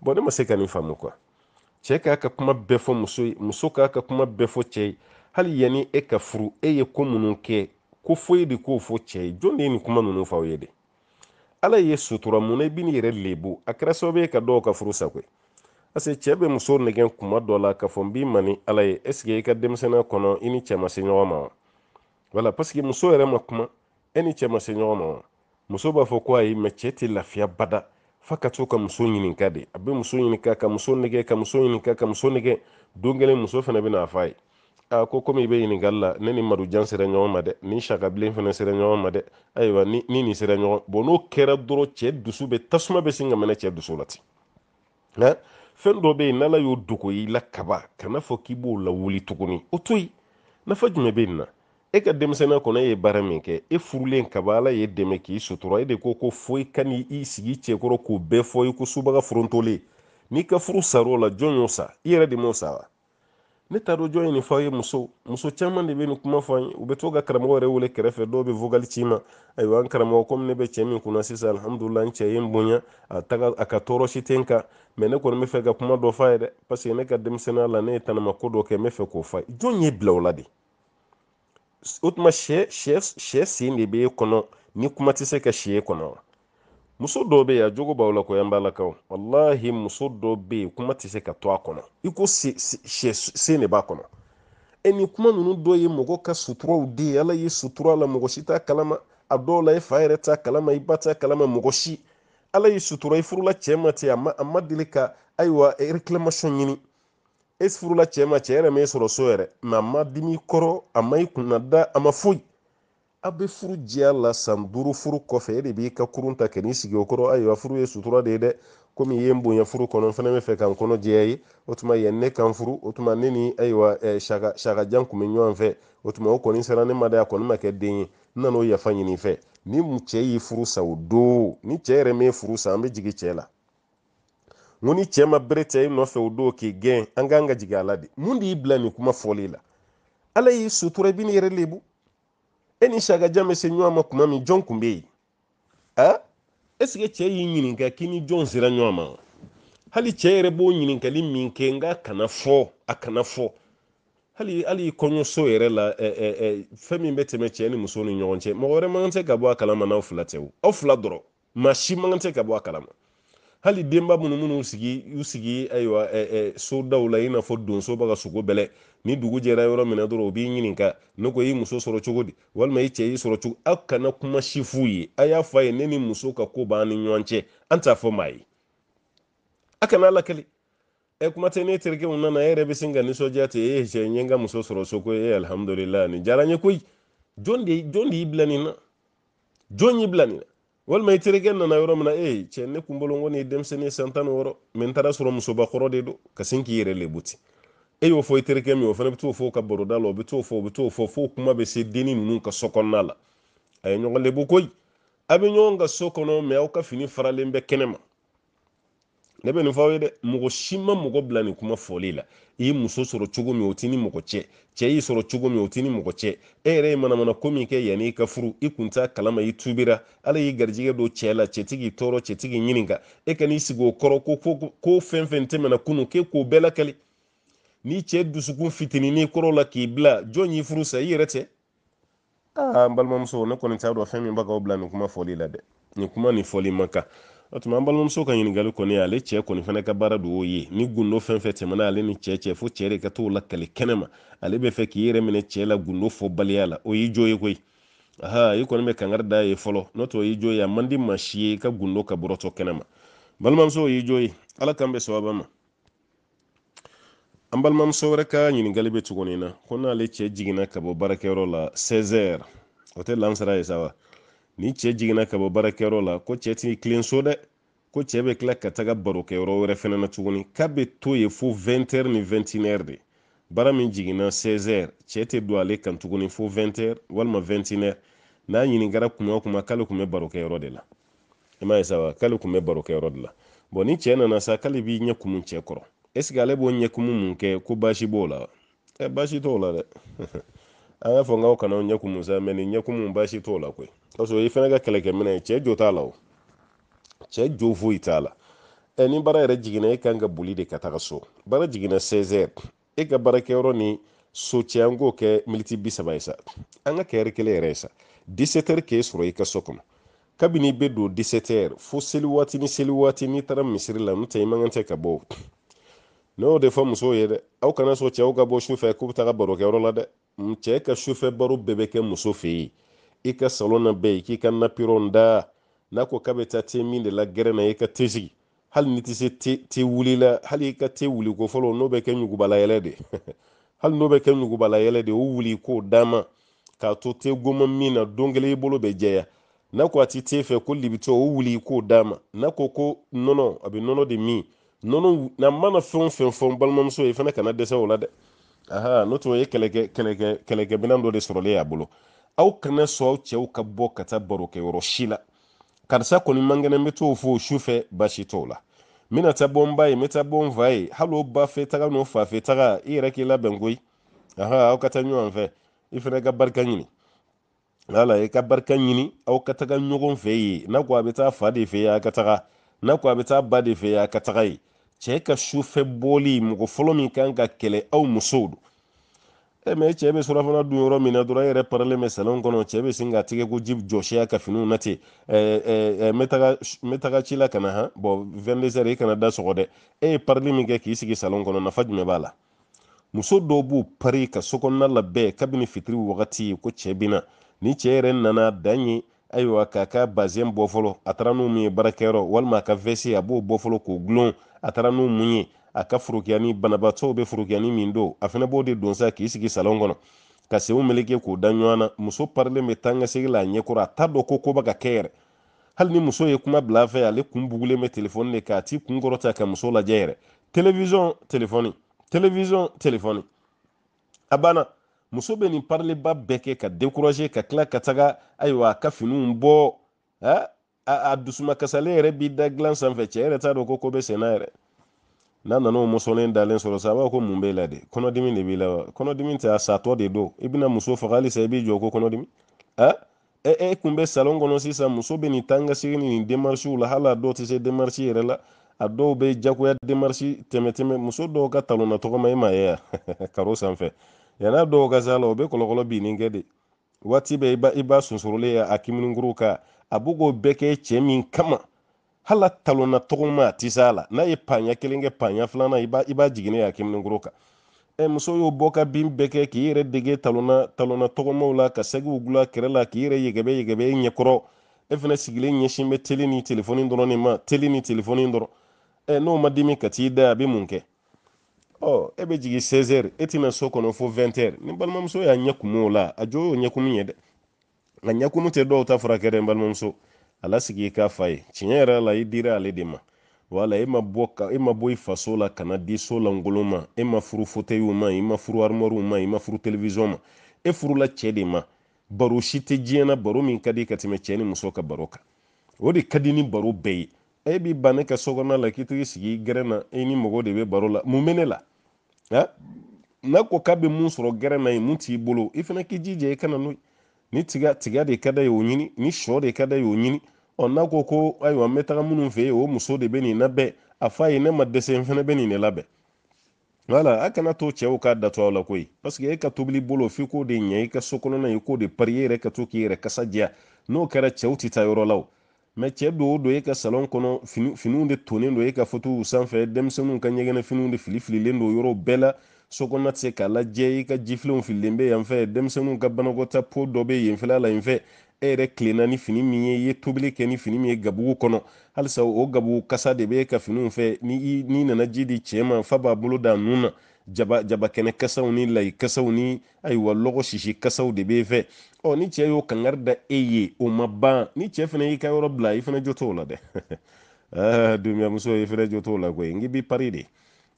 Speaker 1: bɔn ne ma se ka nin faamu kuwa cɛ k'a ka kuma bɛɛ fɔ muso ye muso k'a ka kuma bɛɛ fɔ cɛ ye hali yanni e ka furu e ye ko minnu kɛ ko foyi de k'o fɔ cɛ ye jɔn de ye nin kuma ninnu fɔ aw ye de ala ye sutura mun na i bɛ n'i yɛrɛ lebu a kɛra sababu ye ka dɔw ka furu sago ye ase cɛɛ bɛ muso nɛgɛn kuma dɔ la k'a fɔ n b'i mani ala ye ɛsike i ka denmisɛnniya kɔnɔ i ni cɛ ɲɔgɔn ma wa wala parsike muso yɛrɛ ma kuma e ni cɛ ma se ɲɔgɔn ma wa muso b'a fɔ ko ayi mɛ cɛɛ tɛ lafiya bada fa ka to ka muso ɲininka de a bɛ muso ɲininka ka muso nɛgɛ ka muso ɲininka ka muso nɛgɛ don kelen muso fɛnɛ bɛna a fɔ ye a ko komi i bɛ ɲiningali la ne ni marujan sera ɲɔgɔn ma dɛ ni sakabilen fɛnɛ sera ɲɔgɔn ma dɛ ayiwa ni nin sera ɲɔgɔn bɔn n'o kɛra dɔrɔn cɛɛ dusu bɛ tasuma bɛ sin ka mɛnɛ cɛɛ dusu la ten fɛn dɔ bɛ yen n'ala y'o dogo i la kaba kana fɔ k'i b'o lawuli tuguni o to yen nafa jumɛn bɛ nin na e ka denmisɛnya kɔnɔ e ye baara min kɛ e furulen kaba ala ye dɛmɛ k'i sutura e de ko ko fo i ka n'i sigi cɛkɔrɔ k'o bɛɛ fɔ i ko subaga forontolen n'i ka furu sar'o la jɔn y'o sa i yɛrɛ de m'o sa wa ne taro dɔn jɔn ye nin fɔ aw ye muso muso caman de bɛ nin kuma fɔ an ye u bɛ to ka karamɔgɔ yɛrɛ wele kɛrɛfɛ dɔw bɛ vocal ci ma ayiwa n karamɔgɔ komi ne bɛ cɛ min kunna sisan alihamudulila n cɛ ye n bonya a taga a ka tɔɔrɔ si tɛ n kan mɛ ne kɔni bɛ fɛ ka kuma dɔ f'a ye dɛ parce que ne ka denmisɛnninya la ne ye tanama ko dɔ kɛ n bɛ fɛ k'o f'a ye jɔn ye bila o la de o tuma sɛ sɛ sɛ sen de b'e kɔnɔ ni kuma tɛ se ka sɛ kɔnɔ wa muso dɔ be ya jogo b'aw la ko yan b'alakaw wallahi muso dɔ be ye kuma tɛ se ka to a kɔnɔ i ko sen de b'a kɔnɔ e ni kuma nunu dɔ ye mɔgɔ ka suturaw de ye ala ye sutura la mɔgɔ si t'a kalama a dɔw la i e fa yɛrɛ t'a kalama i ba t'a kalama mɔgɔ si ala y'i sutura i furula cɛ ma ten a ma deli ka ayiwa e réclamation ɲini e furula cɛ ma cɛ yɛrɛ ma e sɔrɔ so yɛrɛ mɛ a ma dimi kɔrɔ a ma i kunna a ma foyi a bɛ furu diya la san duuru furu kɔfɛ e de b'i ka kurun ta kɛ n'i sigi o kɔrɔ ayiwa furu ye sutura de ye dɛ komi i ye n bonya furu kɔnɔ n fana bɛ fɛ ka kɔnɔ jɛya ye o tuma yan ne kan furu o tuma ne ni ayiwa saka sakajan kun bɛ ɲɔgɔn fɛ o tuma o kɔni sera ne ma a kɔni ma kɛ den ye n nana o yafa ɲini fɛ ni cɛ y'i furu sa o don ni cɛ yɛrɛ min furu sa an bɛ jigin cɛ la n ni cɛ ma bere cɛ i nɔfɛ o don k'i gɛn an k'an ka jigin a la de mun de y'i bila nin kuma fɔli la ala y'i sutura i bɛ yɛrɛ lebu e ni sagajan bɛ se ɲɔgɔn ma kuma min jɔn kun bɛ yen a ɛsike cɛ y'i ɲininka k'i ni jɔn sera ɲɔgɔn ma hali cɛ yɛrɛ b'o ɲininkali min kɛ nka kana fɔ a kana fɔ hali hali kɔɲɔso yɛrɛ la ɛ e, ɛ e, ɛ e, fɛn min bɛ tɛmɛ cɛ ni muso ni ɲɔgɔn cɛ mɔgɔ wɛrɛ man kan tɛ ka bɔ a kalama n'aw fila tɛ o aw fila dɔrɔn maa si man kan tɛ ka bɔ a kalama hali denba minnu minnu sigi u sigi ayiwa eh, eh, so daw la i n'a fɔ donso ba ka sogo bɛlɛ ni dugu jɛra yɔrɔ min na dɔrɔn u b'i ɲininka ne ko i muso sɔrɔ cogo di walima i cɛ y'i sɔrɔ cogo aw kana kuma si f'u ye a y'a fɔ a ye ne ni muso ka ko b'an ni ɲɔgɔn cɛ an t'a fɔ maa ye a kana lakali ɛ kuma tɛ ne terikɛw nana e yɛrɛ bɛ sin ka nisɔndiya ten e cɛ n ye n ka muso sɔrɔ so ko e alihamudulilayi nin diyara n ye koyi jɔn de jɔn de y'i bila nin na jɔn y'i bila nin na walima i terikɛ nana yɔrɔ mina e ee cɛ ne kun bolo n ko nin san tan ni mɛ n taara sɔrɔ musobakɔrɔ de do ka sin k'i yɛrɛ lebu ten e y'o fɔ i terikɛ min o fana bɛ t'o fɔ o ka baroda la o bɛ t'o fɔ o bɛ t'o fɔ f'o kuma bɛ se dennin ninnu ka so kɔnɔna la a ye ɲɔgɔn lebu koyi a bɛ ɲɔgɔn ka so kɔnɔ mɛ aw ka fini faralen bɛ kɛnɛ ma ne bɛ nin f'aw ye dɛ mɔgɔ si ma mɔgɔ bila nin kuma fɔli la i ye muso sɔrɔ cogo min o t'i ni mɔgɔ cɛ cɛ y'i sɔrɔ cogo min o t'i ni mɔgɔ cɛ e yɛrɛ ye manamana ko min kɛ yanni i ka furu i kun t'a kalama i tubira ala y'i garijɛgɛ don cɛ la cɛ tigi tɔɔrɔ cɛ tigi ɲininka e ka n'i sigi o kɔrɔ ko ko ko fɛn fɛn tɛmɛna kunun k'e k'o bɛɛ lakali n'i cɛ dusukun fitinin kɔrɔ la k'i bila jɔn y'i furu sa i yɛrɛ tɛ aa n balimamuso ne kɔni t'a dɔn fɛn min b'a k'aw bila nin kuma fɔli la dɛ nin kuma nin fɔli man kan o tuma an balimamuso ka ɲiningali kɔni ale cɛ kɔni fana ka baara don o ye ni gundo fɛn fɛn ale ni cɛ cɛ fo cɛ de ka t'o lakali kɛnɛma ale bɛ fɛ k'i yɛrɛ minɛ cɛ la gundo fɔ baliya la o y'i jo ye koyi aha i kɔni bɛ kangari da ye fɔlɔ n'o tɛ o y'i jo ye a man di maa si ye ka gundo ka bɔrɔtɔ kɛnɛma balimamuso o y'i jo ye ala k'an bɛ sababa ma an balimamuso wɛrɛ ka ɲininkali bɛ tuguni na ko n'ale cɛ jiginna ka bɔ baarakɛyɔrɔ la 16 heures o tɛ lansara ye sa wa ni cɛ jiginna ka bɔ baarakɛyɔrɔ la ko cɛ t'i kilen so dɛ ko cɛ bɛ tila ka taga barokɛyɔrɔ wɛrɛ fɛnɛ na tuguni k'a bɛ to yen fo 20h ni 21h de baara min jiginna 16h cɛ tɛ don ale kan tuguni fo 20h walima 21h n'a ɲininkara kuma kuma k'ale tun bɛ barokɛyɔrɔ de la i m'a ye sa wa k'ale tun bɛ barokɛyɔrɔ de la bɔn ni cɛ nana sa k'ale b'i ɲɛkumu cɛ kɔrɔ est ce que ale b'o ɲɛkumu mun kɛ ko baasi b'o la ɛ baasi t'o la dɛ an y'a fɔ n k'aw kana o ɲɛkumu sa mɛ nin ɲɛkumu baasi t'o la koyi k'a sɔrɔ i fana ka kɛlɛkɛminɛ ye cɛ jo t'a la o cɛ jo foyi t'a la ɛ ni baara yɛrɛ jiginna e kan ka boli de ka taga so baara jiginna 16h e ka baarakɛyɔrɔ ni so cɛ an k'o kɛ militi bi saba ye sa an ka kɛ kelen yɛrɛ ye sa 17h k'e sɔrɔ i ka so kɔnɔ kabini i bɛ don 17h fo seli waati ni seli waati n'i taara misiri la n'o tɛ i man kan tɛ ka bɔ n'o de fɔ musow ye dɛ aw kana sɔn cɛw ka bɔ sufɛ k'u bɛ taga barokɛyɔrɔ la dɛ cɛ ka sufɛ baro bɛɛ bɛ kɛ muso fɛ yen i ka salon na bɛɛ k'i ka napirɔn da n'a ko k'a bɛ taa te min de la gɛrɛ na i ka te sigi hali ni tɛ se te wuli hali i ka te wuli ko fɔlɔ n'o bɛ kɛ ɲugubalayɛlɛ de hali n'o bɛ kɛ ɲugubalayɛlɛ de o wuli k'o d'a k'a to te goma min na don kelen i bolo bɛ jɛya n'a ko a ti te fɛ ko libitɔ o wuli k'o d'a n'a ko ko nɔnɔ a bɛ nɔnɔ de min nɔnɔ na mana fɛn o fɛn fɔ n balimamuso ye fana kana dɛsɛ o la dɛ aha n'o tun ye kɛlɛkɛminɛn dɔ de sɔrɔlen y'a bolo aw kana sɔn aw cɛw ka bɔ ka taa barokɛyɔrɔ si la karisa kɔni man kɛnɛ n bɛ t'o fɔ o su fɛ baasi t'o la n bɛna taa bɔ n ba ye n bɛ taa bɔ n fa ye hali o ba fɛ taga n'o fa fɛ taga i yɛrɛ k'i labɛn koyi aha aw ka taa ɲɔgɔn fɛ i fana ka barika ɲini wala i ka barika ɲini aw ka taga ɲɔgɔn fɛ yen n'a ko a bɛ taa fa de fɛ yen a ka taga n'a ko a bɛ taa ba de fɛ yen a ka taga yen cɛɛ ka sufɛ bɔli mɔgɔ fɔlɔ min kan ka kɛlɛ aw musow don e mɛ cɛ bɛ surafana dun yɔrɔ min na dɔrɔn e yɛrɛ paralen bɛ salon kɔnɔ cɛ bɛ sin ka tigɛ ko eh, ji eh, jɔsi eh, ka finiw na ten ci la ka na han bɔn i kana da sɔgɔ dɛ e ye parili min kɛ k'i sigi salon kɔnɔ nafa jumɛn b'a la muso dɔw b'u pari ka sokɔnɔna labɛn kabini fitiri wagati ye ko cɛ bina ni cɛ yɛrɛ nana dan ye ayiwa k'a ka bazen bɔ fɔlɔ a taara n'u min ye baarakɛyɔrɔ walima a ka vɛsi a b'o bɔ fɔlɔ k'o gulon a taara n'u mun ye a ka forokiyani banabaatɔw bɛ forokiyani min don a fana b'o de don sa k'i sigi salon kɔnɔ ka senw meleke k'o da ɲɔgɔn na muso parilen bɛ taa ka segin la a ɲɛkɔrɔ a t'a dɔn ko ko bɛ ka kɛ yɛrɛ hali ni muso ye kuma bila a fɛ ale kun bugulen bɛ telefɔni de k'a t'i kun kɔrɔta ka muso lajɛ yɛrɛ televizɔn telefɔni televizɔn telefɔni a banna muso bɛ nin pariliba bɛɛ kɛ ka dekuraze ka tila ka taga ayiwa ka finiw bɔ a a yɛrɛ b'i da dilan sanfɛ cɛ yɛrɛ t'a dɔn ko ko bɛ senna yɛrɛ n'a nana o musonin dalen sɔrɔ sa a b'a ko mun b'e la de kɔnɔdimi de b'i la wa kɔnɔdimi tɛ a satɔ de don i bɛna muso faga halisa i b'i jɔ ko kɔnɔdimi e e kun bɛ salon kɔnɔ sisan muso bɛ nin tan ka segin nin demarisiw la hali a dɔw tɛ se demarisi yɛrɛ la a dɔw bɛ jagoya demarisi tɛmɛ muso dɔw ka talonna tɔgɔma e ma ye yan karo sanfɛ yana dɔw ka sa la o bɛ kɔlɔkɔlɔ binni kɛ de waati bɛɛ i b'a i b'a a kiminikuru kan a b'o k'o bɛɛ kɛ cɛ min kama hali a talonna tɔgɔ a ti s'a la n'a ye paɲa kelen kɛ paɲa filanan i b'a i b'a a kiminikuru kan ɛ e, muso y'o bɔ ka bin bɛɛ kɛ k'i yɛrɛ dege talonna talonna tɔgɔmaw la ka sɛgiw gula kɛrɛ la k'i yɛrɛ yɛgɛbɛ yɛgɛbɛ i ɲɛkɔrɔ e fɛnɛ sigilen ɲɛsin bɛ teli ni telefɔni dɔrɔn de ma teli ni telefɔni dɔrɔn ɛ n'o ma dimi ka t'i da a bɛ mun kɛ ɔ e bɛ jigin 16h e tɛna so kɔnɔ fo 20h ni balimamuso y'a ɲɛkumu o la a jo y'o ɲɛkumu ye dɛ nka ɲɛkumu tɛ dɔw ta furakɛ dɛ n balimamuso a lasigi i k'a fa ye tiɲɛ yɛrɛ la i dira ale de ma wala e ma bɔ ka e ma bɔ i faso la kana di so lankolon ma e ma furu fauteuil ma i ma furu armoire ma i ma furu télévision ma e furula cɛ de ma baro si tɛ diɲɛ na baro min ka di ka tɛmɛ cɛ ni muso ka baro kan o de ka di ni baro bɛɛ ye e b'i ban ne ka so kɔnɔna la k'i t'i sigi gɛrɛn na e ni mɔgɔw de bɛ baro la mun bɛ ne la n'a ko k'a bɛ mun sɔrɔ gɛrɛma ye mun t'i bolo i fana k'i jija i kana n'o ye ni tiga tiga de ka da y'o ɲini ni sɔ de ka da y'o ɲini ɔ n'a ko ko ayiwa n bɛ taga minnu fɛ yen o muso de bɛ nin labɛn a f'a ye ne ma dɛsɛ n fana bɛ nin de labɛn wala a kana to cɛw k'a datu aw la koyi paseke e ka tobili bolo f'i k'o de ɲɛ i ka so kɔnɔna ye k'o de pari e yɛrɛ ka to k'i yɛrɛ kasa diya n'o kɛra cɛw tɛ taa yɔrɔ la o mɛ cɛɛ do o do e ka salɔn kɔnɔ fini finiw de tonen do e ka fotow sanfɛ denmisɛnu ka ɲɛgɛnɛ finiw de filifililen do don yɔrɔ bɛɛ la so tɛ se k'a lajɛ i ka jifilenw fililen be yanfɛ denmisɛnu ka banakɔta po dɔ be yenfɛla la yen fɛ e yɛrɛ kilenna ni fini min ye i ye tobili kɛ ni fini min ye gabugu kɔnɔ halisa o gabugu kasa de be e ka finiw fɛ ni nana ji di cɛ ma fa b'a bolo da nun na jaba jabakɛnɛ kasaw ni layi kasaw ni ayiwa lɔgɔ sisi kasaw de b'e fɛ ɔ ni cɛ y'o kangari da e ye o ma ban ni cɛ fana y'i ka yɔrɔ bila i fana jo t'o la dɛ aa ah, dunbiyamuso i fana jo t'o la koyi n b'i pari de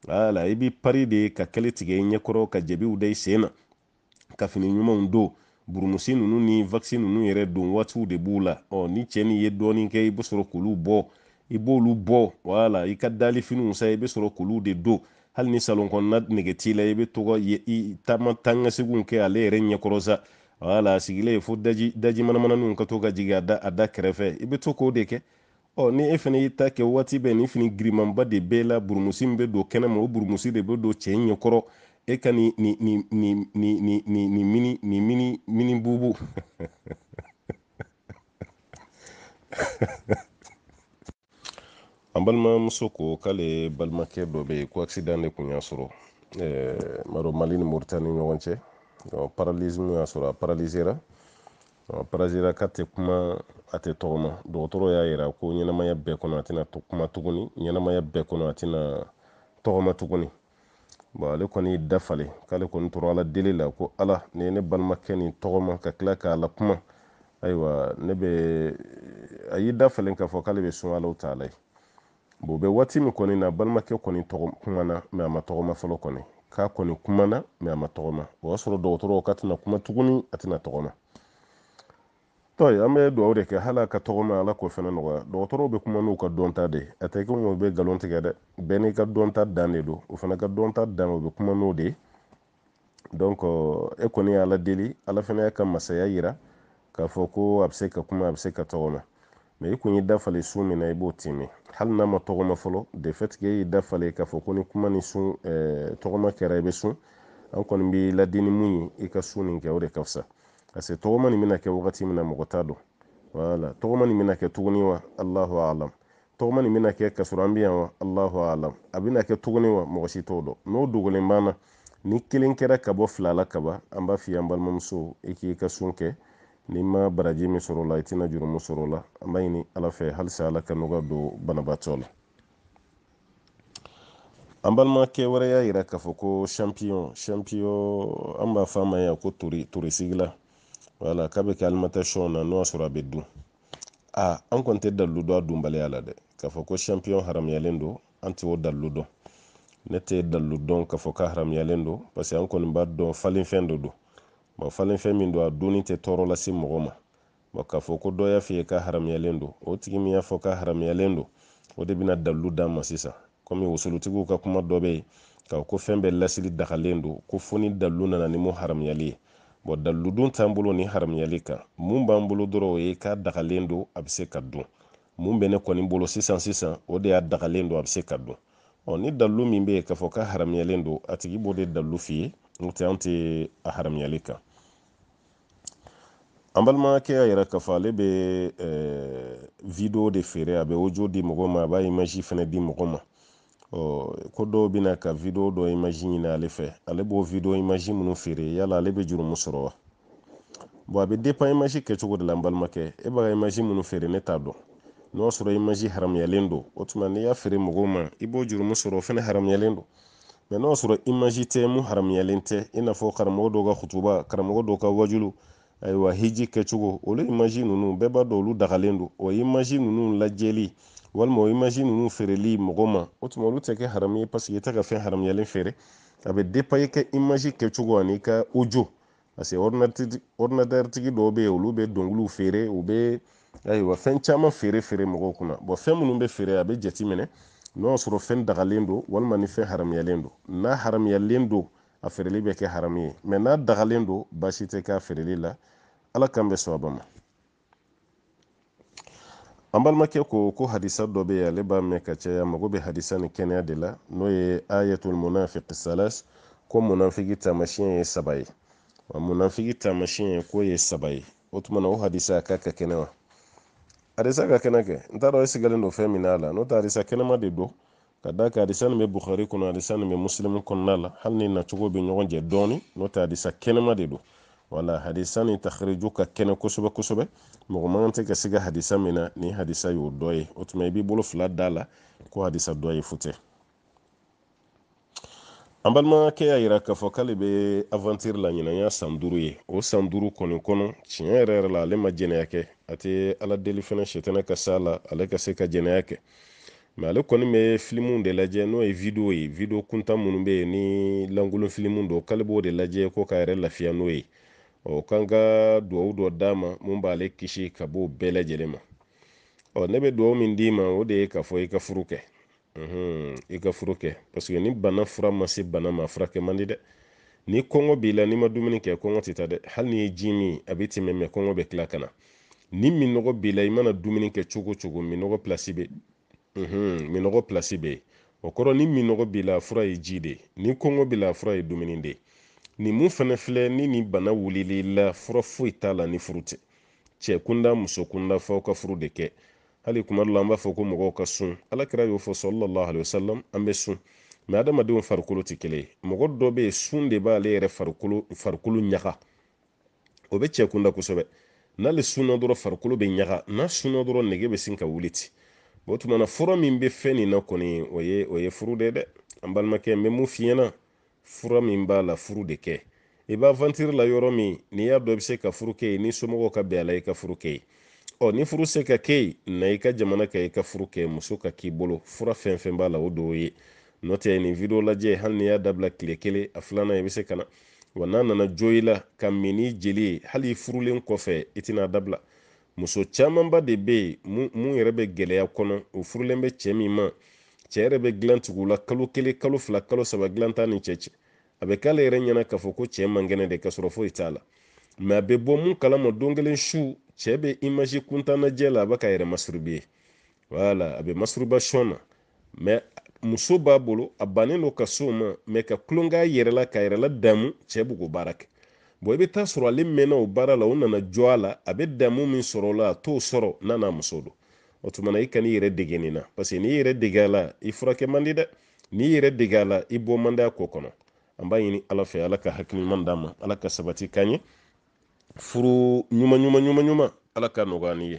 Speaker 1: wala i b'i pari de ka kɛli tigɛ i ɲɛkɔrɔ ka jɛbiw da i sen na ka fini ɲumanw don burumusi ninnu ni wakisi ninnu yɛrɛ don waatiw de b'u la ɔ ni cɛ ni ye dɔɔnin kɛ i bɛ sɔrɔ k'olu bɔ i b'olu bɔ wala i ka dalifiniw sa i bɛ sɔrɔ k'olu de don hali ni salon kɔnɔna nege t'i la i be to ka taama tan kɛ ale yɛrɛ ɲɛkɔrɔ sa wala a sigilen e fo daji daji manamananinw ka to ka jigi ada da kɛrɛfɛ i be to k'o de kɛ ɔ ni e fana y'i ta kɛ waati bɛɛ ni fini girimanba de b'e la burumusi min be don kɛnɛma o burumusi de be don cɛ ɲɛkɔrɔ e ka nin nin nin nin nin nin nin nin mini nin mini mini bubu an balimamuso ko k'ale balimakɛ dɔ bɛ ko akisidan de kun y'a sɔrɔ maro mali ni moritani ɲɔgɔn cɛ paralizi y'a sɔrɔ a paralizera parazera k'a tɛ kuma a tɛ tɔgɔma dɔgɔtɔrɔ y'a yira ko ɲɛnamaya bɛɛ kɔnɔ a tɛna kuma tuguni ɲɛnamaya bɛɛ kɔnɔ a tɛna tɔgɔma tuguni bon ale kɔni ye dafalen k'ale kɔni tora ala deli la ko ala ni ne balimakɛ nin tɔgɔma ka tila k'a la kuma ayiwa ne bɛ a y'i dafalen k'a fɔ k'ale bɛ sun t'a la ye o bɛ waati min kɔni na balimakɛ kɔni kumana mɛ a ma tɔgɔma fɔlɔ kɔni k'a kɔni kumana mɛ a ma tɔgɔma o y'a sɔrɔ dɔgɔtɔrɔw ka tɛna kuma tuguni a tɛna tɔgɔma tɔyi an bɛ dugawu de kɛ hali ka tɔgɔma ala k'o fɛnɛ nɔgɔya dɔgɔtɔrɔw bɛ kuma n'u ka dɔnta de a tɛ kɛ bɛ nkalon tigɛ dɛ bɛɛ n'i ka dɔnta dan de don o fana ka dɔnta dan o bɛ kuma n'o de donc e kɔni ye ala ala fana y'a ka masaya yira k'a fɔ ko a bɛ se ka kuma a bɛ se ka tɔgɔma mɛ i kun y'i dafale sun min na i b'o timi hali n'a ma tɔgɔma fɔlɔ de fait dafale k'a fɔ ko ni kuma ni sun tɔgɔma kɛra i bɛ sun an kɔni b'i ladini mun ye i ka sun nin kɛ o de ka fisa parce que tɔgɔma nin bɛna kɛ wagati min na mɔgɔ t'a dɔn wala tɔgɔma nin bɛna kɛ tuguni wa alahu alam tɔgɔma nin bɛna kɛ ka an bɛ yan wa alahu alam a bɛna kɛ tuguni wa mɔgɔ si t'o dɔn n'o dogolen b'an ni kelen kɛra ka bɔ fila la kaban an b'a f'i ye an balimamuso i k'i ka sun kɛ n'i ma baraji min sɔrɔ la i tɛna jurumu sɔrɔ la an b'a ɲini ala fɛ halisa ala ka nɔgɔya don banabaatɔ la an balimakɛ wɛrɛ y'a yira k'a fɔ ko champion shanpiyɔn an b'a fɔ a ma yan ko torisigilan wala k'a bɛ kɛ alimatasiyɔn na n'o y'a sɔrɔ a bɛ dun a an kɔni tɛ dalilu dɔn a dunbaliya la dɛ k'a fɔ ko shanpiyɔn haramuyalen don an tɛ o dalilu dɔn ne tɛ dalilu dɔn k'a fɔ k'a haramuyalen don paseke an kɔni b'a dɔn falenfɛn dɔ don bɔn falenfɛn min don a dunni tɛ tɔɔrɔ lase mɔgɔ ma bɔn k'a fɔ ko dɔ y'a f'i ye ka haramuyalen don o tigi min y'a fɔ ka haramuyalen don o de bɛna dalilu d'a ma sisan kɔmi wosolotigiw ka kuma dɔ bɛ yen k'a fɔ ko fɛn bɛɛ lasili dagalen don ko fo ni dalilu nana ni mun haramuyali ye bɔn dalilu dun t'an bolo ni haramuyali kan mun b'an bolo dɔrɔn o ye k'a dagalen don a bɛ se ka dun mun bɛ ne kɔni bolo sisan sisan o de y'a dagalen don a bɛ se ka dun ɔ ni dalilu min bɛ yen k'a fɔ ka haramuyalen don a tigi b'o de dalilu f'i ye n'o tɛ an tɛ a haramuyali kan an balimakɛ y'a yira k'a ale bɛ eh, video de feere a bɛ ojo di mɔgɔ ma a b'a imaji fɛnɛ di mɔgɔ ma oh, ko dɔw bɛna ka video dɔ imaji ɲini ale fɛ ale b'o video imaji minnu feere yala ale bɛ jurumu sɔrɔ wa bon a bɛ depan imaji kɛcogo de la n balimakɛ e b'a imaji minnu feere ne t'a dɔn n'o sɔrɔ imaji haramuyalen don o tuma n'i y'a feere mɔgɔw ma i e b'o jurumu sɔrɔ o fɛnɛ haramuyalen don mɛ n'o sɔrɔ imaji tɛ mun haramuyalen tɛ e i n'a fɔ karamɔgɔ dɔw ka kutuba karamɔgɔ dɔw ka wajulu ayiwa hiji kɛcogo olu imaji ninnu bɛɛ b'a dɔn olu dagalen don o imaji ninnu lajɛli walima o imaji ninnu feereli mɔgɔ ma o tuma olu tɛ kɛ haramu ye paseke i tɛ ka fɛn haramuyalen feere a bɛ i ka imaji kɛcogo ani ka ojo parce ordinatɛritigi dɔw bɛ yen olu bɛ dɔnkiliw feere u bɛ ayiwa fɛn caman feere feere mɔgɔw kunna bɔn fɛn minnu bɛ feere a bɛ jate minɛ n'o y'a sɔrɔ fɛn dagalen don walima ni fɛn haramuyalen don n'a haramuyalen don a feereli bɛ kɛ haramu ye n'a dagalen don baasi tɛ k'a feereli la ala k'an bɛ sababa ma an balimakɛ ko ko hadisa dɔ bɛ ale b'a mɛn ka caya mago bɛ hadisa ni kɛnɛya de la n'o ye ayatul munafiq salas ko munafiki taamasiyɛn ye saba ye wa munafiki taamasiyɛn ko ye saba ye o tuma na o hadisa k'a ka kɛnɛ wa hadisa ka kɛnɛ kɛ n t'a dɔn e sigalen don fɛn min na a la n'o tɛ hadisa kɛnɛma de don ka d'a kan hadisa nin bɛ bukhari kɔnɔ hadisa nin bɛ muslimu kɔnɔna la hali ni nacogo bɛ ɲɔgɔn jɛ dɔɔni n'o tɛ hadisa kɛnɛma de don wala hadisa ni takhriju ka kɛnɛ kosɛbɛ kosɛbɛ mɔgɔ man tɛ ka siga hadisa mina ni hadisa y'o doye ye o tuma b'i bolo fila dala la ko hadisa doye fute futɛ an balimakɛ y'a yira k'a fɔ k'ale bɛ la ɲinan y'a sanduru ye o sanduru duuru kono kɔnɔ tiɲɛ la ale ma yake ate ala deli fɛnɛ sɛtɛnɛ ka sala la ale ka seka jene yake ma ale kɔni bɛ filimu de lajɛ n'o e ye widewo ye widewo kunta munu be ni lankolon filimu don k'ale b'o de lajɛ ko k'a yɛrɛ lafiya n'o ye o kan ka duwawu dɔ d'a ma mun b'ale kisi ka b'o bɛɛ lajɛlen ma ɔ ne bɛ duwawu min d'i ma o de ye k'a fɔ i ka furu kɛ i ka furu kɛ paseke ni bana fura ma se bana ma furakɛ man di dɛ ni kɔngɔ b'i la n'i ma dumuni kɛ kɔngɔ tɛ taa dɛ hali n'i ye ji min a bɛ tɛmɛ mɛ kɔngɔ bɛ tila ka na ni minɔgɔ b'i la i mana dumuni kɛ cogo cogo minɔgɔ pilasi bɛ minɔgɔ pilasi bɛ yen o kɔrɔ ni minɔgɔ b'i la fura ye ji de ye ni kɔngɔ b'i la fura ye dumuni de ye ni mun fɛnɛ filɛ ni nin bana wulili la fura foyi t'a la ni furu tɛ cɛ kunda muso kunda f'aw ka furu de kɛ hali kuma dɔ la an b'a fɔ ko mɔgɔw ka sun alakira y'o fɔ sallallahu alaihi wasallam an bɛ sun mɛ adamadenw farikolo tɛ kelen ye mɔgɔ dɔ bɛ yen sun de b'ale yɛrɛ farikolo farikolo ɲaga o bɛ cɛ kunda kosɛbɛ n'ale sunna dɔrɔn farikolo bɛ ɲaga n'a sunna dɔrɔn nege bɛ sin ka wuli ten o tuma na fura min bɛ fɛn nin na kɔni o ye o ye furu de dɛ an balimakɛ n bɛ mun f'i ɲɛna fura min b'a la furu de kɛ i b'a vantiri la yɔrɔ min n'i y'a dɔn i bɛ se ka furu kɛ yen ni somɔgɔw ka bɛn a la i ka furu kɛ yen ɔ ni furu se ka kɛ yen na i ka jamana ka i ka furu kɛ muso ka k'i bolo fura fɛn fɛn b'a la o de ye n'o tɛ nin video lajɛ hali n'i y'a dabila tile kelen a filanan i bɛ se ka na wa n'a nana jo i la ka min ni jeli ye hali i furulen kɔfɛ i tɛna dabila muso camanba de bɛ yen mun yɛrɛ bɛ gɛlɛya kɔnɔ o furulen bɛ cɛ min ma cɛ yɛrɛ bɛ dilan tugu la kalo kelen kalo fila kalo saba dilan t'a ni cɛ cɛ a bɛ k'ale yɛrɛ ɲɛna k'a fɔ ko cɛ man de ka foyi t'a la mɛ a bɛ bɔ mun kalama don kelen su cɛ bɛ imaji kuntannajɛ la a b'a ka yɛrɛ masiribi wala a bɛ masuruba na mɛ muso b'a bolo a bannen don ka so ma mɛ ka kulonk'a yɛrɛ ka yɛrɛ damu cɛ b'u baara kɛ i bɛ taa sɔrɔ ale mɛnna o baara la o nana jɔ a la a bɛ damu min sɔrɔ la a t'o sɔrɔ n'a n'a muso don o tuma i ka yɛrɛ dege na paseke n'i yɛrɛ dege a la i furakɛ man dɛ n'i yɛrɛ dege a la i bɔ man ko kɔnɔ an b'a ɲini ala fɛ ala ka hakili ɲuman ma ala ka sabati k'an ye furu ɲuman ɲuman ɲuman ɲuman ala ka nɔgɔya ni ye